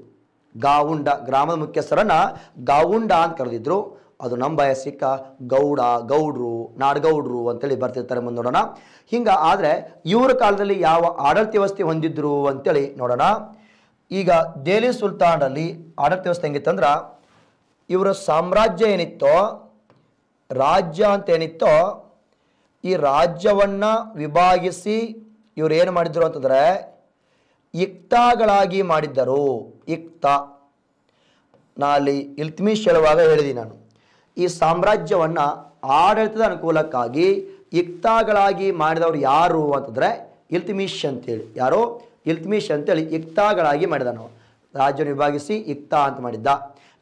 ಗಾವುಂಡ ಗ್ರಾಮದ ಮುಖ್ಯಸ್ಥರನ್ನು ಗಾವುಂಡ ಅಂತ ಕರೆದಿದ್ರು ಅದು ನಮ್ಮ ಸಿಕ್ಕ ಗೌಡ ಗೌಡ್ರು ನಾಡಗೌಡ್ರು ಅಂತೇಳಿ ಬರ್ತಿರ್ತಾರೆ ಮುಂದೆ ನೋಡೋಣ ಹಿಂಗೆ ಆದರೆ ಇವರ ಕಾಲದಲ್ಲಿ ಯಾವ ಆಡಳಿತ ವ್ಯವಸ್ಥೆ ಹೊಂದಿದ್ರು ಅಂತೇಳಿ ನೋಡೋಣ ಈಗ ದೆಹಲಿ ಸುಲ್ತಾನಲ್ಲಿ ಆಡಳಿತ ವ್ಯವಸ್ಥೆ ಹೆಂಗಿತ್ತಂದ್ರೆ ಇವರ ಸಾಮ್ರಾಜ್ಯ ಏನಿತ್ತೋ ರಾಜ್ಯ ಅಂತ ಏನಿತ್ತೋ ಈ ರಾಜ್ಯವನ್ನು ವಿಭಾಗಿಸಿ ಇವರು ಏನು ಮಾಡಿದರು ಅಂತಂದರೆ ಇಕ್ತಾಗಳಾಗಿ ಮಾಡಿದ್ದರು ಇಕ್ತ ನಾ ಅಲ್ಲಿ ಇಲ್ತ್ಮೀಶ್ ಹೇಳುವಾಗ ಹೇಳಿದೆ ನಾನು ಈ ಸಾಮ್ರಾಜ್ಯವನ್ನು ಆಡಳಿತದ ಅನುಕೂಲಕ್ಕಾಗಿ ಇಕ್ತಾಗಳಾಗಿ ಮಾಡಿದವರು ಯಾರು ಅಂತಂದರೆ ಇಲ್ತಿಮಿಶ್ ಅಂತೇಳಿ ಯಾರೋ ಇಲ್ತಿಮಿಶ್ ಅಂತೇಳಿ ಇಕ್ತಾಗಳಾಗಿ ಮಾಡಿದ ನಾವು ರಾಜ್ಯವನ್ನು ವಿಭಾಗಿಸಿ ಇಕ್ತಾ ಅಂತ ಮಾಡಿದ್ದ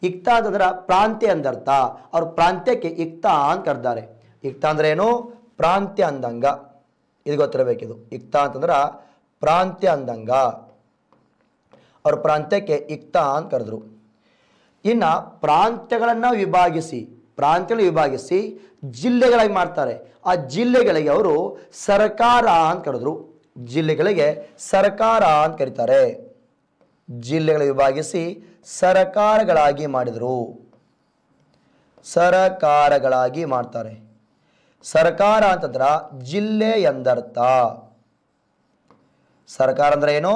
ಇಕ್ತಾ ಅಂತಂದ್ರೆ ಪ್ರಾಂತ್ಯ ಅಂದರ್ಥ ಅವ್ರ ಪ್ರಾಂತ್ಯಕ್ಕೆ ಇಕ್ತಾ ಅಂತ ಕರೆದಾರೆ ಇಕ್ತಾ ಅಂದ್ರೆ ಏನು ಪ್ರಾಂತ್ಯ ಅಂದಂಗ ಇದು ಗೊತ್ತಿರಬೇಕಿದು ಇಕ್ತಾ ಅಂತಂದ್ರೆ ಪ್ರಾಂತ್ಯ ಅಂದಂಗ ಅವ್ರ ಪ್ರಾಂತ್ಯಕ್ಕೆ ಇಕ್ತಾ ಅಂತ ಕರೆದ್ರು ಇನ್ನು ಪ್ರಾಂತ್ಯಗಳನ್ನು ವಿಭಾಗಿಸಿ ಪ್ರಾಂತ್ಯಗಳು ವಿಭಾಗಿಸಿ ಜಿಲ್ಲೆಗಳಾಗಿ ಮಾಡ್ತಾರೆ ಆ ಜಿಲ್ಲೆಗಳಿಗೆ ಅವರು ಸರ್ಕಾರ ಅಂತ ಕರೆದ್ರು ಜಿಲ್ಲೆಗಳಿಗೆ ಸರ್ಕಾರ ಅಂತ ಕರೀತಾರೆ ಜಿಲ್ಲೆಗಳ ವಿಭಾಗಿಸಿ ಸರಕಾರಗಳಾಗಿ ಮಾಡಿದರು ಸರಕಾರಗಳಾಗಿ ಮಾಡ್ತಾರೆ ಸರ್ಕಾರ ಅಂತಂದ್ರ ಜಿಲ್ಲೆ ಎಂದರ್ಥ ಸರ್ಕಾರ ಅಂದ್ರೆ ಏನು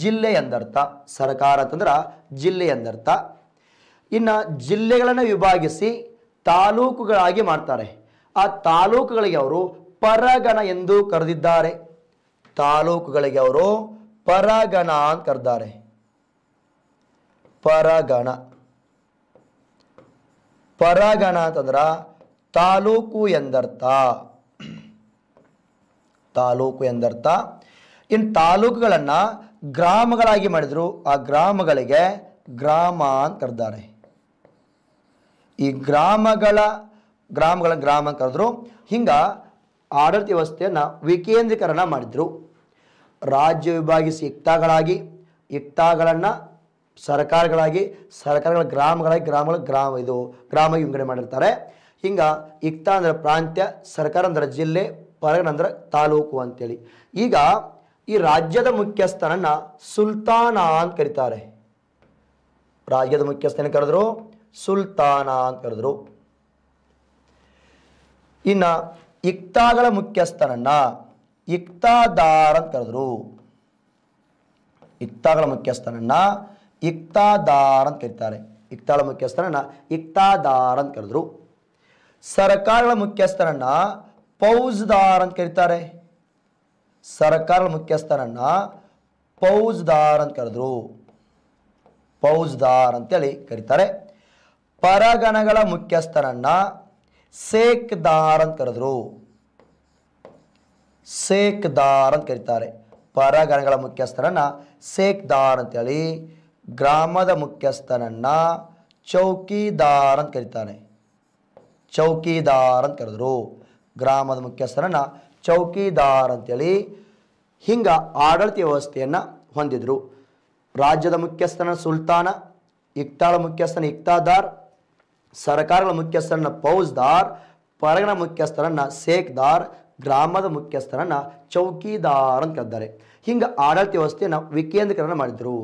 ಜಿಲ್ಲೆ ಎಂದರ್ಥ ಸರ್ಕಾರ ಅಂತಂದ್ರೆ ಜಿಲ್ಲೆ ಎಂದರ್ಥ ಇನ್ನು ಜಿಲ್ಲೆಗಳನ್ನು ವಿಭಾಗಿಸಿ ತಾಲೂಕುಗಳಾಗಿ ಮಾಡ್ತಾರೆ ಆ ತಾಲೂಕುಗಳಿಗೆ ಅವರು ಪರಗಣ ಎಂದು ಕರೆದಿದ್ದಾರೆ ತಾಲೂಕುಗಳಿಗೆ ಅವರು ಪರಗಣ ಅಂತ ಕರೆದಾರೆ ಪರಗಣ ಪರಗಣ ಅಂತಂದ್ರೆ ತಾಲೂಕು ಎಂದರ್ಥ ತಾಲೂಕು ಎಂದರ್ಥ ಇನ್ನು ತಾಲೂಕುಗಳನ್ನು ಗ್ರಾಮಗಳಾಗಿ ಮಾಡಿದರು ಆ ಗ್ರಾಮಗಳಿಗೆ ಗ್ರಾಮ ಅಂತ ಕರೆದಾರೆ ಈ ಗ್ರಾಮಗಳ ಗ್ರಾಮಗಳ ಗ್ರಾಮ ಕರೆದ್ರು ಹಿಂಗೆ ಆಡಳಿತ ವ್ಯವಸ್ಥೆಯನ್ನು ವಿಕೇಂದ್ರೀಕರಣ ಮಾಡಿದರು ರಾಜ್ಯ ವಿಭಾಗಿಸಿ ಇಕ್ತಾಗಳಾಗಿ ಇಕ್ತಾಗಳನ್ನು ಸರ್ಕಾರಗಳಾಗಿ ಸರ್ಕಾರಗಳ ಗ್ರಾಮಗಳಾಗಿ ಗ್ರಾಮಗಳ ಗ್ರಾಮ ಇದು ಗ್ರಾಮ ವಿಂಗಡಣೆ ಮಾಡಿರ್ತಾರೆ ಹಿಂಗೆ ಯುಕ್ತ ಅಂದ್ರೆ ಪ್ರಾಂತ್ಯ ಸರ್ಕಾರ ಅಂದ್ರೆ ಜಿಲ್ಲೆ ಅಂದ್ರೆ ತಾಲೂಕು ಅಂತೇಳಿ ಈಗ ಈ ರಾಜ್ಯದ ಮುಖ್ಯಸ್ಥನನ್ನು ಸುಲ್ತಾನ ಅಂತ ಕರೀತಾರೆ ರಾಜ್ಯದ ಮುಖ್ಯಸ್ಥನ ಕರೆದ್ರು ಸುಲ್ತಾನ ಅಂತ ಕರೆದ್ರು ಇನ್ನು ಇಕ್ತಾಗಳ ಮುಖ್ಯಸ್ಥನನ್ನ ಇಕ್ತಾದಾರ್ ಅಂತ ಕರೆದ್ರು ಇಕ್ತಾಗಳ ಮುಖ್ಯಸ್ಥನನ್ನ ಇಕ್ತಾದಾರ್ ಅಂತ ಕರೀತಾರೆ ಇಕ್ತಾಳ ಮುಖ್ಯಸ್ಥನನ್ನ ಇಕ್ತಾದಾರ್ ಅಂತ ಕರೆದ್ರು ಸರ್ಕಾರಗಳ ಮುಖ್ಯಸ್ಥರನ್ನು ಪೌಜ್ದಾರ್ ಅಂತ ಕರೀತಾರೆ ಸರ್ಕಾರಗಳ ಮುಖ್ಯಸ್ಥರನ್ನು ಪೌಜ್ದಾರ್ ಅಂತ ಕರೆದ್ರು ಪೌಜ್ದಾರ್ ಅಂತೇಳಿ ಕರೀತಾರೆ ಪರಗಣಗಳ ಮುಖ್ಯಸ್ಥರನ್ನು ಸೇಕ್ದಾರ್ ಅಂತ ಕರೆದ್ರು ಸೇಕ್ದಾರ್ ಅಂತ ಕರೀತಾರೆ ಪರಗಣಗಳ ಮುಖ್ಯಸ್ಥರನ್ನು ಸೇಕ್ದಾರ್ ಅಂತೇಳಿ ಗ್ರಾಮದ ಮುಖ್ಯಸ್ಥನನ್ನು ಚೌಕಿದಾರ್ ಅಂತ ಕರೀತಾನೆ ಚೌಕಿದಾರ್ ಅಂತ ಕರೆದ್ರು ಗ್ರಾಮದ ಮುಖ್ಯಸ್ಥರನ್ನು ಚೌಕಿದಾರ್ ಅಂತೇಳಿ ಹಿಂಗ ಆಡಳಿತ ವ್ಯವಸ್ಥೆಯನ್ನು ಹೊಂದಿದ್ರು ರಾಜ್ಯದ ಮುಖ್ಯಸ್ಥನ ಸುಲ್ತಾನ ಇಕ್ತಾಳ ಮುಖ್ಯಸ್ಥನ ಇಕ್ತಾದಾರ್ ಸರ್ಕಾರಗಳ ಮುಖ್ಯಸ್ಥರನ್ನ ಫೌಜ್ದಾರ್ ಪರಗಣ ಮುಖ್ಯಸ್ಥರನ್ನು ಸೇಖ್ದಾರ್ ಗ್ರಾಮದ ಮುಖ್ಯಸ್ಥರನ್ನು ಚೌಕಿದಾರ್ ಅಂತ ಕೇಳ್ತಾರೆ ಹಿಂಗೆ ಆಡಳಿತ ವ್ಯವಸ್ಥೆಯನ್ನು ವಿಕೇಂದ್ರೀಕರಣ ಮಾಡಿದರು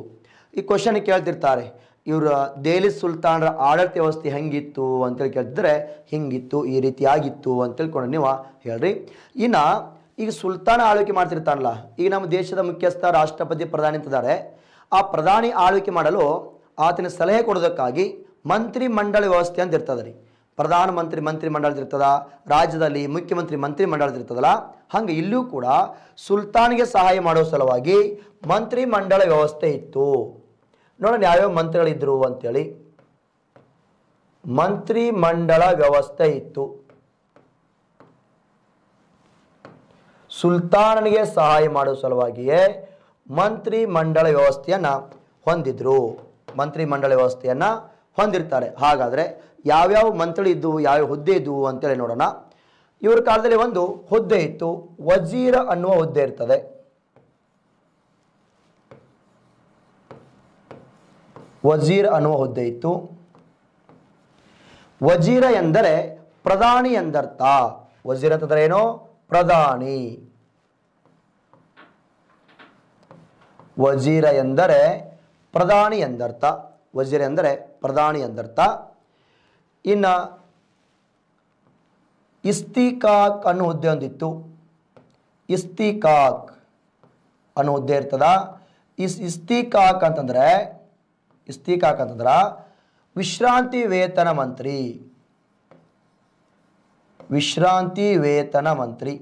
ಈ ಕ್ವಶನ್ ಕೇಳ್ತಿರ್ತಾರೆ ಇವರ ದೆಹಲಿ ಸುಲ್ತಾನರ ಆಡಳಿತ ವ್ಯವಸ್ಥೆ ಹೆಂಗಿತ್ತು ಅಂತೇಳಿ ಕೇಳ್ತಿದ್ರೆ ಹಿಂಗಿತ್ತು ಈ ರೀತಿಯಾಗಿತ್ತು ಅಂತ ತಿಳ್ಕೊಂಡು ನೀವು ಹೇಳ್ರಿ ಇನ್ನು ಈಗ ಸುಲ್ತಾನ ಆಳ್ವಿಕೆ ಮಾಡ್ತಿರ್ತಾನಲ್ಲ ಈಗ ನಮ್ಮ ದೇಶದ ಮುಖ್ಯಸ್ಥ ರಾಷ್ಟ್ರಪತಿ ಪ್ರಧಾನಿ ಅಂತಿದ್ದಾರೆ ಆ ಪ್ರಧಾನಿ ಆಳ್ವಿಕೆ ಮಾಡಲು ಆತನ ಸಲಹೆ ಕೊಡೋದಕ್ಕಾಗಿ ಮಂತ್ರಿ ಮಂಡಳ ವ್ಯವಸ್ಥೆ ಅಂತ ಇರ್ತದೆ ರೀ ಪ್ರಧಾನಮಂತ್ರಿ ಮಂತ್ರಿ ಮಂಡಳ ಇರ್ತದ ರಾಜ್ಯದಲ್ಲಿ ಮುಖ್ಯಮಂತ್ರಿ ಮಂತ್ರಿ ಮಂಡಳ ಇರ್ತದಲ್ಲ ಹಂಗೆ ಇಲ್ಲಿಯೂ ಕೂಡ ಸುಲ್ತಾನ್ಗೆ ಸಹಾಯ ಮಾಡೋ ಸಲುವಾಗಿ ಮಂತ್ರಿ ಮಂಡಳ ವ್ಯವಸ್ಥೆ ಇತ್ತು ನೋಡೋಣ ಯಾವ್ಯಾವ ಮಂತ್ರಿಗಳಿದ್ರು ಅಂತೇಳಿ ಮಂತ್ರಿ ಮಂಡಳ ವ್ಯವಸ್ಥೆ ಇತ್ತು ಸುಲ್ತಾನನಿಗೆ ಸಹಾಯ ಮಾಡೋ ಸಲುವಾಗಿಯೇ ಮಂತ್ರಿ ಮಂಡಳ ವ್ಯವಸ್ಥೆಯನ್ನು ಹೊಂದಿದ್ರು ಮಂತ್ರಿ ಮಂಡಳ ವ್ಯವಸ್ಥೆಯನ್ನು ಹೊಂದಿರ್ತಾರೆ ಹಾಗಾದರೆ ಯಾವ್ಯಾವ ಮಂತ್ರಿ ಇದ್ದು ಯಾವ್ಯಾವ ಹುದ್ದೆ ಇದ್ದವು ಅಂತೇಳಿ ನೋಡೋಣ ಇವ್ರ ಕಾಲದಲ್ಲಿ ಒಂದು ಹುದ್ದೆ ಇತ್ತು ವಜೀರ ಅನ್ನುವ ಹುದ್ದೆ ಇರ್ತದೆ ವಜೀರ್ ಅನ್ನುವ ಹುದ್ದೆ ಇತ್ತು ವಜೀರ ಎಂದರೆ ಪ್ರಧಾನಿ ಎಂದರ್ಥ ವಜೀರ ಅಂತಂದ್ರೆ ಏನೋ ಪ್ರಧಾನಿ ವಜೀರ ಎಂದರೆ ಪ್ರಧಾನಿ ಎಂದರ್ಥ ವಜೀರ್ ಅಂದರೆ ಪ್ರಧಾನಿ ಎಂದರ್ಥ ಇನ್ನು ಇಸ್ತಿಕಾಕ್ ಅನ್ನೋ ಹುದ್ದೆ ಒಂದಿತ್ತು ಇಸ್ತಿಕಾಕ್ ಅನ್ನೋ ಹುದ್ದೆ ಇರ್ತದ ಇಸ್ ಇಸ್ತಿಕಾಕ್ ಅಂತಂದರೆ ಇಸ್ತಿಕಾಕ್ ಅಂತಂದ್ರೆ ವಿಶ್ರಾಂತಿ ವೇತನ ಮಂತ್ರಿ ವಿಶ್ರಾಂತಿ ವೇತನ ಮಂತ್ರಿ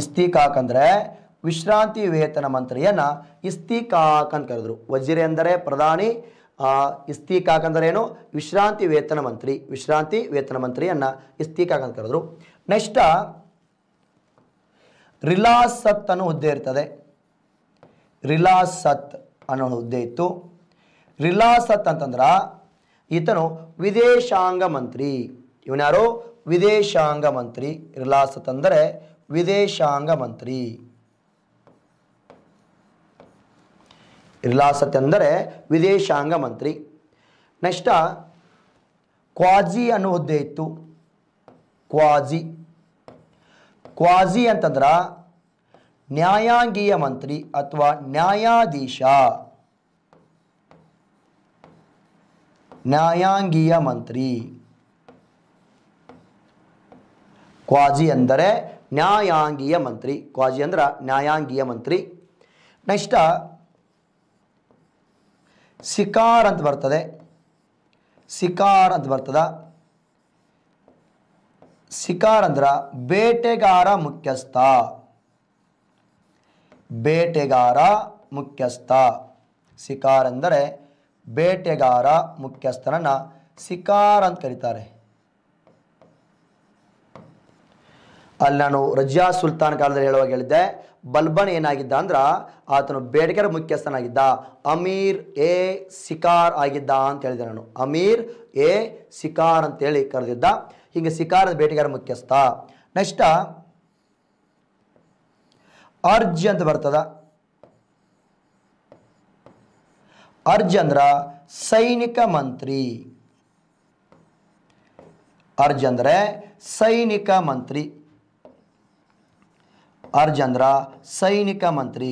ಇಸ್ತಿಕಾಕ್ ಅಂದರೆ ವಿಶ್ರಾಂತಿ ವೇತನ ಮಂತ್ರಿಯನ್ನು ಇಸ್ತಿಕಾಕ್ ಅಂತ ಕರೆದ್ರು ವಜೀರ್ ಎಂದರೆ ಪ್ರಧಾನಿ ಇಸ್ತಿಕಾಕ್ ಅಂದರೆ ಏನು ವಿಶ್ರಾಂತಿ ವೇತನ ಮಂತ್ರಿ ವಿಶ್ರಾಂತಿ ವೇತನ ಮಂತ್ರಿಯನ್ನು ಇಸ್ತಿಕಾಕ್ ಅಂತ ಕರೆದ್ರು ನೆಕ್ಸ್ಟ ರಿಲಾಸತ್ ಅನ್ನೋ ಹುದ್ದೆ ಇರ್ತದೆ ರಿಲಾಸತ್ ಅನ್ನೋ ಹುದ್ದೆ ಇತ್ತು ರಿಲಾಸತ್ ಅಂತಂದ್ರೆ ಈತನು ವಿದೇಶಾಂಗ ಮಂತ್ರಿ ಇವನ್ಯಾರು ವಿದೇಶಾಂಗ ಮಂತ್ರಿ ರಿಲಾಸತ್ ಅಂದರೆ ವಿದೇಶಾಂಗ ಮಂತ್ರಿ ಇರ್ಲಾಸತ್ ಅಂದರೆ ವಿದೇಶಾಂಗ ಮಂತ್ರಿ ನೆಕ್ಸ್ಟ ಕ್ವಾಜಿ ಅನ್ನೋ ಹುದ್ದೆ ಇತ್ತು ಕ್ವಾಜಿ ಕ್ವಾಜಿ ಅಂತಂದ್ರೆ ನ್ಯಾಯಾಂಗೀಯ ಮಂತ್ರಿ ಅಥವಾ ನ್ಯಾಯಾಧೀಶ ನ್ಯಾಯಾಂಗೀಯ ಮಂತ್ರಿ ಕ್ವಾಜಿ ಅಂದರೆ ನ್ಯಾಯಾಂಗೀಯ ಮಂತ್ರಿ ಕ್ವಾಜಿ ಅಂದ್ರೆ ನ್ಯಾಯಾಂಗೀಯ ಮಂತ್ರಿ ನೆಕ್ಸ್ಟ ಸಿಕಾರ್ ಅಂತ ಬರ್ತದೆ ಸಿಕಾರ್ ಅಂತ ಬರ್ತದ ಸಿಕಾರ್ ಅಂದ್ರೆ ಬೇಟೆಗಾರ ಮುಖ್ಯಸ್ಥ ಬೇಟೆಗಾರ ಮುಖ್ಯಸ್ಥ ಸಿಕಾರ್ ಅಂದರೆ ಬೇಟೆಗಾರ ಮುಖ್ಯಸ್ಥನನ್ನ ಸಿಕಾರ್ ಅಂತ ಕರೀತಾರೆ ಅಲ್ಲಿ ನಾನು ರಜಿಯಾ ಸುಲ್ತಾನ್ ಕಾಲದಲ್ಲಿ ಹೇಳುವಾಗ ಹೇಳಿದ್ದೆ ಬಲ್ಬನ್ ಏನಾಗಿದ್ದ ಅಂದ್ರೆ ಆತನು ಬೇಡಿಕೆರ ಮುಖ್ಯಸ್ಥನಾಗಿದ್ದ ಅಮೀರ್ ಎ ಸಿಕಾರ್ ಆಗಿದ್ದ ಅಂತ ಹೇಳಿದೆ ನಾನು ಅಮೀರ್ ಎ ಸಿಕಾರ್ ಅಂತೇಳಿ ಕರೆದಿದ್ದ ಹೀಗೆ ಸಿಕಾರ್ ಬೇಟೆಗಾರ ಮುಖ್ಯಸ್ಥ ನೆಕ್ಸ್ಟ್ ಅರ್ಜ್ ಅಂತ ಬರ್ತದ ಅರ್ಜ್ ಅಂದ್ರ ಸೈನಿಕ ಮಂತ್ರಿ ಅರ್ಜ್ ಅಂದರೆ ಸೈನಿಕ ಮಂತ್ರಿ ಅರ್ಜಂದ್ರ ಸೈನಿಕ ಮಂತ್ರಿ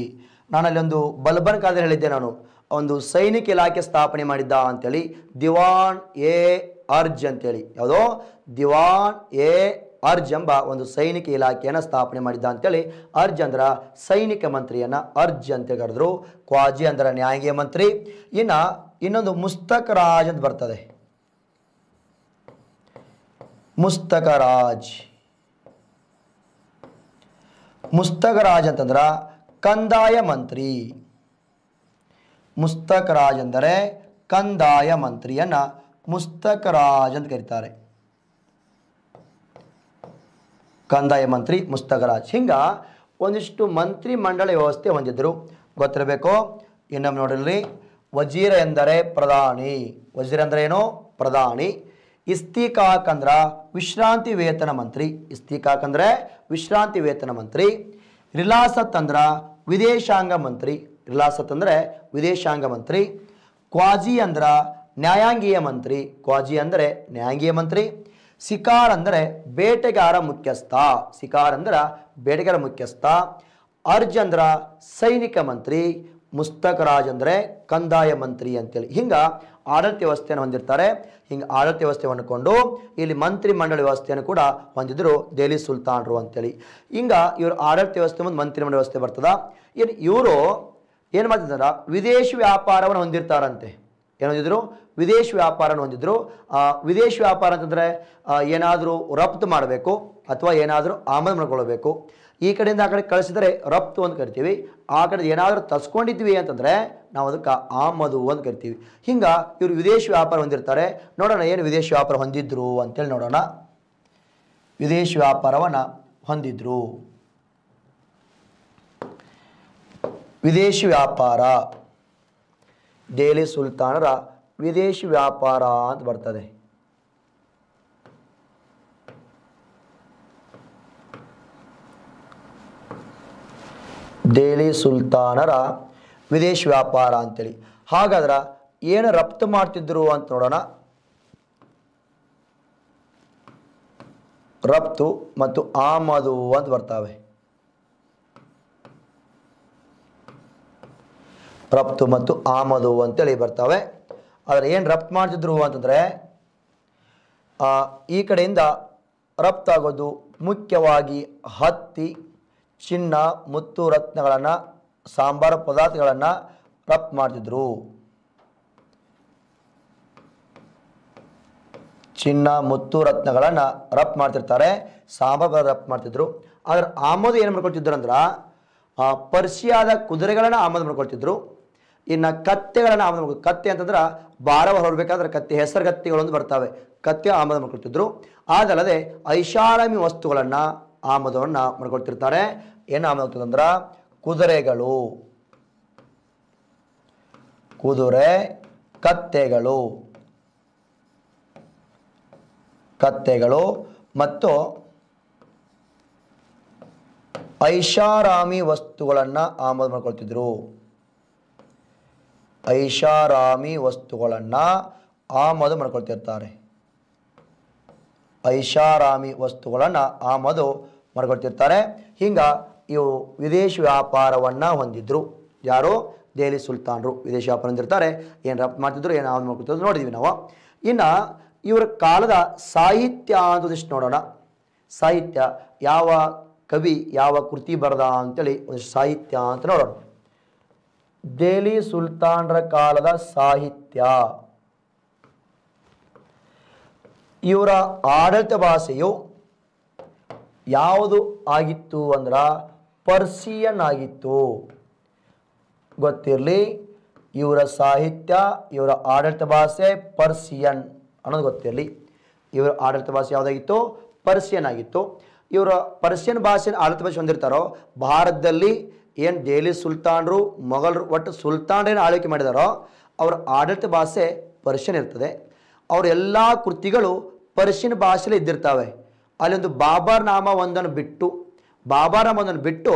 ನಾನಲ್ಲಿ ಒಂದು ಬಲ್ಬನ್ ಕಾಲದಲ್ಲಿ ಹೇಳಿದ್ದೆ ನಾನು ಒಂದು ಸೈನಿಕ ಇಲಾಖೆ ಸ್ಥಾಪನೆ ಮಾಡಿದ್ದ ಅಂತೇಳಿ ದಿವಾನ್ ಎ ಅರ್ಜ್ ಅಂತೇಳಿ ಯಾವುದೋ ದಿವಾನ್ ಎ ಅರ್ಜ್ ಎಂಬ ಒಂದು ಸೈನಿಕ ಇಲಾಖೆಯನ್ನು ಸ್ಥಾಪನೆ ಮಾಡಿದ್ದ ಅಂತೇಳಿ ಅರ್ಜ್ ಅಂದ್ರ ಸೈನಿಕ ಮಂತ್ರಿಯನ್ನು ಅರ್ಜ್ ಅಂತ ಕರೆದ್ರು ಕ್ವಾಜಿ ಅಂದ್ರ ನ್ಯಾಯ ಮಂತ್ರಿ ಇನ್ನು ಇನ್ನೊಂದು ಮುಸ್ತಕ ರಾಜ್ ಅಂತ ಬರ್ತದೆ ಮುಸ್ತಕ ರಾಜ್ ಮುಸ್ತಕರಾಜ್ ಅಂತಂದ್ರೆ ಕಂದಾಯ ಮಂತ್ರಿ ಮುಸ್ತಕರಾಜ್ ಅಂದರೆ ಕಂದಾಯ ಮಂತ್ರಿಯನ್ನು ಮುಸ್ತಕರಾಜ್ ಅಂತ ಕರೀತಾರೆ ಕಂದಾಯ ಮಂತ್ರಿ ಮುಸ್ತಕರಾಜ್ ಹಿಂಗ ಒಂದಿಷ್ಟು ಮಂತ್ರಿ ಮಂಡಳ ವ್ಯವಸ್ಥೆ ಹೊಂದಿದ್ದರು ಗೊತ್ತಿರಬೇಕು ಇನ್ನೊಮ್ಮೆ ನೋಡಿರಲಿ ವಜೀರ ಎಂದರೆ ಪ್ರಧಾನಿ ವಜೀರ ಅಂದರೆ ಏನು ಪ್ರಧಾನಿ ಇಸ್ತಿಕಾಕ್ ಅಂದ್ರ ವಿಶ್ರಾಂತಿ ವೇತನ ಮಂತ್ರಿ ಇಸ್ತಿಕಾಕ್ ಅಂದರೆ ವಿಶ್ರಾಂತಿ ವೇತನ ಮಂತ್ರಿ ರಿಲಾಸತ್ ಅಂದ್ರ ವಿದೇಶಾಂಗ ಮಂತ್ರಿ ರಿಲಾಸತ್ ಅಂದರೆ ವಿದೇಶಾಂಗ ಮಂತ್ರಿ ಕ್ವಾಜಿ ಅಂದ್ರ ನ್ಯಾಯಾಂಗೀಯ ಮಂತ್ರಿ ಕ್ವಾಜಿ ಅಂದರೆ ನ್ಯಾಯಾಂಗೀಯ ಮಂತ್ರಿ ಸಿಕಾರ್ ಅಂದರೆ ಬೇಟೆಗಾರ ಮುಖ್ಯಸ್ಥ ಸಿಕಾರ್ ಅಂದ್ರ ಬೇಟೆಗಾರ ಮುಖ್ಯಸ್ಥ ಅರ್ಜ್ ಅಂದ್ರ ಸೈನಿಕ ಮಂತ್ರಿ ಮುಸ್ತಕ ರಾಜ್ ಅಂದರೆ ಕಂದಾಯ ಮಂತ್ರಿ ಅಂತೇಳಿ ಹಿಂಗೆ ಆಡಳಿತ ವ್ಯವಸ್ಥೆಯನ್ನು ಹೊಂದಿರ್ತಾರೆ ಹಿಂಗೆ ಆಡಳಿತ ವ್ಯವಸ್ಥೆ ಹೊಂದ್ಕೊಂಡು ಇಲ್ಲಿ ಮಂತ್ರಿ ಮಂಡಳಿ ವ್ಯವಸ್ಥೆಯನ್ನು ಕೂಡ ಹೊಂದಿದ್ರು ದೆಹಲಿ ಸುಲ್ತಾನರು ಅಂತೇಳಿ ಹಿಂಗೆ ಇವರು ಆಡಳಿತ ವ್ಯವಸ್ಥೆ ಮುಂದೆ ಮಂತ್ರಿ ಮಂಡಳಿ ವ್ಯವಸ್ಥೆ ಬರ್ತದ ಇನ್ನು ಇವರು ಏನು ಮಾಡ್ತಿದ್ದಾರೆ ವಿದೇಶಿ ವ್ಯಾಪಾರವನ್ನು ಹೊಂದಿರ್ತಾರಂತೆ ಏನು ಹೊಂದಿದ್ರು ವಿದೇಶಿ ವ್ಯಾಪಾರನ ಹೊಂದಿದ್ರು ವಿದೇಶಿ ವ್ಯಾಪಾರ ಅಂತಂದರೆ ಏನಾದರೂ ರಫ್ತು ಮಾಡಬೇಕು ಅಥವಾ ಏನಾದರೂ ಆಮದು ಮಾಡ್ಕೊಳ್ಬೇಕು ಈ ಕಡೆಯಿಂದ ಆ ಕಡೆ ಕಳಿಸಿದರೆ ರಫ್ತು ಅಂತ ಕರಿತೀವಿ ಆ ಕಡೆ ಏನಾದರೂ ತಸ್ಕೊಂಡಿದ್ವಿ ಅಂತಂದರೆ ನಾವು ಅದಕ್ಕೆ ಆಮದು ಅಂತ ಕರಿತೀವಿ ಹಿಂಗೆ ಇವರು ವಿದೇಶಿ ವ್ಯಾಪಾರ ಹೊಂದಿರ್ತಾರೆ ನೋಡೋಣ ಏನು ವಿದೇಶಿ ವ್ಯಾಪಾರ ಹೊಂದಿದ್ರು ಅಂತೇಳಿ ನೋಡೋಣ ವಿದೇಶಿ ವ್ಯಾಪಾರವನ್ನು ಹೊಂದಿದ್ರು ವಿದೇಶಿ ವ್ಯಾಪಾರ ದೆಹಲಿ ಸುಲ್ತಾನರ ವಿದೇಶಿ ವ್ಯಾಪಾರ ಅಂತ ಬರ್ತದೆ ದೆಹಲಿ ಸುಲ್ತಾನರ ವಿದೇಶ ವ್ಯಾಪಾರ ಅಂತೇಳಿ ಹಾಗಾದ್ರೆ ಏನು ರಫ್ತು ಮಾಡ್ತಿದ್ರು ಅಂತ ನೋಡೋಣ ರಫ್ತು ಮತ್ತು ಆಮದು ಅಂತ ಬರ್ತಾವೆ ರಫ್ತು ಮತ್ತು ಆಮದು ಅಂತೇಳಿ ಬರ್ತಾವೆ ಆದರೆ ಏನು ರಫ್ತು ಮಾಡ್ತಿದ್ರು ಅಂತಂದರೆ ಈ ಕಡೆಯಿಂದ ರಫ್ತಾಗೋದು ಮುಖ್ಯವಾಗಿ ಹತ್ತಿ ಚಿನ್ನ ಮುತ್ತು ರತ್ನಗಳನ್ನು ಸಾಂಬಾರು ಪದಾರ್ಥಗಳನ್ನು ರಫ್ತು ಮಾಡ್ತಿದ್ರು ಚಿನ್ನ ಮುತ್ತು ರತ್ನಗಳನ್ನು ರಫ್ತು ಮಾಡ್ತಿರ್ತಾರೆ ಸಾಂಬಾರ ಪದಾರ್ಥ ರಫ್ತು ಮಾಡ್ತಿದ್ರು ಅದರ ಆಮದು ಏನು ಮಾಡ್ಕೊಳ್ತಿದ್ರು ಅಂದ್ರೆ ಪರ್ಷಿಯಾದ ಕುದುರೆಗಳನ್ನು ಆಮದು ಮಾಡ್ಕೊಳ್ತಿದ್ರು ಇನ್ನು ಕತ್ತೆಗಳನ್ನು ಆಮದು ಮಾಡ್ಕೊ ಕತ್ತೆ ಅಂತಂದ್ರೆ ಬಾರವ ಹೊರಬೇಕಾದ್ರೆ ಕತ್ತೆ ಹೆಸರು ಕತ್ತೆಗಳೊಂದು ಬರ್ತವೆ ಕತ್ತೆ ಆಮದು ಮಾಡ್ಕೊಳ್ತಿದ್ರು ಅದಲ್ಲದೆ ಐಷಾರಾಮಿ ವಸ್ತುಗಳನ್ನು ಆಮದವನ್ನು ಮಾಡ್ಕೊಳ್ತಿರ್ತಾರೆ ಏನು ಅಂದ್ರ ಕುದುರೆಗಳು ಕುದುರೆ ಕತ್ತೆಗಳು ಕತ್ತೆಗಳು ಮತ್ತು ಐಷಾರಾಮಿ ವಸ್ತುಗಳನ್ನು ಆಮದು ಮಾಡ್ಕೊಳ್ತಿದ್ರು ಐಷಾರಾಮಿ ವಸ್ತುಗಳನ್ನು ಆಮದು ಮಾಡ್ಕೊಳ್ತಿರ್ತಾರೆ ಐಷಾರಾಮಿ ವಸ್ತುಗಳನ್ನು ಆಮದು ಮಾಡ್ಕೊಳ್ತಿರ್ತಾರೆ ಹಿಂಗೆ ಇವು ವಿದೇಶಿ ವ್ಯಾಪಾರವನ್ನು ಹೊಂದಿದ್ರು ಯಾರು ದೆಹಲಿ ಸುಲ್ತಾನರು ವಿದೇಶಿ ವ್ಯಾಪಾರ ಹೊಂದಿರ್ತಾರೆ ಏನು ರಫ್ತು ಮಾಡ್ತಿದ್ರು ಏನು ಆಮದು ಮಾಡ್ಕೊತಿದ್ರು ನೋಡಿದ್ವಿ ನಾವು ಇನ್ನು ಇವರ ಕಾಲದ ಸಾಹಿತ್ಯ ಅನ್ನೋದಿಷ್ಟು ನೋಡೋಣ ಸಾಹಿತ್ಯ ಯಾವ ಕವಿ ಯಾವ ಕೃತಿ ಬರದ ಅಂತೇಳಿ ಒಂದಿಷ್ಟು ಸಾಹಿತ್ಯ ಅಂತ ನೋಡೋಣ ದೆಹಲಿ ಸುಲ್ತಾನರ ಕಾಲದ ಸಾಹಿತ್ಯ ಇವರ ಆಡಳಿತ ಭಾಷೆಯು ಯಾವುದು ಆಗಿತ್ತು ಅಂದ್ರೆ ಪರ್ಸಿಯನ್ ಆಗಿತ್ತು ಗೊತ್ತಿರಲಿ ಇವರ ಸಾಹಿತ್ಯ ಇವರ ಆಡಳಿತ ಭಾಷೆ ಪರ್ಸಿಯನ್ ಅನ್ನೋದು ಗೊತ್ತಿರಲಿ ಇವರ ಆಡಳಿತ ಭಾಷೆ ಯಾವುದಾಗಿತ್ತು ಪರ್ಸಿಯನ್ ಆಗಿತ್ತು ಇವರ ಪರ್ಷಿಯನ್ ಭಾಷೆನ ಆಡಳಿತ ಭಾಷೆ ಹೊಂದಿರ್ತಾರೋ ಭಾರತದಲ್ಲಿ ಏನು ದೆಹಲಿ ಸುಲ್ತಾನರು ಮೊಘಲರು ಒಟ್ಟು ಸುಲ್ತಾನರೇನು ಆಳ್ವಿಕೆ ಮಾಡಿದಾರೋ ಅವರ ಆಡಳಿತ ಭಾಷೆ ಪರ್ಷಿಯನ್ ಇರ್ತದೆ ಅವರೆಲ್ಲ ಕೃತಿಗಳು ಪರ್ಷಿಯನ್ ಭಾಷೆಯಲ್ಲಿ ಇದ್ದಿರ್ತಾವೆ ಅಲ್ಲೊಂದು ಬಾಬಾರ್ ನಾಮ ಒಂದನ್ನು ಬಿಟ್ಟು ಬಾಬಾ ಒಂದನ್ನು ಬಿಟ್ಟು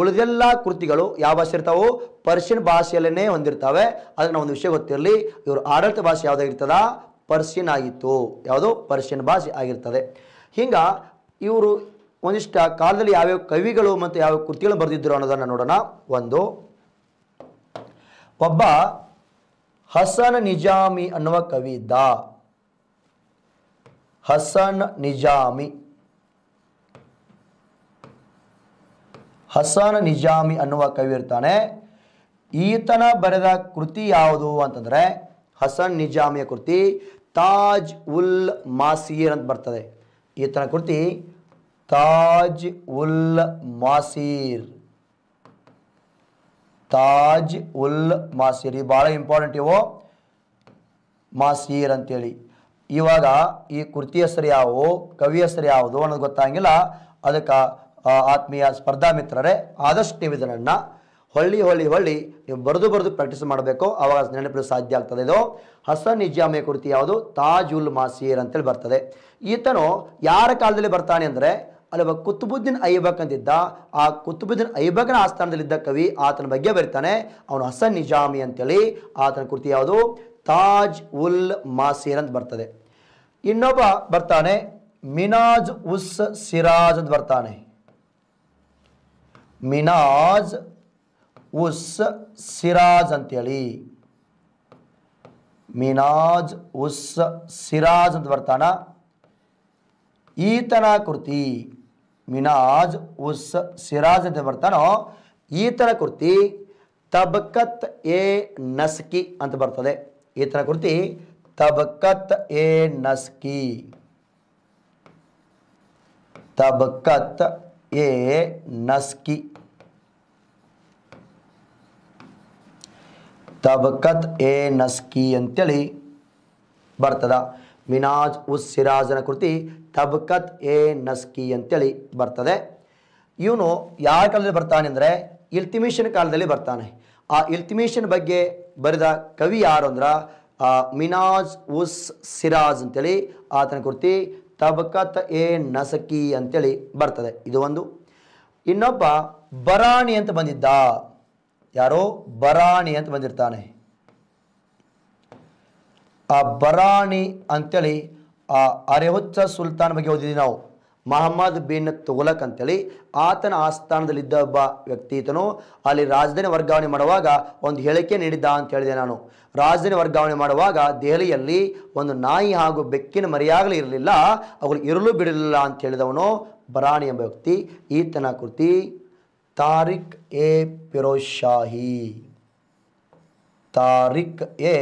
ಉಳಿದೆಲ್ಲ ಕೃತಿಗಳು ಯಾವ ಭಾಷೆ ಇರ್ತಾವೆ ಪರ್ಷಿಯನ್ ಭಾಷೆಯಲ್ಲೇ ಹೊಂದಿರ್ತವೆ ಅದನ್ನು ಒಂದು ವಿಷಯ ಗೊತ್ತಿರಲಿ ಇವರು ಆಡಳಿತ ಭಾಷೆ ಯಾವುದಾಗಿರ್ತದ ಪರ್ಷಿಯನ್ ಆಗಿತ್ತು ಯಾವುದು ಪರ್ಷಿಯನ್ ಭಾಷೆ ಆಗಿರ್ತದೆ ಹಿಂಗೆ ಇವರು ಒಂದಿಷ್ಟು ಕಾಲದಲ್ಲಿ ಯಾವ್ಯಾವ ಕವಿಗಳು ಮತ್ತು ಯಾವ ಕೃತಿಗಳು ಬರೆದಿದ್ದರು ಅನ್ನೋದನ್ನು ನೋಡೋಣ ಒಂದು ಒಬ್ಬ ಹಸನ್ ನಿಜಾಮಿ ಅನ್ನುವ ಕವಿ ಇದ್ದ ಹಸನ್ ನಿಜಾಮಿ ಹಸನ್ ನಿಜಾಮಿ ಅನ್ನುವ ಕವಿ ಇರ್ತಾನೆ ಈತನ ಬರೆದ ಕೃತಿ ಯಾವುದು ಅಂತಂದರೆ ಹಸನ್ ನಿಜಾಮಿಯ ಕೃತಿ ತಾಜ್ ಉಲ್ ಮಾಸೀರ್ ಅಂತ ಬರ್ತದೆ ಈತನ ಕೃತಿ ತಾಜ್ ಉಲ್ ಮಾಸೀರ್ ತಾಜ್ ಉಲ್ ಮಾಸೀರ್ ಈ ಭಾಳ ಇಂಪಾರ್ಟೆಂಟ್ ಇವು ಮಾಸೀರ್ ಅಂತೇಳಿ ಇವಾಗ ಈ ಕೃತಿ ಹೆಸರು ಯಾವುವು ಕವಿ ಹೆಸರು ಯಾವುದು ಅನ್ನೋದು ಗೊತ್ತಾಗಿಲ್ಲ ಅದಕ್ಕೆ ಆತ್ಮೀಯ ಸ್ಪರ್ಧಾ ಮಿತ್ರರೇ ಆದಷ್ಟು ನೀವು ಇದನ್ನು ಹೊಳ್ಳಿ ಹೊಳ್ಳಿ ಹೊಳ್ಳಿ ನೀವು ಬರೆದು ಬರೆದು ಪ್ರಾಕ್ಟೀಸ್ ಮಾಡಬೇಕು ಆವಾಗ ನೆನಪಿಡಲು ಸಾಧ್ಯ ಆಗ್ತದೆ ಇದು ಹಸನ್ ನಿಜಾಮಿಯ ಕೃತಿ ಯಾವುದು ತಾಜುಲ್ ಮಾಸೀರ್ ಅಂತೇಳಿ ಬರ್ತದೆ ಈತನು ಯಾರ ಕಾಲದಲ್ಲಿ ಬರ್ತಾನೆ ಅಂದರೆ ಅಲ್ಲಿ ಒಬ್ಬ ಕುತುಬುದ್ದೀನ್ ಐಬಕ್ ಅಂತಿದ್ದ ಆ ಕುತುಬುದ್ದೀನ್ ಐಬಕ್ನ ಆಸ್ಥಾನದಲ್ಲಿದ್ದ ಕವಿ ಆತನ ಬಗ್ಗೆ ಬರ್ತಾನೆ ಅವನು ಹಸನ್ ನಿಜಾಮಿ ಅಂತೇಳಿ ಆತನ ಕೃತಿ ಯಾವುದು ತಾಜ್ ಉಲ್ ಮಾಸೀರ್ ಅಂತ ಬರ್ತದೆ ಇನ್ನೊಬ್ಬ ಬರ್ತಾನೆ ಮಿನಾಜ್ ಉಸ್ ಸಿರಾಜ್ ಅಂತ ಬರ್ತಾನೆ मिनाज उस सिराज अंत मिनाज उस सिराज अंतरतानातना कुर्ति मिनाज उस सिराज अंत बरतानो ईतन कुर्ति तबकत ए नस्की अंत बरतन कुर्ति तबकत ए नस्की तबकत ಎ ನಸ್ಕಿ ತಬಕತ್ ಎ ನಸ್ಕಿ ಅಂತೇಳಿ ಬರ್ತದ ಮಿನಾಜ್ ಉಸ್ ಸಿರಾಜನ ಕೃತಿ ತಬಕತ್ ಎ ನಸ್ಕಿ ಅಂತೇಳಿ ಬರ್ತದೆ ಇವನು ಯಾವ ಕಾಲದಲ್ಲಿ ಬರ್ತಾನೆ ಅಂದರೆ ಇಲ್ತಿಮಿಷನ್ ಕಾಲದಲ್ಲಿ ಬರ್ತಾನೆ ಆ ಇಲ್ತಿಮಿಷನ್ ಬಗ್ಗೆ ಬರೆದ ಕವಿ ಯಾರು ಅಂದ್ರೆ ಮಿನಾಜ್ ಉಸ್ ಸಿರಾಜ್ ಅಂತೇಳಿ ಆತನ ಕೃತಿ ತಬಕತ್ ಎ ನಸಕಿ ಅಂತೇಳಿ ಬರ್ತದೆ ಇದು ಒಂದು ಇನ್ನೊಬ್ಬ ಬರಾಣಿ ಅಂತ ಬಂದಿದ್ದ ಯಾರೋ ಬರಾಣಿ ಅಂತ ಬಂದಿರ್ತಾನೆ ಆ ಬರಾಣಿ ಅಂತೇಳಿ ಆ ಅರೆಹುಚ್ಚ ಸುಲ್ತಾನ್ ಬಗ್ಗೆ ಓದಿದ್ವಿ ನಾವು ಮಹಮ್ಮದ್ ಬಿನ್ ತುಘಲಕ್ ಅಂತೇಳಿ ಆತನ ಆಸ್ಥಾನದಲ್ಲಿದ್ದ ಒಬ್ಬ ವ್ಯಕ್ತಿ ಈತನು ಅಲ್ಲಿ ರಾಜಧಾನಿ ವರ್ಗಾವಣೆ ಮಾಡುವಾಗ ಒಂದು ಹೇಳಿಕೆ ನೀಡಿದ್ದ ಅಂತ ಹೇಳಿದೆ ನಾನು ರಾಜಧಾನಿ ವರ್ಗಾವಣೆ ಮಾಡುವಾಗ ದೆಹಲಿಯಲ್ಲಿ ಒಂದು ನಾಯಿ ಹಾಗೂ ಬೆಕ್ಕಿನ ಮರಿಯಾಗಲಿ ಇರಲಿಲ್ಲ ಅವುಗಳು ಇರಲು ಬಿಡಲಿಲ್ಲ ಅಂತ ಹೇಳಿದವನು ಬರಾಣಿ ಎಂಬ ವ್ಯಕ್ತಿ ಈತನ ಕೃತಿ ತಾರಿಕ್ ಎ ಪಿರೋಶಾಹಿ ತಾರಿಕ್ ಎ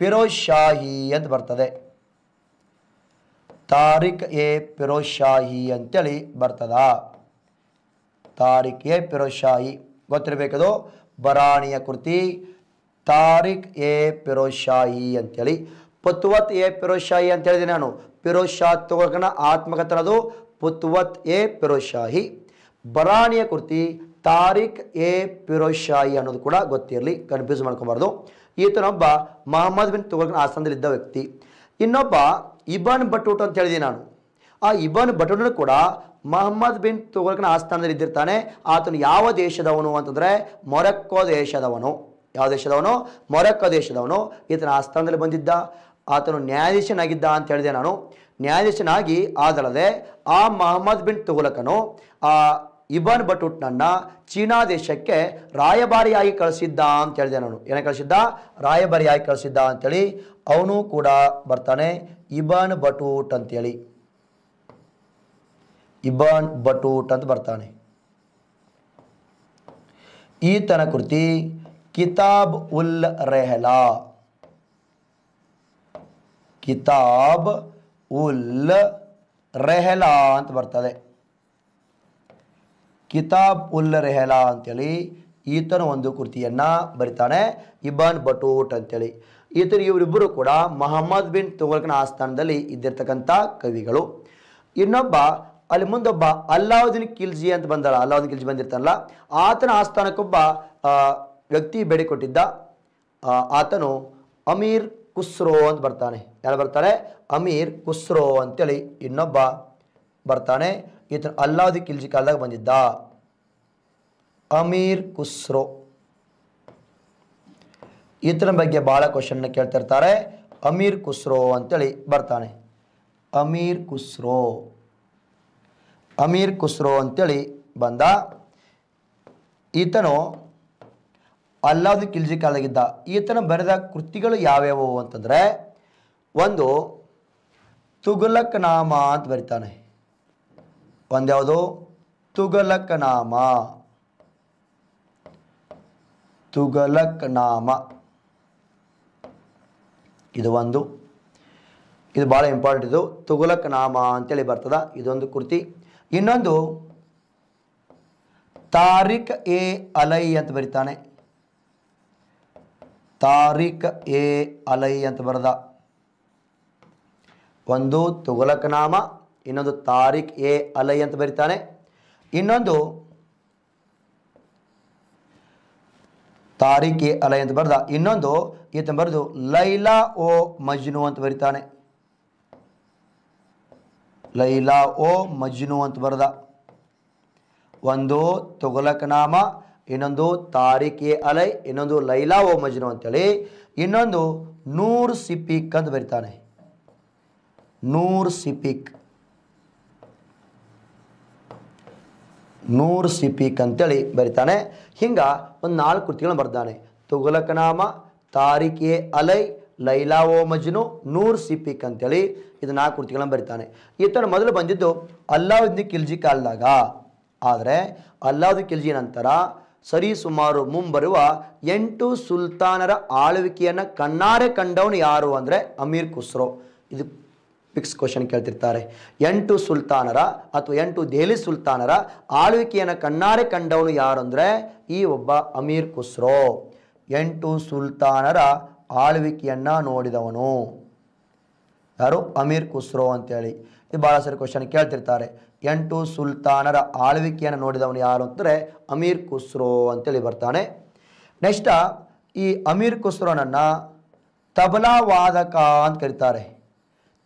ಪಿರೋಶಾಹಿ ಅಂತ ಬರ್ತದೆ ತಾರಿಕ್ ಎ ಶಾಹಿ ಅಂತೇಳಿ ಬರ್ತದ ತಾರಿಕ್ ಎ ಶಾಹಿ ಗೊತ್ತಿರಬೇಕದು ಬರಾಣಿಯ ಕೃತಿ ತಾರಿಕ್ ಎ ಶಾಹಿ ಅಂತೇಳಿ ಪುತ್ವತ್ ಎ ಶಾಹಿ ಅಂತ ಹೇಳಿದೆ ನಾನು ಪಿರೋಶಾ ತಗೋಕನ ಆತ್ಮಕಥನದು ಪುತ್ವತ್ ಎ ಶಾಹಿ ಬರಾಣಿಯ ಕೃತಿ ತಾರಿಕ್ ಎ ಪಿರೋಶಾಹಿ ಅನ್ನೋದು ಕೂಡ ಗೊತ್ತಿರಲಿ ಕನ್ಫ್ಯೂಸ್ ಮಾಡ್ಕೊಬಾರ್ದು ಈತನೊಬ್ಬ ಮಹಮ್ಮದ್ ಬಿನ್ ತುಗಲ್ನ ಆಸನದಲ್ಲಿದ್ದ ವ್ಯಕ್ತಿ ಇನ್ನೊಬ್ಬ ಇಬಾನ್ ಬಟೂಟ್ ಅಂತ ಹೇಳಿದೆ ನಾನು ಆ ಇಬಾನ್ ಬಟೂಟನು ಕೂಡ ಮಹಮ್ಮದ್ ಬಿನ್ ತುಗಲ್ಕನ ಆಸ್ಥಾನದಲ್ಲಿ ಇದ್ದಿರ್ತಾನೆ ಆತನು ಯಾವ ದೇಶದವನು ಅಂತಂದರೆ ಮೊರಕ್ಕೋ ದೇಶದವನು ಯಾವ ದೇಶದವನು ಮೊರಕ್ಕೋ ದೇಶದವನು ಈತನ ಆಸ್ಥಾನದಲ್ಲಿ ಬಂದಿದ್ದ ಆತನು ನ್ಯಾಯಾಧೀಶನಾಗಿದ್ದ ಅಂತ ಹೇಳಿದೆ ನಾನು ನ್ಯಾಯಾಧೀಶನಾಗಿ ಆದಲ್ಲದೆ ಆ ಮಹಮ್ಮದ್ ಬಿನ್ ತುಗುಲಕನು ಆ ಇಬನ್ ಬಟುಟ್ನನ್ನು ಚೀನಾ ದೇಶಕ್ಕೆ ರಾಯಭಾರಿಯಾಗಿ ಕಳಿಸಿದ್ದ ಅಂತ ಹೇಳಿದೆ ನಾನು ಏನೇ ಕಳಿಸಿದ್ದ ರಾಯಭಾರಿಯಾಗಿ ಕಳಿಸಿದ್ದ ಅಂತೇಳಿ ಅವನು ಕೂಡ ಬರ್ತಾನೆ ಇಬನ್ ಬಟೂಟ್ ಅಂತೇಳಿ ಇಬನ್ ಬಟೂಟ್ ಅಂತ ಬರ್ತಾನೆ ಈತನ ಕೃತಿ ಕಿತಾಬ್ ಉಲ್ ರೆಹಲಾ ಕಿತಾಬ್ ಉಲ್ ರೆಹಲಾ ಅಂತ ಬರ್ತದೆ ಕಿತಾಬ್ ಉಲ್ ರೆಹಲಾ ಅಂತೇಳಿ ಈತನ ಒಂದು ಕೃತಿಯನ್ನು ಬರಿತಾನೆ ಇಬಾನ್ ಬಟೂಟ್ ಅಂತೇಳಿ ಈತನ ಇವರಿಬ್ಬರು ಕೂಡ ಮಹಮ್ಮದ್ ಬಿನ್ ತುಗಲ್ಕನ ಆಸ್ಥಾನದಲ್ಲಿ ಇದ್ದಿರ್ತಕ್ಕಂಥ ಕವಿಗಳು ಇನ್ನೊಬ್ಬ ಅಲ್ಲಿ ಮುಂದೊಬ್ಬ ಅಲ್ಲಾವುದ್ದೀನ್ ಕಿಲ್ಜಿ ಅಂತ ಬಂದಳ ಅಲ್ಲಾವುದ್ದೀನ್ ಖಿಲ್ಜಿ ಬಂದಿರ್ತಾನಲ್ಲ ಆತನ ಆಸ್ಥಾನಕ್ಕೊಬ್ಬ ವ್ಯಕ್ತಿ ಬೇಡಿ ಕೊಟ್ಟಿದ್ದ ಆತನು ಅಮೀರ್ ಕುಸ್ರೋ ಅಂತ ಬರ್ತಾನೆ ಯಾರು ಬರ್ತಾರೆ ಅಮೀರ್ ಕುಸ್ರೋ ಅಂತೇಳಿ ಇನ್ನೊಬ್ಬ ಬರ್ತಾನೆ ಈತನು ಅಲ್ಲಾದಿ ಖಿಲ್ಜಿ ಕಾಲದಾಗ ಬಂದಿದ್ದ ಅಮೀರ್ ಕುಸ್ರೋ ಈತನ ಬಗ್ಗೆ ಭಾಳ ಕ್ವಶನ್ ಕೇಳ್ತಿರ್ತಾರೆ ಅಮೀರ್ ಕುಸ್ರೋ ಅಂತೇಳಿ ಬರ್ತಾನೆ ಅಮೀರ್ ಖುಸ್ರೋ ಅಮೀರ್ ಖುಸ್ರೋ ಅಂತೇಳಿ ಬಂದ ಈತನು ಅಲ್ಲಾದು ಕಿಲ್ಜಿ ಕಾಲದಾಗಿದ್ದ ಈತನ ಬರೆದ ಕೃತಿಗಳು ಯಾವ್ಯಾವು ಅಂತಂದರೆ ಒಂದು ತುಗುಲಕ್ ನಾಮ ಅಂತ ಬರಿತಾನೆ ನಾಮ ತುಗಲಕ್ ನಾಮ ಇದು ಒಂದು ಇದು ಭಾಳ ಇಂಪಾರ್ಟೆಂಟ್ ಇದು ನಾಮ ಅಂತೇಳಿ ಬರ್ತದ ಇದೊಂದು ಕೃತಿ ಇನ್ನೊಂದು ತಾರಿಕ್ ಎ ಅಲೈ ಅಂತ ಬರೀತಾನೆ ತಾರಿಕ್ ಎ ಅಲೈ ಅಂತ ಬರೆದ ಒಂದು ನಾಮ ಇನ್ನೊಂದು ತಾರಿಕ್ ಎ ಅಲೈ ಅಂತ ಬರೀತಾನೆ ಇನ್ನೊಂದು ತಾರಿಕ್ ಎ ಅಲೈ ಅಂತ ಬರೆದ ಇನ್ನೊಂದು ಈತ ಬರೆದು ಲೈಲಾ ಓ ಮಜ್ನು ಅಂತ ಬರೀತಾನೆ ಲೈಲಾ ಓ ಮಜ್ನು ಅಂತ ಬರೆದ ಒಂದು ನಾಮ ಇನ್ನೊಂದು ತಾರಿಕ್ ಎ ಅಲೈ ಇನ್ನೊಂದು ಲೈಲಾ ಓ ಮಜ್ನು ಅಂತೇಳಿ ಇನ್ನೊಂದು ನೂರ್ ಸಿಪಿಕ್ ಅಂತ ಬರೀತಾನೆ ನೂರ್ ಸಿಪಿಕ್ ನೂರು ಪಿಕ್ ಅಂತೇಳಿ ಬರಿತಾನೆ ಹಿಂಗೆ ಒಂದು ನಾಲ್ಕು ಕೃತಿಗಳನ್ನ ಬರ್ದಾನೆ ನಾಮ ತಾರಿಕೆ ಅಲೈ ಲೈಲಾ ಓ ಮಜ್ನು ನೂರು ಪಿಕ್ ಅಂತೇಳಿ ಇದು ನಾಲ್ಕು ಕೃತಿಗಳನ್ನ ಬರಿತಾನೆ ಈತನ ಮೊದಲು ಬಂದಿದ್ದು ಅಲ್ಲಾವುದ್ದೀನ್ ಖಿಲ್ಜಿ ಕಾಲದಾಗ ಆದರೆ ಅಲ್ಲಾವುದ್ದೀನ್ ಖಿಲ್ಜಿ ನಂತರ ಸರಿ ಸುಮಾರು ಮುಂಬರುವ ಎಂಟು ಸುಲ್ತಾನರ ಆಳ್ವಿಕೆಯನ್ನು ಕಣ್ಣಾರೆ ಕಂಡವನು ಯಾರು ಅಂದರೆ ಅಮೀರ್ ಖುಸ್ರೋ ಇದು ಫಿಕ್ಸ್ ಕ್ವಶನ್ ಕೇಳ್ತಿರ್ತಾರೆ ಎಂಟು ಸುಲ್ತಾನರ ಅಥವಾ ಎಂಟು ದೆಹಲಿ ಸುಲ್ತಾನರ ಆಳ್ವಿಕೆಯನ್ನು ಕಣ್ಣಾರೆ ಕಂಡವನು ಯಾರು ಅಂದರೆ ಈ ಒಬ್ಬ ಅಮೀರ್ ಖುಸ್ರೋ ಎಂಟು ಸುಲ್ತಾನರ ಆಳ್ವಿಕೆಯನ್ನು ನೋಡಿದವನು ಯಾರು ಅಮೀರ್ ಖುಸ್ರೋ ಅಂತೇಳಿ ಇದು ಭಾಳ ಸರಿ ಕ್ವಶನ್ ಕೇಳ್ತಿರ್ತಾರೆ ಎಂಟು ಸುಲ್ತಾನರ ಆಳ್ವಿಕೆಯನ್ನು ನೋಡಿದವನು ಯಾರು ಅಂದರೆ ಅಮೀರ್ ಖುಸ್ರೋ ಅಂತೇಳಿ ಬರ್ತಾನೆ ನೆಕ್ಸ್ಟ ಈ ಅಮೀರ್ ಖುಸ್ರೋನನ್ನು ತಬಲಾ ವಾದಕ ಅಂತ ಕರೀತಾರೆ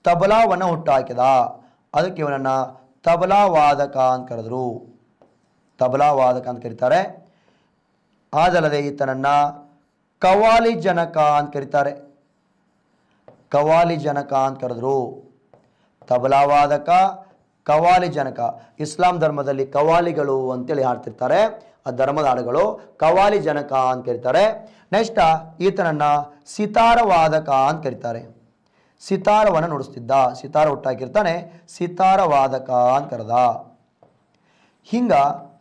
ತಬಲಾವನ್ನು ಹುಟ್ಟಾಕಿದ ಅದಕ್ಕೆ ಇವನನ್ನು ತಬಲಾವಾದಕ ಅಂತ ಕರೆದರು ತಬಲಾವಾದಕ ಅಂತ ಕರೀತಾರೆ ಆದಲ್ಲದೆ ಈತನನ್ನು ಕವಾಲಿ ಜನಕ ಅಂತ ಕರೀತಾರೆ ಕವಾಲಿ ಜನಕ ಅಂತ ಕರೆದರು ತಬಲಾವಾದಕ ಕವಾಲಿ ಜನಕ ಇಸ್ಲಾಂ ಧರ್ಮದಲ್ಲಿ ಕವಾಲಿಗಳು ಅಂತೇಳಿ ಹಾಡ್ತಿರ್ತಾರೆ ಆ ಧರ್ಮದ ಹಾಡುಗಳು ಕವಾಲಿ ಜನಕ ಅಂತ ಕರೀತಾರೆ ನೆಕ್ಸ್ಟ್ ಈತನನ್ನು ಸಿತಾರವಾದಕ ಅಂತ ಕರೀತಾರೆ ಸಿತಾರವನ್ನು ನುಡಿಸ್ತಿದ್ದ ಸಿತಾರ ಹುಟ್ಟಾಕಿರ್ತಾನೆ ಸಿತಾರವಾದಕ ಅಂತ ಕರೆದ ಹಿಂಗ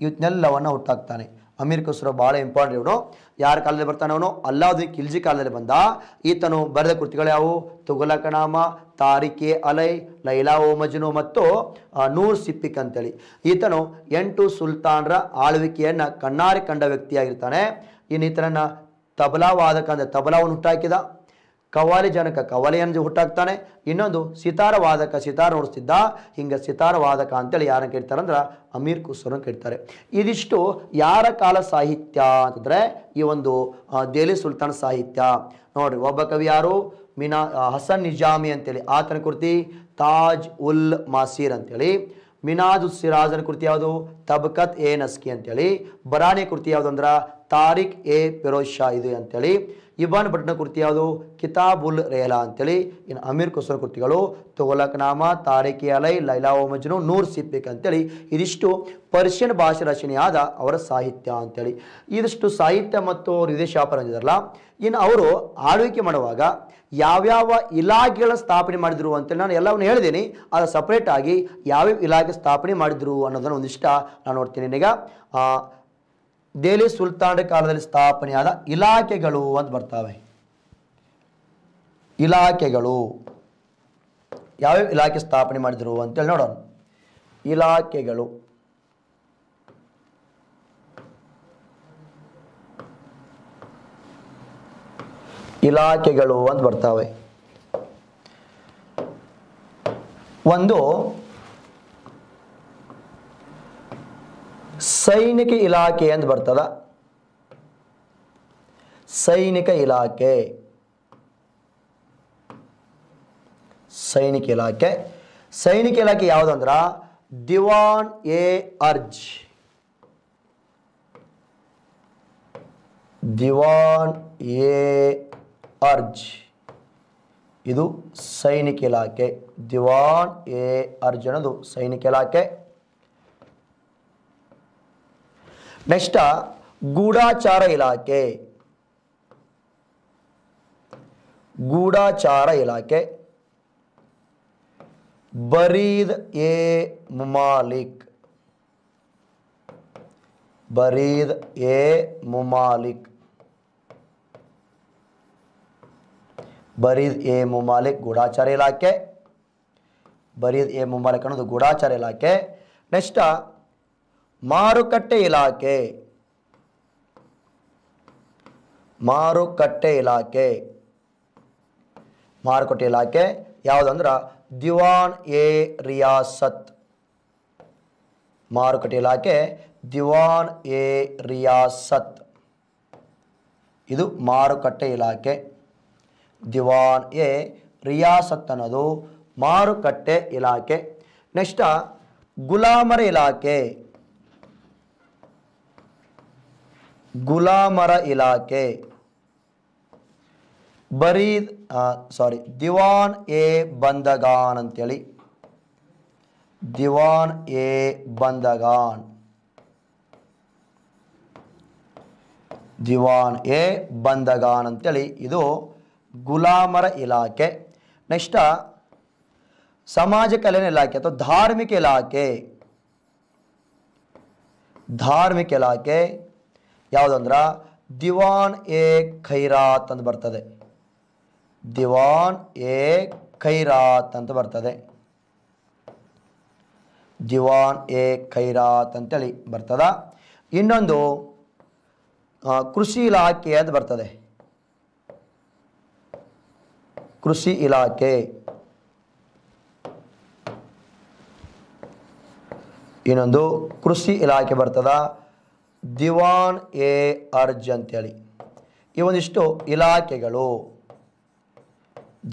ಇವತ್ನೆಲ್ಲವನ್ನು ಹುಟ್ಟಾಕ್ತಾನೆ ಅಮೀರ್ ಖುಸ್ರ ಭಾಳ ಇಂಪಾರ್ಟೆಂಟ್ ಇವನು ಯಾರ ಕಾಲದಲ್ಲಿ ಬರ್ತಾನೆ ಅವನು ಅಲ್ಲಾವುದ್ದೀನ್ ಕಿಲ್ಜಿ ಕಾಲದಲ್ಲಿ ಬಂದ ಈತನು ಬರೆದ ಕೃತಿಗಳು ಯಾವುವು ತುಗಲಕನಾಮ ತಾರಿಕೆ ಅಲೈ ಲೈಲಾ ಓಮಜನು ಮತ್ತು ನೂರ್ ಸಿಪ್ಪಿಕ್ ಅಂತೇಳಿ ಈತನು ಎಂಟು ಸುಲ್ತಾನರ ಆಳ್ವಿಕೆಯನ್ನು ಕಣ್ಣಾರೆ ಕಂಡ ವ್ಯಕ್ತಿಯಾಗಿರ್ತಾನೆ ಇನ್ನು ಈತನನ್ನು ತಬಲಾ ವಾದಕ ಅಂದರೆ ತಬಲಾವನ್ನು ಹುಟ್ಟಾಕಿದ ಕವಾಲಿ ಜನಕ ಕವಾಲಿಯನ್ನು ಹುಟ್ಟಾಗ್ತಾನೆ ಇನ್ನೊಂದು ಸಿತಾರ ವಾದಕ ಸಿತಾರ ನೋಡಿಸ್ತಿದ್ದ ಹಿಂಗೆ ಸಿತಾರ ವಾದಕ ಅಂತೇಳಿ ಯಾರನ್ನು ಕೇಳ್ತಾರೆ ಅಂದ್ರೆ ಅಮೀರ್ ಅಂತ ಕೇಳ್ತಾರೆ ಇದಿಷ್ಟು ಯಾರ ಕಾಲ ಸಾಹಿತ್ಯ ಅಂತಂದರೆ ಈ ಒಂದು ದೆಹಲಿ ಸುಲ್ತಾನ್ ಸಾಹಿತ್ಯ ನೋಡ್ರಿ ಒಬ್ಬ ಕವಿ ಯಾರು ಮಿನಾ ಹಸನ್ ನಿಜಾಮಿ ಅಂತೇಳಿ ಆತನ ಕೃತಿ ತಾಜ್ ಉಲ್ ಮಾಸೀರ್ ಅಂತೇಳಿ ಮಿನಾಜು ಸಿರಾಜನ ಕೃತಿ ಯಾವುದು ತಬಕತ್ ಎ ನಸ್ಕಿ ಅಂತೇಳಿ ಬರಾಣಿ ಕೃತಿ ಯಾವುದಂದ್ರೆ ತಾರಿಖ್ ಎ ಫಿರೋಜ್ ಶಾ ಇದು ಅಂತೇಳಿ ಇಬಾನ್ ಭಟ್ನ ಕೃತಿ ಯಾವುದು ಕಿತಾಬುಲ್ ರೇಲಾ ಅಂತೇಳಿ ಇನ್ನು ಅಮೀರ್ ಕುಸರ್ ಕೃತಿಗಳು ನಾಮ ತಾರೇಕಿ ಅಲೈ ಲೈಲಾ ಮಜ್ನು ನೂರ್ ಸಿಪ್ಪಿಕ್ ಅಂತೇಳಿ ಇದಿಷ್ಟು ಪರ್ಷಿಯನ್ ಭಾಷೆ ರಚನೆಯಾದ ಅವರ ಸಾಹಿತ್ಯ ಅಂತೇಳಿ ಇದಿಷ್ಟು ಸಾಹಿತ್ಯ ಮತ್ತು ಅವರು ವಿದೇಶ ವ್ಯಾಪಾರ ಹೊಂದಿದಾರಲ್ಲ ಇನ್ನು ಅವರು ಆಳ್ವಿಕೆ ಮಾಡುವಾಗ ಯಾವ್ಯಾವ ಇಲಾಖೆಗಳ ಸ್ಥಾಪನೆ ಮಾಡಿದ್ರು ಅಂತೇಳಿ ನಾನು ಎಲ್ಲವನ್ನು ಹೇಳಿದ್ದೀನಿ ಅದು ಸಪ್ರೇಟಾಗಿ ಯಾವ್ಯಾವ ಇಲಾಖೆ ಸ್ಥಾಪನೆ ಮಾಡಿದ್ರು ಅನ್ನೋದನ್ನು ಒಂದಿಷ್ಟ ನಾನು ನೋಡ್ತೀನಿ ಈಗ ದೆಹಲಿ ಸುಲ್ತಾನ ಕಾಲದಲ್ಲಿ ಸ್ಥಾಪನೆಯಾದ ಇಲಾಖೆಗಳು ಅಂತ ಬರ್ತಾವೆ ಇಲಾಖೆಗಳು ಯಾವ್ಯಾವ ಇಲಾಖೆ ಸ್ಥಾಪನೆ ಮಾಡಿದರು ಅಂತೇಳಿ ನೋಡೋಣ ಇಲಾಖೆಗಳು ಇಲಾಖೆಗಳು ಅಂತ ಬರ್ತಾವೆ ಒಂದು ಸೈನಿಕ ಇಲಾಖೆ ಅಂತ ಬರ್ತದ ಸೈನಿಕ ಇಲಾಖೆ ಸೈನಿಕ ಇಲಾಖೆ ಸೈನಿಕ ಇಲಾಖೆ ಯಾವುದಂದ್ರ ದಿವಾನ್ ಎ ಅರ್ಜ್ ದಿವಾನ್ ಎ ಅರ್ಜ್ ಇದು ಸೈನಿಕ ಇಲಾಖೆ ದಿವಾನ್ ಎ ಅರ್ಜ್ ಅನ್ನೋದು ಸೈನಿಕ ಇಲಾಖೆ ನೆಕ್ಸ್ಟ್ ಗೂಢಾಚಾರ ಇಲಾಖೆ ಗೂಢಾಚಾರ ಇಲಾಖೆ ಬರೀದ್ ಎ ಮುಮಾಲಿಕ್ ಬರೀದ್ ಎ ಮುಮಾಲಿಕ್ ಬರೀದ್ ಎ ಮುಮಾಲಿಕ್ ಗೂಢಾಚಾರ ಇಲಾಖೆ ಬರೀದ್ ಎ ಮುಮಾಲಿಕ್ ಅನ್ನೋದು ಗೂಢಾಚಾರ ಇಲಾಖೆ ನೆಕ್ಸ್ಟ್ ಮಾರುಕಟ್ಟೆ ಇಲಾಖೆ ಮಾರುಕಟ್ಟೆ ಇಲಾಖೆ ಮಾರುಕಟ್ಟೆ ಇಲಾಖೆ ಯಾವುದಂದ್ರೆ ದಿವಾನ್ ಎ ರಿಯಾಸತ್ ಮಾರುಕಟ್ಟೆ ಇಲಾಖೆ ದಿವಾನ್ ಎ ರಿಯಾಸತ್ ಇದು ಮಾರುಕಟ್ಟೆ ಇಲಾಖೆ ದಿವಾನ್ ಎ ರಿಯಾಸತ್ ಅನ್ನೋದು ಮಾರುಕಟ್ಟೆ ಇಲಾಖೆ ನೆಕ್ಸ್ಟ್ ಗುಲಾಮರ ಇಲಾಖೆ ಗುಲಾಮರ ಇಲಾಖೆ ಬರೀ ಸಾರಿ ದಿವಾನ್ ಎ ಬಂದಗಾನ್ ಅಂತೇಳಿ ದಿವಾನ್ ಎ ಬಂದಗಾನ್ ದಿವಾನ್ ಎ ಬಂದಗಾನ್ ಅಂತೇಳಿ ಇದು ಗುಲಾಮರ ಇಲಾಖೆ ನೆಕ್ಸ್ಟ ಸಮಾಜ ಕಲ್ಯಾಣ ಇಲಾಖೆ ಅಥವಾ ಧಾರ್ಮಿಕ ಇಲಾಖೆ ಧಾರ್ಮಿಕ ಇಲಾಖೆ ಯಾವುದಂದ್ರೆ ದಿವಾನ್ ಎ ಖೈರಾತ್ ಅಂತ ಬರ್ತದೆ ದಿವಾನ್ ಎ ಖೈರಾತ್ ಅಂತ ಬರ್ತದೆ ದಿವಾನ್ ಎ ಖೈರಾತ್ ಅಂತೇಳಿ ಬರ್ತದ ಇನ್ನೊಂದು ಕೃಷಿ ಇಲಾಖೆ ಅಂತ ಬರ್ತದೆ ಕೃಷಿ ಇಲಾಖೆ ಇನ್ನೊಂದು ಕೃಷಿ ಇಲಾಖೆ ಬರ್ತದ ದಿವಾನ್ ಎ ಅರ್ಜ್ ಅಂತೇಳಿ ಇವೊಂದಿಷ್ಟು ಇಲಾಖೆಗಳು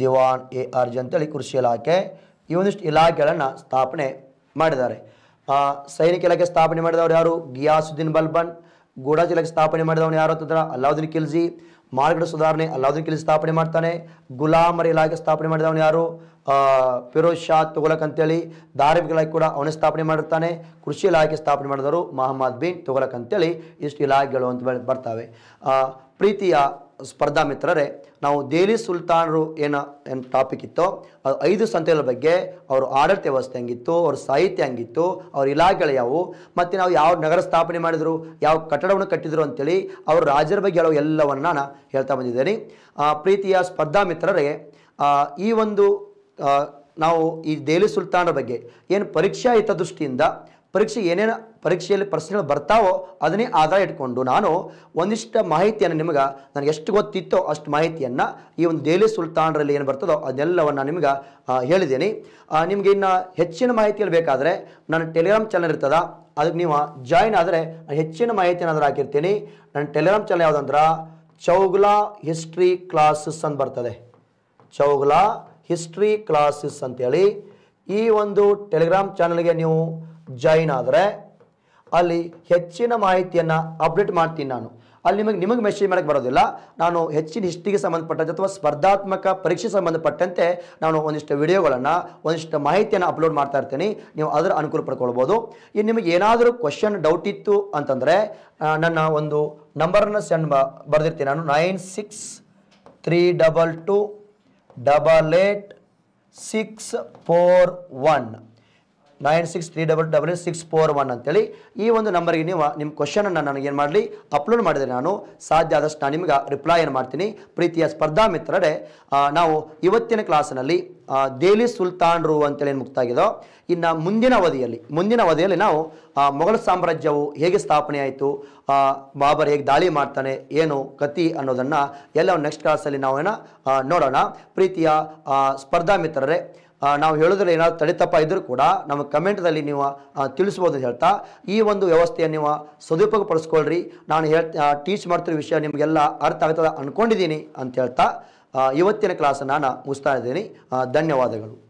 ದಿವಾನ್ ಎ ಅರ್ಜ್ ಅಂತೇಳಿ ಕೃಷಿ ಇಲಾಖೆ ಇವೊಂದಿಷ್ಟು ಇಲಾಖೆಗಳನ್ನು ಸ್ಥಾಪನೆ ಮಾಡಿದ್ದಾರೆ ಸೈನಿಕ ಇಲಾಖೆ ಸ್ಥಾಪನೆ ಮಾಡಿದವರು ಯಾರು ಗಿಯಾಸುದ್ದೀನ್ ಬಲ್ಬನ್ ಗೂಡಾಜ್ ಇಲಾಖೆ ಸ್ಥಾಪನೆ ಮಾಡಿದವನು ಯಾರು ಅಂತಂದ್ರೆ ಅಲ್ಲಾವುದ್ದೀನ್ ಖಿಲ್ಜಿ ಮಾರ್ಗಡ ಸುಧಾರಣೆ ಅಲ್ಲಾದ್ರೂ ಕೆಲಸ ಸ್ಥಾಪನೆ ಮಾಡ್ತಾನೆ ಗುಲಾಮರ ಇಲಾಖೆ ಸ್ಥಾಪನೆ ಮಾಡಿದವನು ಯಾರು ಫಿರೋಜ್ ಶಾ ತುಘಲಕ್ ಅಂತೇಳಿ ಧಾರ್ಮಿಕ ಇಲಾಖೆ ಕೂಡ ಅವನೇ ಸ್ಥಾಪನೆ ಮಾಡಿರ್ತಾನೆ ಕೃಷಿ ಇಲಾಖೆ ಸ್ಥಾಪನೆ ಮಾಡಿದವರು ಮಹಮ್ಮದ್ ಬಿನ್ ತುಘಲಕ್ ಅಂತೇಳಿ ಇಷ್ಟು ಇಲಾಖೆಗಳು ಅಂತ ಬರ್ತಾವೆ ಪ್ರೀತಿಯ ಸ್ಪರ್ಧಾ ಮಿತ್ರರೇ ನಾವು ದೆಹಲಿ ಸುಲ್ತಾನರು ಏನು ಏನು ಟಾಪಿಕ್ ಇತ್ತು ಅದು ಐದು ಸಂತೆಗಳ ಬಗ್ಗೆ ಅವ್ರ ಆಡಳಿತ ವ್ಯವಸ್ಥೆ ಹಂಗಿತ್ತು ಅವ್ರ ಸಾಹಿತ್ಯ ಹಂಗಿತ್ತು ಅವ್ರ ಇಲಾಖೆಗಳು ಯಾವು ಮತ್ತು ನಾವು ಯಾವ ನಗರ ಸ್ಥಾಪನೆ ಮಾಡಿದರು ಯಾವ ಕಟ್ಟಡವನ್ನು ಕಟ್ಟಿದರು ಅಂತೇಳಿ ಅವ್ರ ರಾಜರ ಬಗ್ಗೆ ಹೇಳೋ ಎಲ್ಲವನ್ನು ನಾನು ಹೇಳ್ತಾ ಬಂದಿದ್ದೇನೆ ಪ್ರೀತಿಯ ಸ್ಪರ್ಧಾ ಮಿತ್ರರೇ ಈ ಒಂದು ನಾವು ಈ ದೆಹಲಿ ಸುಲ್ತಾನರ ಬಗ್ಗೆ ಏನು ಪರೀಕ್ಷಾ ಹಿತದೃಷ್ಟಿಯಿಂದ ಪರೀಕ್ಷೆ ಏನೇನು ಪರೀಕ್ಷೆಯಲ್ಲಿ ಪ್ರಶ್ನೆಗಳು ಬರ್ತಾವೋ ಅದನ್ನೇ ಆಧಾರ ಇಟ್ಕೊಂಡು ನಾನು ಒಂದಿಷ್ಟು ಮಾಹಿತಿಯನ್ನು ನಿಮಗೆ ನನಗೆ ಎಷ್ಟು ಗೊತ್ತಿತ್ತೋ ಅಷ್ಟು ಮಾಹಿತಿಯನ್ನು ಈ ಒಂದು ದೆಹಲಿ ಸುಲ್ತಾನರಲ್ಲಿ ಏನು ಬರ್ತದೋ ಅದೆಲ್ಲವನ್ನು ನಿಮಗೆ ಹೇಳಿದ್ದೀನಿ ನಿಮಗೆ ಇನ್ನು ಹೆಚ್ಚಿನ ಮಾಹಿತಿಯಲ್ಲಿ ಬೇಕಾದರೆ ನನ್ನ ಟೆಲಿಗ್ರಾಮ್ ಚಾನಲ್ ಇರ್ತದ ಅದಕ್ಕೆ ನೀವು ಜಾಯಿನ್ ಆದರೆ ಹೆಚ್ಚಿನ ಮಾಹಿತಿಯನ್ನು ಅದರ ಹಾಕಿರ್ತೀನಿ ನನ್ನ ಟೆಲಿಗ್ರಾಮ್ ಚಾನಲ್ ಯಾವುದಂದ್ರೆ ಚೌಗ್ಲಾ ಹಿಸ್ಟ್ರಿ ಕ್ಲಾಸಸ್ ಅಂತ ಬರ್ತದೆ ಚೌಗ್ಲಾ ಹಿಸ್ಟ್ರಿ ಕ್ಲಾಸಸ್ ಅಂತೇಳಿ ಈ ಒಂದು ಟೆಲಿಗ್ರಾಮ್ ಚಾನಲ್ಗೆ ನೀವು ಜಾಯಿನ್ ಆದರೆ ಅಲ್ಲಿ ಹೆಚ್ಚಿನ ಮಾಹಿತಿಯನ್ನು ಅಪ್ಡೇಟ್ ಮಾಡ್ತೀನಿ ನಾನು ಅಲ್ಲಿ ನಿಮಗೆ ನಿಮಗೆ ಮೆಸೇಜ್ ಮಾಡೋಕ್ಕೆ ಬರೋದಿಲ್ಲ ನಾನು ಹೆಚ್ಚಿನ ಹಿಸ್ಟ್ರಿಗೆ ಸಂಬಂಧಪಟ್ಟಂತೆ ಅಥವಾ ಸ್ಪರ್ಧಾತ್ಮಕ ಪರೀಕ್ಷೆ ಸಂಬಂಧಪಟ್ಟಂತೆ ನಾನು ಒಂದಿಷ್ಟು ವಿಡಿಯೋಗಳನ್ನು ಒಂದಿಷ್ಟು ಮಾಹಿತಿಯನ್ನು ಅಪ್ಲೋಡ್ ಮಾಡ್ತಾ ಇರ್ತೀನಿ ನೀವು ಅದರ ಅನುಕೂಲ ಪಡ್ಕೊಳ್ಬೋದು ಇನ್ನು ನಿಮಗೆ ಏನಾದರೂ ಕ್ವಶನ್ ಡೌಟ್ ಇತ್ತು ಅಂತಂದರೆ ನನ್ನ ಒಂದು ನಂಬರನ್ನು ಸೆಂಡ್ ಬರೆದಿರ್ತೀನಿ ನಾನು nine six three double two double eight six four one nine six three double double six four one ಅಂತೇಳಿ ಈ ಒಂದು ನಂಬರ್ಗೆ ನೀವು ನಿಮ್ಮ ಕ್ವಶನನ್ನು ನನಗೇನು ಮಾಡಲಿ ಅಪ್ಲೋಡ್ ಮಾಡಿದರೆ ನಾನು ಸಾಧ್ಯ ಆದಷ್ಟು ನಾನು ನಿಮಗೆ ರಿಪ್ಲೈ ಏನು ಮಾಡ್ತೀನಿ ಪ್ರೀತಿಯ ಸ್ಪರ್ಧಾ ಮಿತ್ರರೇ ನಾವು ಇವತ್ತಿನ ಕ್ಲಾಸಿನಲ್ಲಿ ದೇಲಿ ಸುಲ್ತಾನ್ ರು ಅಂತೇಳಿ ಏನು ಮುಕ್ತಾಗಿದೋ ಇನ್ನು ಮುಂದಿನ ಅವಧಿಯಲ್ಲಿ ಮುಂದಿನ ಅವಧಿಯಲ್ಲಿ ನಾವು ಮೊಘಲ್ ಸಾಮ್ರಾಜ್ಯವು ಹೇಗೆ ಸ್ಥಾಪನೆ ಆಯಿತು ಬಾಬರ್ ಹೇಗೆ ದಾಳಿ ಮಾಡ್ತಾನೆ ಏನು ಕತಿ ಅನ್ನೋದನ್ನು ಎಲ್ಲ ನೆಕ್ಸ್ಟ್ ಕ್ಲಾಸಲ್ಲಿ ನಾವು ಏನೋ ನೋಡೋಣ ಪ್ರೀತಿಯ ಸ್ಪರ್ಧಾ ಮಿತ್ರರೇ ನಾವು ಹೇಳೋದ್ರಲ್ಲಿ ಏನಾದರೂ ತಡಿತಪ್ಪ ಇದ್ದರೂ ಕೂಡ ನಮ್ಮ ಕಮೆಂಟ್ದಲ್ಲಿ ನೀವು ತಿಳಿಸ್ಬೋದು ಹೇಳ್ತಾ ಈ ಒಂದು ವ್ಯವಸ್ಥೆಯನ್ನು ನೀವು ಸದುಪಯೋಗ ಪಡಿಸ್ಕೊಳ್ರಿ ನಾನು ಹೇಳ್ ಟೀಚ್ ಮಾಡ್ತಿರೋ ವಿಷಯ ನಿಮಗೆಲ್ಲ ಅರ್ಥ ಆಗ್ತದೆ ಅಂದ್ಕೊಂಡಿದ್ದೀನಿ ಅಂತ ಹೇಳ್ತಾ ಇವತ್ತಿನ ಕ್ಲಾಸನ್ನು ನಾನು ಮುಗಿಸ್ತಾ ಇದ್ದೀನಿ ಧನ್ಯವಾದಗಳು